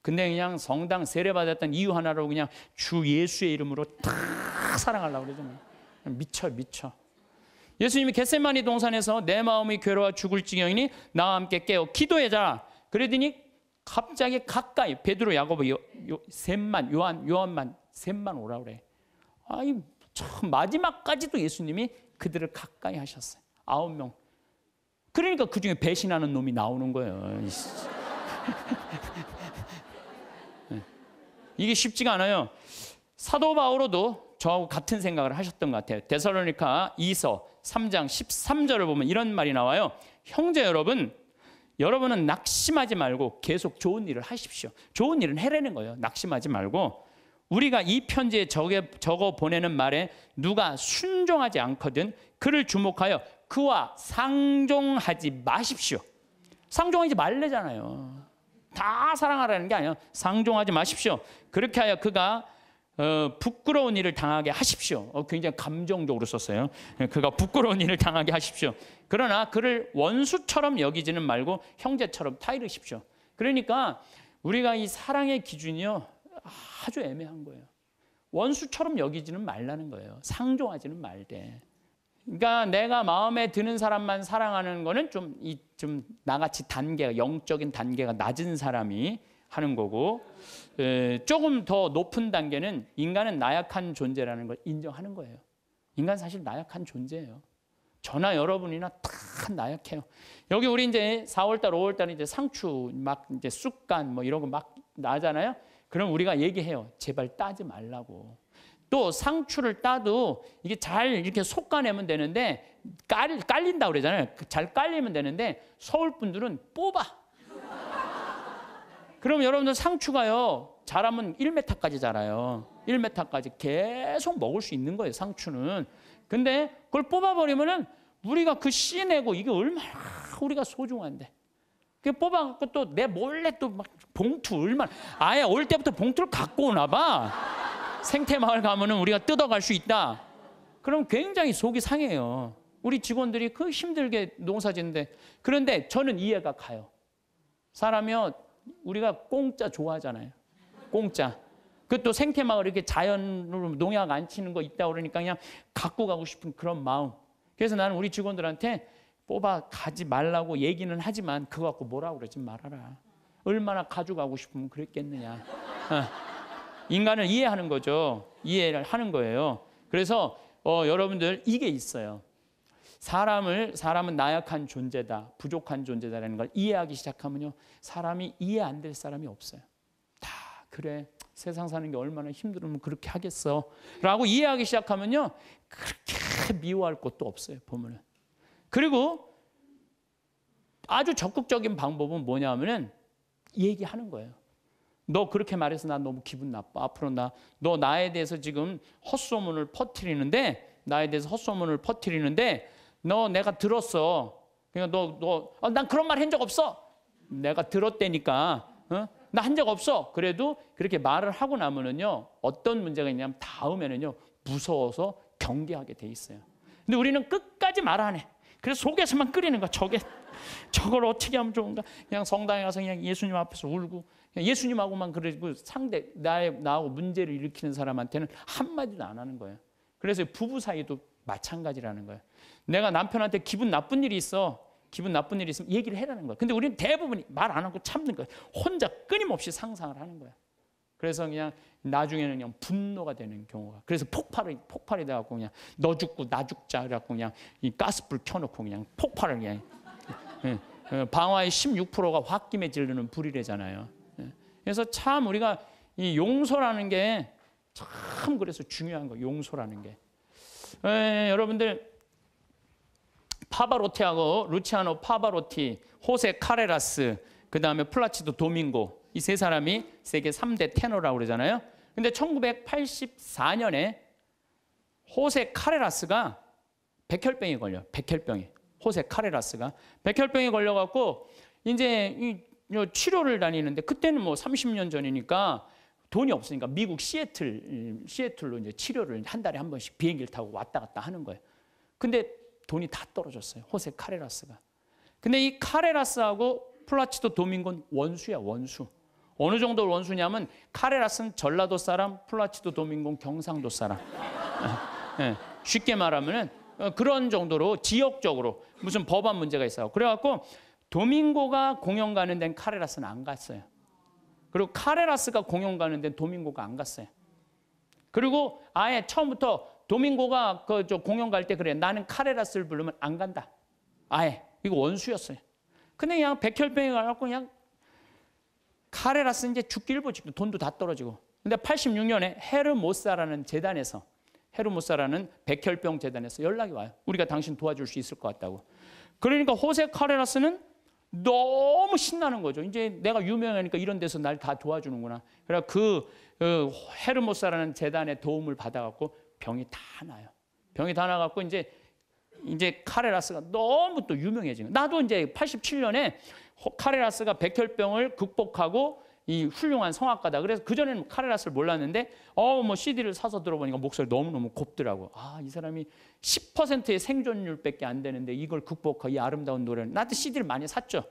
근데 그냥 성당 세례받았던 이유 하나로 그냥 주 예수의 이름으로 탁 사랑하려고 그러죠. 뭐. 미쳐 미쳐. 예수님이 겟세마니 동산에서 내 마음이 괴로워 죽을 지경이니 나와 함께 깨어 기도해자. 그러더니 갑자기 가까이 베드로 야고보 요, 요, 셋만 요한 요한만 셋만 오라 그래. 아이 참 마지막까지도 예수님이 그들을 가까이 하셨어요. 아홉 명 그러니까 그 중에 배신하는 놈이 나오는 거예요. 예. 이게 쉽지가 않아요. 사도 바오로도 저하고 같은 생각을 하셨던 것 같아요. 데살로니카 2서 3장 13절을 보면 이런 말이 나와요. 형제 여러분, 여러분은 낙심하지 말고 계속 좋은 일을 하십시오. 좋은 일은 해내는 거예요. 낙심하지 말고 우리가 이 편지에 적어 보내는 말에 누가 순종하지 않거든 그를 주목하여 그와 상종하지 마십시오. 상종하지 말래잖아요. 다 사랑하라는 게아니에 상종하지 마십시오. 그렇게 하여 그가 어, 부끄러운 일을 당하게 하십시오. 어, 굉장히 감정적으로 썼어요. 예, 그가 부끄러운 일을 당하게 하십시오. 그러나 그를 원수처럼 여기지는 말고 형제처럼 타이르십시오. 그러니까 우리가 이 사랑의 기준이요 아주 애매한 거예요. 원수처럼 여기지는 말라는 거예요. 상종하지는 말되. 그러니까 내가 마음에 드는 사람만 사랑하는 거는 좀 이 좀 나같이 단계가 영적인 단계가 낮은 사람이 하는 거고 에, 조금 더 높은 단계는 인간은 나약한 존재라는 걸 인정하는 거예요. 인간 사실 나약한 존재예요. 저나 여러분이나 다 나약해요. 여기 우리 이제 4월달, 5월달 이제 상추 막 이제 쑥간 뭐 이런 거 막 나잖아요. 그럼 우리가 얘기해요. 제발 따지 말라고. 또 상추를 따도 이게 잘 이렇게 솎아내면 되는데 깔, 깔린다 고 그러잖아요. 잘 깔리면 되는데 서울 분들은 뽑아. 그럼 여러분들 상추가요. 자라면 1m까지 자라요. 1m까지 계속 먹을 수 있는 거예요. 상추는. 근데 그걸 뽑아버리면은 우리가 그 씨 내고 이게 얼마나 우리가 소중한데. 그 뽑아갖고 또 내 몰래 또 막 봉투 얼마나 아예 올 때부터 봉투를 갖고 오나 봐. 생태마을 가면은 우리가 뜯어갈 수 있다. 그럼 굉장히 속이 상해요. 우리 직원들이 그 힘들게 농사짓는데 그런데 저는 이해가 가요. 사람이 우리가 공짜 좋아하잖아요. 공짜. 그또 생태마을 이렇게 자연으로 농약 안 치는 거 있다 그러니까 그냥 갖고 가고 싶은 그런 마음. 그래서 나는 우리 직원들한테 뽑아 가지 말라고 얘기는 하지만 그거 갖고 뭐라 그러지 말아라. 얼마나 가져가고 싶으면 그랬겠느냐. 어. 인간을 이해하는 거죠. 이해를 하는 거예요. 그래서 어, 여러분들 이게 있어요. 사람을 사람은 나약한 존재다, 부족한 존재다라는 걸 이해하기 시작하면요, 사람이 이해 안 될 사람이 없어요. 다 그래. 세상 사는 게 얼마나 힘들으면 그렇게 하겠어. 라고 이해하기 시작하면요. 그렇게 미워할 것도 없어요, 보면은. 그리고 아주 적극적인 방법은 뭐냐면은 얘기하는 거예요. 너 그렇게 말해서 난 너무 기분 나빠. 앞으로 나, 너 나에 대해서 지금 헛소문을 퍼트리는데, 나에 대해서 헛소문을 퍼트리는데, 너 내가 들었어. 그냥 그러니까 너, 너, 어, 난 그런 말 한 적 없어. 내가 들었대니까. 어? 나한 적 없어. 그래도 그렇게 말을 하고 나면은요, 어떤 문제가 있냐면 다음에는요, 무서워서 경계하게 돼 있어요. 근데 우리는 끝까지 말 안 해. 그래서 속에서만 끓이는 거야. 저게, 저걸 어떻게 하면 좋은가? 그냥 성당에 가서 그냥 예수님 앞에서 울고, 예수님하고만 그러고 상대 나의 나하고 문제를 일으키는 사람한테는 한마디도 안 하는 거예요. 그래서 부부 사이도 마찬가지라는 거예요. 내가 남편한테 기분 나쁜 일이 있어. 기분 나쁜 일이 있으면 얘기를 해라는 거예요. 근데 우리는 대부분이 말안 하고 참는 거예요. 혼자 끊임없이 상상을 하는 거예요. 그래서 그냥 나중에는 그냥 분노가 되는 경우가 그래서 폭발이 폭발이 돼갖고 그냥 너 죽고 나 죽자 그래갖고 그냥 이 가스불 켜놓고 그냥 폭발을 그냥 예, 어, 방화의 16%가 홧김에 질르는 불이래잖아요. 그래서 참 우리가 이 용서라는 게 참 그래서 중요한 거 용서라는 게 에, 예, 여러분들 파바로티하고 루치아노 파바로티, 호세 카레라스, 그 다음에 플라치도 도밍고 이 세 사람이 세계 3대 테너라고 그러잖아요. 근데 1984년에 호세 카레라스가 백혈병이 걸려. 백혈병에. 호세 카레라스가 백혈병에 걸려 갖고 이제 어, 치료를 다니는데 그때는 뭐 30년 전이니까 돈이 없으니까 미국 시애틀 시애틀로 이제 치료를 한 달에 한 번씩 비행기를 타고 왔다 갔다 하는 거예요. 근데 돈이 다 떨어졌어요. 호세 카레라스가. 근데 이 카레라스하고 플라치도 도밍곤 원수야 원수. 어느 정도 원수냐면 카레라스는 전라도 사람, 플라치도 도밍곤 경상도 사람. 네, 쉽게 말하면은 어, 그런 정도로 지역적으로 무슨 법안 문제가 있어요. 그래갖고 도밍고가 공연 가는 데는 카레라스는 안 갔어요. 그리고 카레라스가 공연 가는 데는 도밍고가 안 갔어요. 그리고 아예 처음부터 도밍고가 그저 공연 갈 때 그래. 나는 카레라스를 부르면 안 간다. 아예. 이거 원수였어요. 근데 그냥 백혈병이 가갖고 그냥 카레라스 이제 죽기 일보 직 돈도 다 떨어지고. 근데 86년에 헤르모사라는 재단에서 헤르모사라는 백혈병 재단에서 연락이 와요. 우리가 당신 도와줄 수 있을 것 같다고. 그러니까 호세 카레라스는 너무 신나는 거죠. 이제 내가 유명하니까 이런 데서 날 다 도와주는구나. 그래서 그, 그 헤르모사라는 재단의 도움을 받아갖고 병이 다 나요. 병이 다 나갖고 이제 이제 카레라스가 너무 또 유명해진 거 나도 이제 87년에 카레라스가 백혈병을 극복하고 이 훌륭한 성악가다. 그래서 그전에는 카레라스를 몰랐는데 어 뭐 CD를 사서 들어보니까 목소리 너무너무 곱더라고. 아, 이 사람이 10%의 생존율밖에 안 되는데 이걸 극복한 이 아름다운 노래를나한테 CD를 많이 샀죠.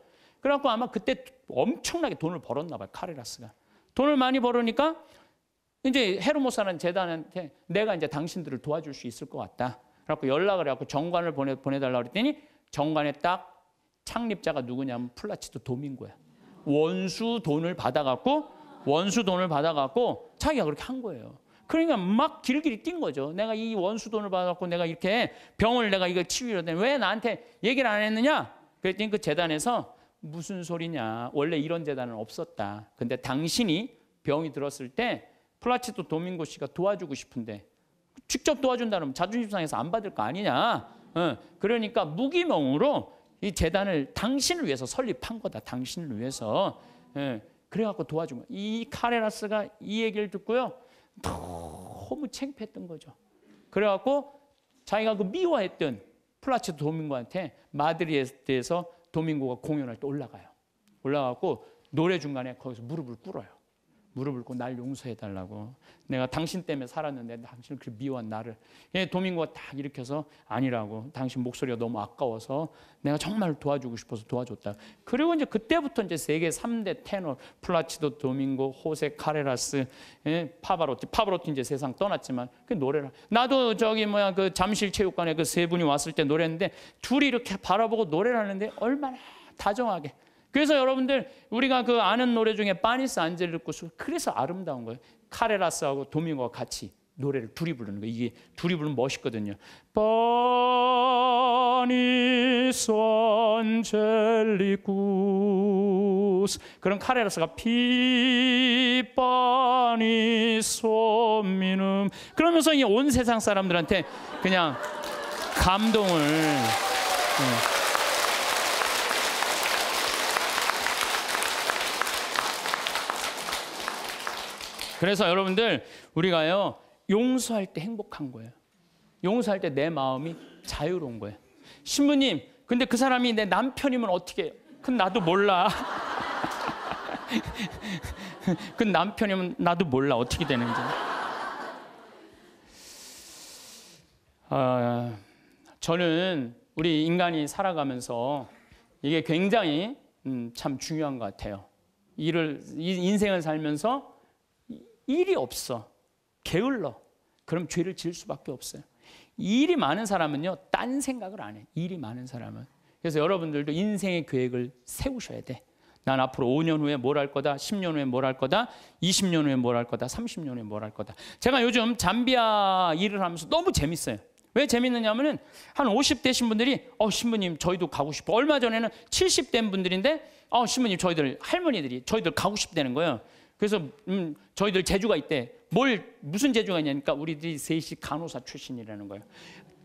그래갖고 아마 그때 엄청나게 돈을 벌었나 봐요. 카레라스가. 돈을 많이 벌으니까 이제 헤르모사는 재단한테 내가 이제 당신들을 도와줄 수 있을 것 같다. 그래갖고 연락을 해갖고 정관을 보내, 보내달라 그랬더니 정관에 딱 창립자가 누구냐면 플라치도 도민고야. 원수 돈을 받아갖고 원수 돈을 받아갖고 자기가 그렇게 한 거예요. 그러니까 막 길길이 뛴 거죠. 내가 이 원수 돈을 받았고 내가 이렇게 병을 내가 이거 치유를 했는데 왜 나한테 얘기를 안 했느냐? 그랬더니 그 재단에서 무슨 소리냐. 원래 이런 재단은 없었다. 근데 당신이 병이 들었을 때 플라치도 도밍고 씨가 도와주고 싶은데 직접 도와준다면 자존심 상해서 안 받을 거 아니냐. 그러니까 무기명으로 이 재단을 당신을 위해서 설립한 거다. 당신을 위해서. 예, 그래갖고 도와준 거이 카레라스가 이 얘기를 듣고요. 너무 창피했던 거죠. 그래갖고 자기가 그 미워했던 플라치도 도민고한테 마드리에서 도민고가 공연할 때 올라가요. 올라가고 노래 중간에 거기서 무릎을 꿇어요. 무릎을 꿇고 날 용서해 달라고. 내가 당신 때문에 살았는데 당신을 그렇게 미워한 나를. 예, 도민고가딱 일으켜서 아니라고. 당신 목소리가 너무 아까워서 내가 정말 도와주고 싶어서 도와줬다. 그리고 이제 그때부터 이제 세계 3대 테너 플라치도 도민고, 호세 카레라스, 예, 파바로티. 파바로티 이제 세상 떠났지만 그 노래를 나도 저기 뭐야 그 잠실 체육관에 그 세 분이 왔을 때 노래했는데 둘이 이렇게 바라보고 노래를 하는데 얼마나 다정하게 그래서 여러분들 우리가 그 아는 노래 중에 파니스 안젤리쿠스 그래서 아름다운 거예요. 카레라스하고 도밍고와 같이 노래를 둘이 부르는 거예요. 이게 둘이 부르면 멋있거든요. 파니스 안젤리쿠스 그런 카레라스가 피파니스 미눔 그러면서 이온 세상 사람들한테 그냥 감동을 네. 그래서 여러분들 우리가요 용서할 때 행복한 거예요. 용서할 때 내 마음이 자유로운 거예요. 신부님, 근데 그 사람이 내 남편이면 어떻게 그 나도 몰라. 그 남편이면 나도 몰라. 어떻게 되는지. 어, 저는 우리 인간이 살아가면서 이게 굉장히 음, 참 중요한 것 같아요. 일을, 인생을 살면서 일이 없어. 게을러. 그럼 죄를 지을 수밖에 없어요. 일이 많은 사람은요, 딴 생각을 안 해. 일이 많은 사람은. 그래서 여러분들도 인생의 계획을 세우셔야 돼. 난 앞으로 5년 후에 뭘 할 거다, 10년 후에 뭘 할 거다, 20년 후에 뭘 할 거다, 30년 후에 뭘 할 거다. 제가 요즘 잠비아 일을 하면서 너무 재밌어요. 왜 재밌느냐면은 한 50대신 분들이 어 신부님 저희도 가고 싶어. 얼마 전에는 70된 분들인데 어 신부님 저희들 할머니들이 저희들 가고 싶다는 거예요. 그래서 음, 저희들 재주가 있대. 뭘 무슨 재주가 있냐니까 우리들이 셋이 간호사 출신이라는 거예요.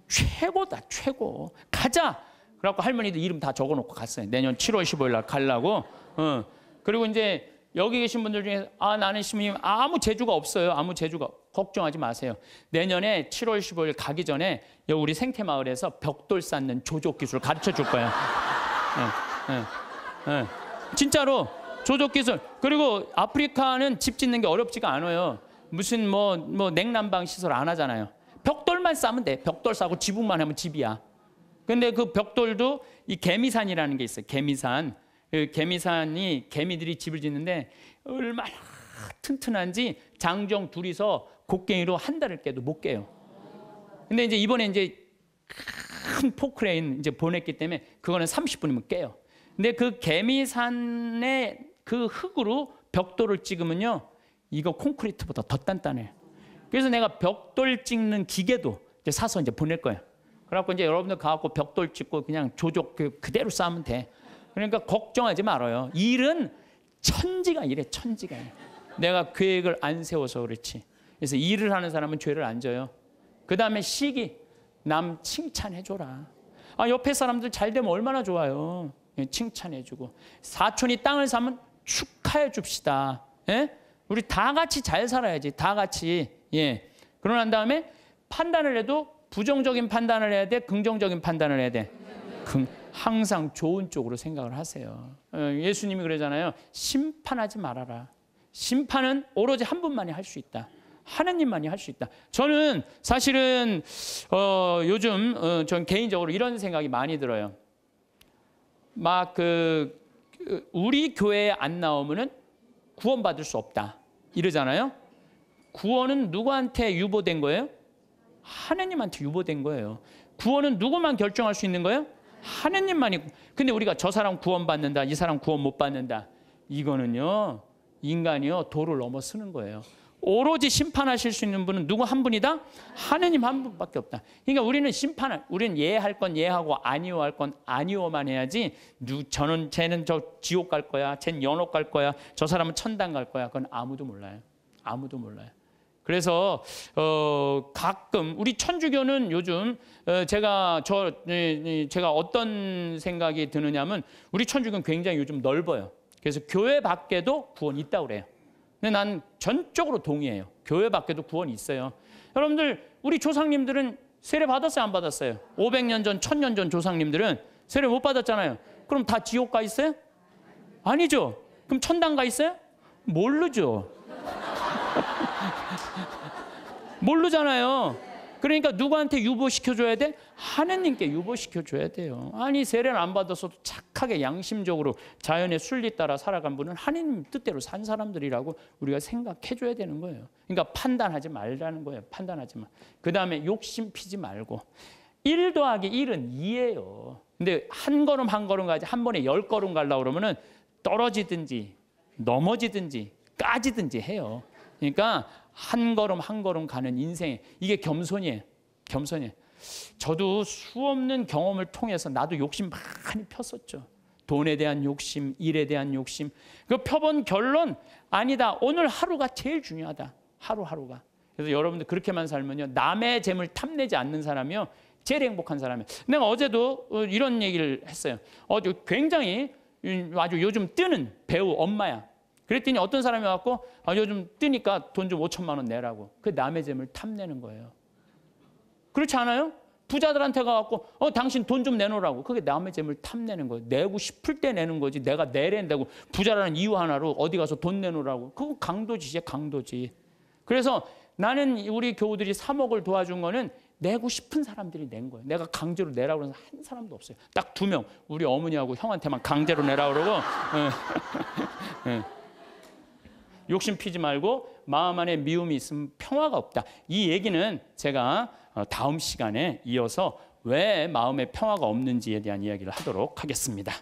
최고다 최고. 가자. 그래갖고 할머니들 이름 다 적어놓고 갔어요. 내년 7월 15일 날갈라고 어. 그리고 이제 여기 계신 분들 중에 아 나는 시모님 아무 재주가 없어요. 아무 재주가 걱정하지 마세요. 내년에 7월 15일 가기 전에 여기 우리 생태마을에서 벽돌 쌓는 조족 기술 가르쳐 줄 거예요. 네, 네, 네. 진짜로 조족 기술. 그리고 아프리카는 집 짓는 게 어렵지가 않아요. 무슨 뭐, 뭐 냉난방 시설 안 하잖아요. 벽돌만 싸면 돼. 벽돌 싸고 지붕만 하면 집이야. 근데 그 벽돌도 이 개미산이라는 게 있어요. 개미산. 그 개미산이 개미들이 집을 짓는데 얼마나 튼튼한지 장정 둘이서 곡괭이로 한 달을 깨도 못 깨요. 근데 이제 이번에 이제 큰 포크레인 이제 보냈기 때문에 그거는 30분이면 깨요. 근데 그 개미산의 그 흙으로 벽돌을 찍으면요. 이거 콘크리트보다 더 단단해요. 그래서 내가 벽돌 찍는 기계도 이제 사서 이제 보낼 거예요. 그래갖고 이제 여러분들 가갖고 벽돌 찍고 그냥 조족 그 그대로 싸면 돼. 그러니까 걱정하지 말아요. 일은 천지가 일래 천지가. 이래. 내가 계획을 안 세워서 그렇지. 그래서 일을 하는 사람은 죄를 안 져요. 그 다음에 시기. 남 칭찬해줘라. 아, 옆에 사람들 잘 되면 얼마나 좋아요. 칭찬해주고. 사촌이 땅을 사면 축하해 줍시다. 예? 우리 다 같이 잘 살아야지. 다 같이. 예. 그러고 난 다음에 판단을 해도 부정적인 판단을 해야 돼. 긍정적인 판단을 해야 돼. 항상 좋은 쪽으로 생각을 하세요. 어, 예수님이 그러잖아요. 심판하지 말아라. 심판은 오로지 한 분만이 할 수 있다. 하나님만이 할 수 있다. 저는 사실은 어, 요즘 어, 전 개인적으로 이런 생각이 많이 들어요. 막그 우리 교회에 안 나오면은 구원받을 수 없다. 이러잖아요. 구원은 누구한테 유보된 거예요? 하나님한테 유보된 거예요. 구원은 누구만 결정할 수 있는 거예요? 하나님만이. 근데 우리가 저 사람 구원받는다, 이 사람 구원 못 받는다. 이거는요, 인간이요, 도를 넘어 쓰는 거예요. 오로지 심판하실 수 있는 분은 누구 한 분이다? 하느님 한 분밖에 없다. 그러니까 우리는 심판을, 우리는 예할 건 예하고 아니오 할 건 아니오만 해야지. 누, 저는 쟤는 저 지옥 갈 거야, 쟤는 연옥 갈 거야, 저 사람은 천당 갈 거야. 그건 아무도 몰라요. 아무도 몰라요. 그래서 어, 가끔 우리 천주교는 요즘 어, 제가 저 에, 제가 어떤 생각이 드느냐면 우리 천주교는 굉장히 요즘 넓어요. 그래서 교회 밖에도 구원이 있다고 그래요. 근데 난 전적으로 동의해요. 교회 밖에도 구원이 있어요. 여러분들 우리 조상님들은 세례 받았어요, 안 받았어요? 500년 전, 1000년 전 조상님들은 세례 못 받았잖아요. 그럼 다 지옥 가 있어요? 아니죠. 그럼 천당 가 있어요? 모르죠. 모르잖아요. 그러니까 누구한테 유보시켜줘야 돼? 하느님께 유보시켜줘야 돼요. 아니 세례를 안 받았어도 착하게 양심적으로 자연의 순리 따라 살아간 분은 하느님 뜻대로 산 사람들이라고 우리가 생각해줘야 되는 거예요. 그러니까 판단하지 말라는 거예요. 판단하지 마. 그 다음에 욕심 피지 말고 1 더하기 1은 2예요. 근데 한 걸음 한 걸음 가지 한 번에 열 걸음 갈라 그러면은 떨어지든지 넘어지든지 까지든지 해요. 그러니까 한 걸음 한 걸음 가는 인생에 이게 겸손이에요. 겸손이에요. 저도 수없는 경험을 통해서 나도 욕심 많이 폈었죠. 돈에 대한 욕심, 일에 대한 욕심. 그 펴본 결론 아니다. 오늘 하루가 제일 중요하다. 하루하루가. 그래서 여러분들 그렇게만 살면요. 남의 재물 탐내지 않는 사람이요. 제일 행복한 사람이요 내가 어제도 어, 이런 얘기를 했어요. 어, 굉장히 아주 요즘 뜨는 배우 엄마야. 그랬더니 어떤 사람이 와갖고 아, 요즘 뜨니까 돈 좀 5천만 원 내라고. 그 남의 재물 탐내는 거예요. 그렇지 않아요? 부자들한테 가갖고 어 당신 돈 좀 내놓으라고. 그게 남의 재물 탐내는 거예요. 내고 싶을 때 내는 거지. 내가 내랜다고 부자라는 이유 하나로 어디 가서 돈 내놓으라고. 그거 강도지지 강도지. 그래서 나는 우리 교우들이 3억을 도와준 거는 내고 싶은 사람들이 낸 거예요. 내가 강제로 내라고 그러는 한 사람도 없어요. 딱 두 명. 우리 어머니하고 형한테만 강제로 내라고 그러고. 욕심 피지 말고 마음 안에 미움이 있으면 평화가 없다. 이 얘기는 제가 어, 다음 시간에 이어서 왜 마음에 평화가 없는지에 대한 이야기를 하도록 하겠습니다.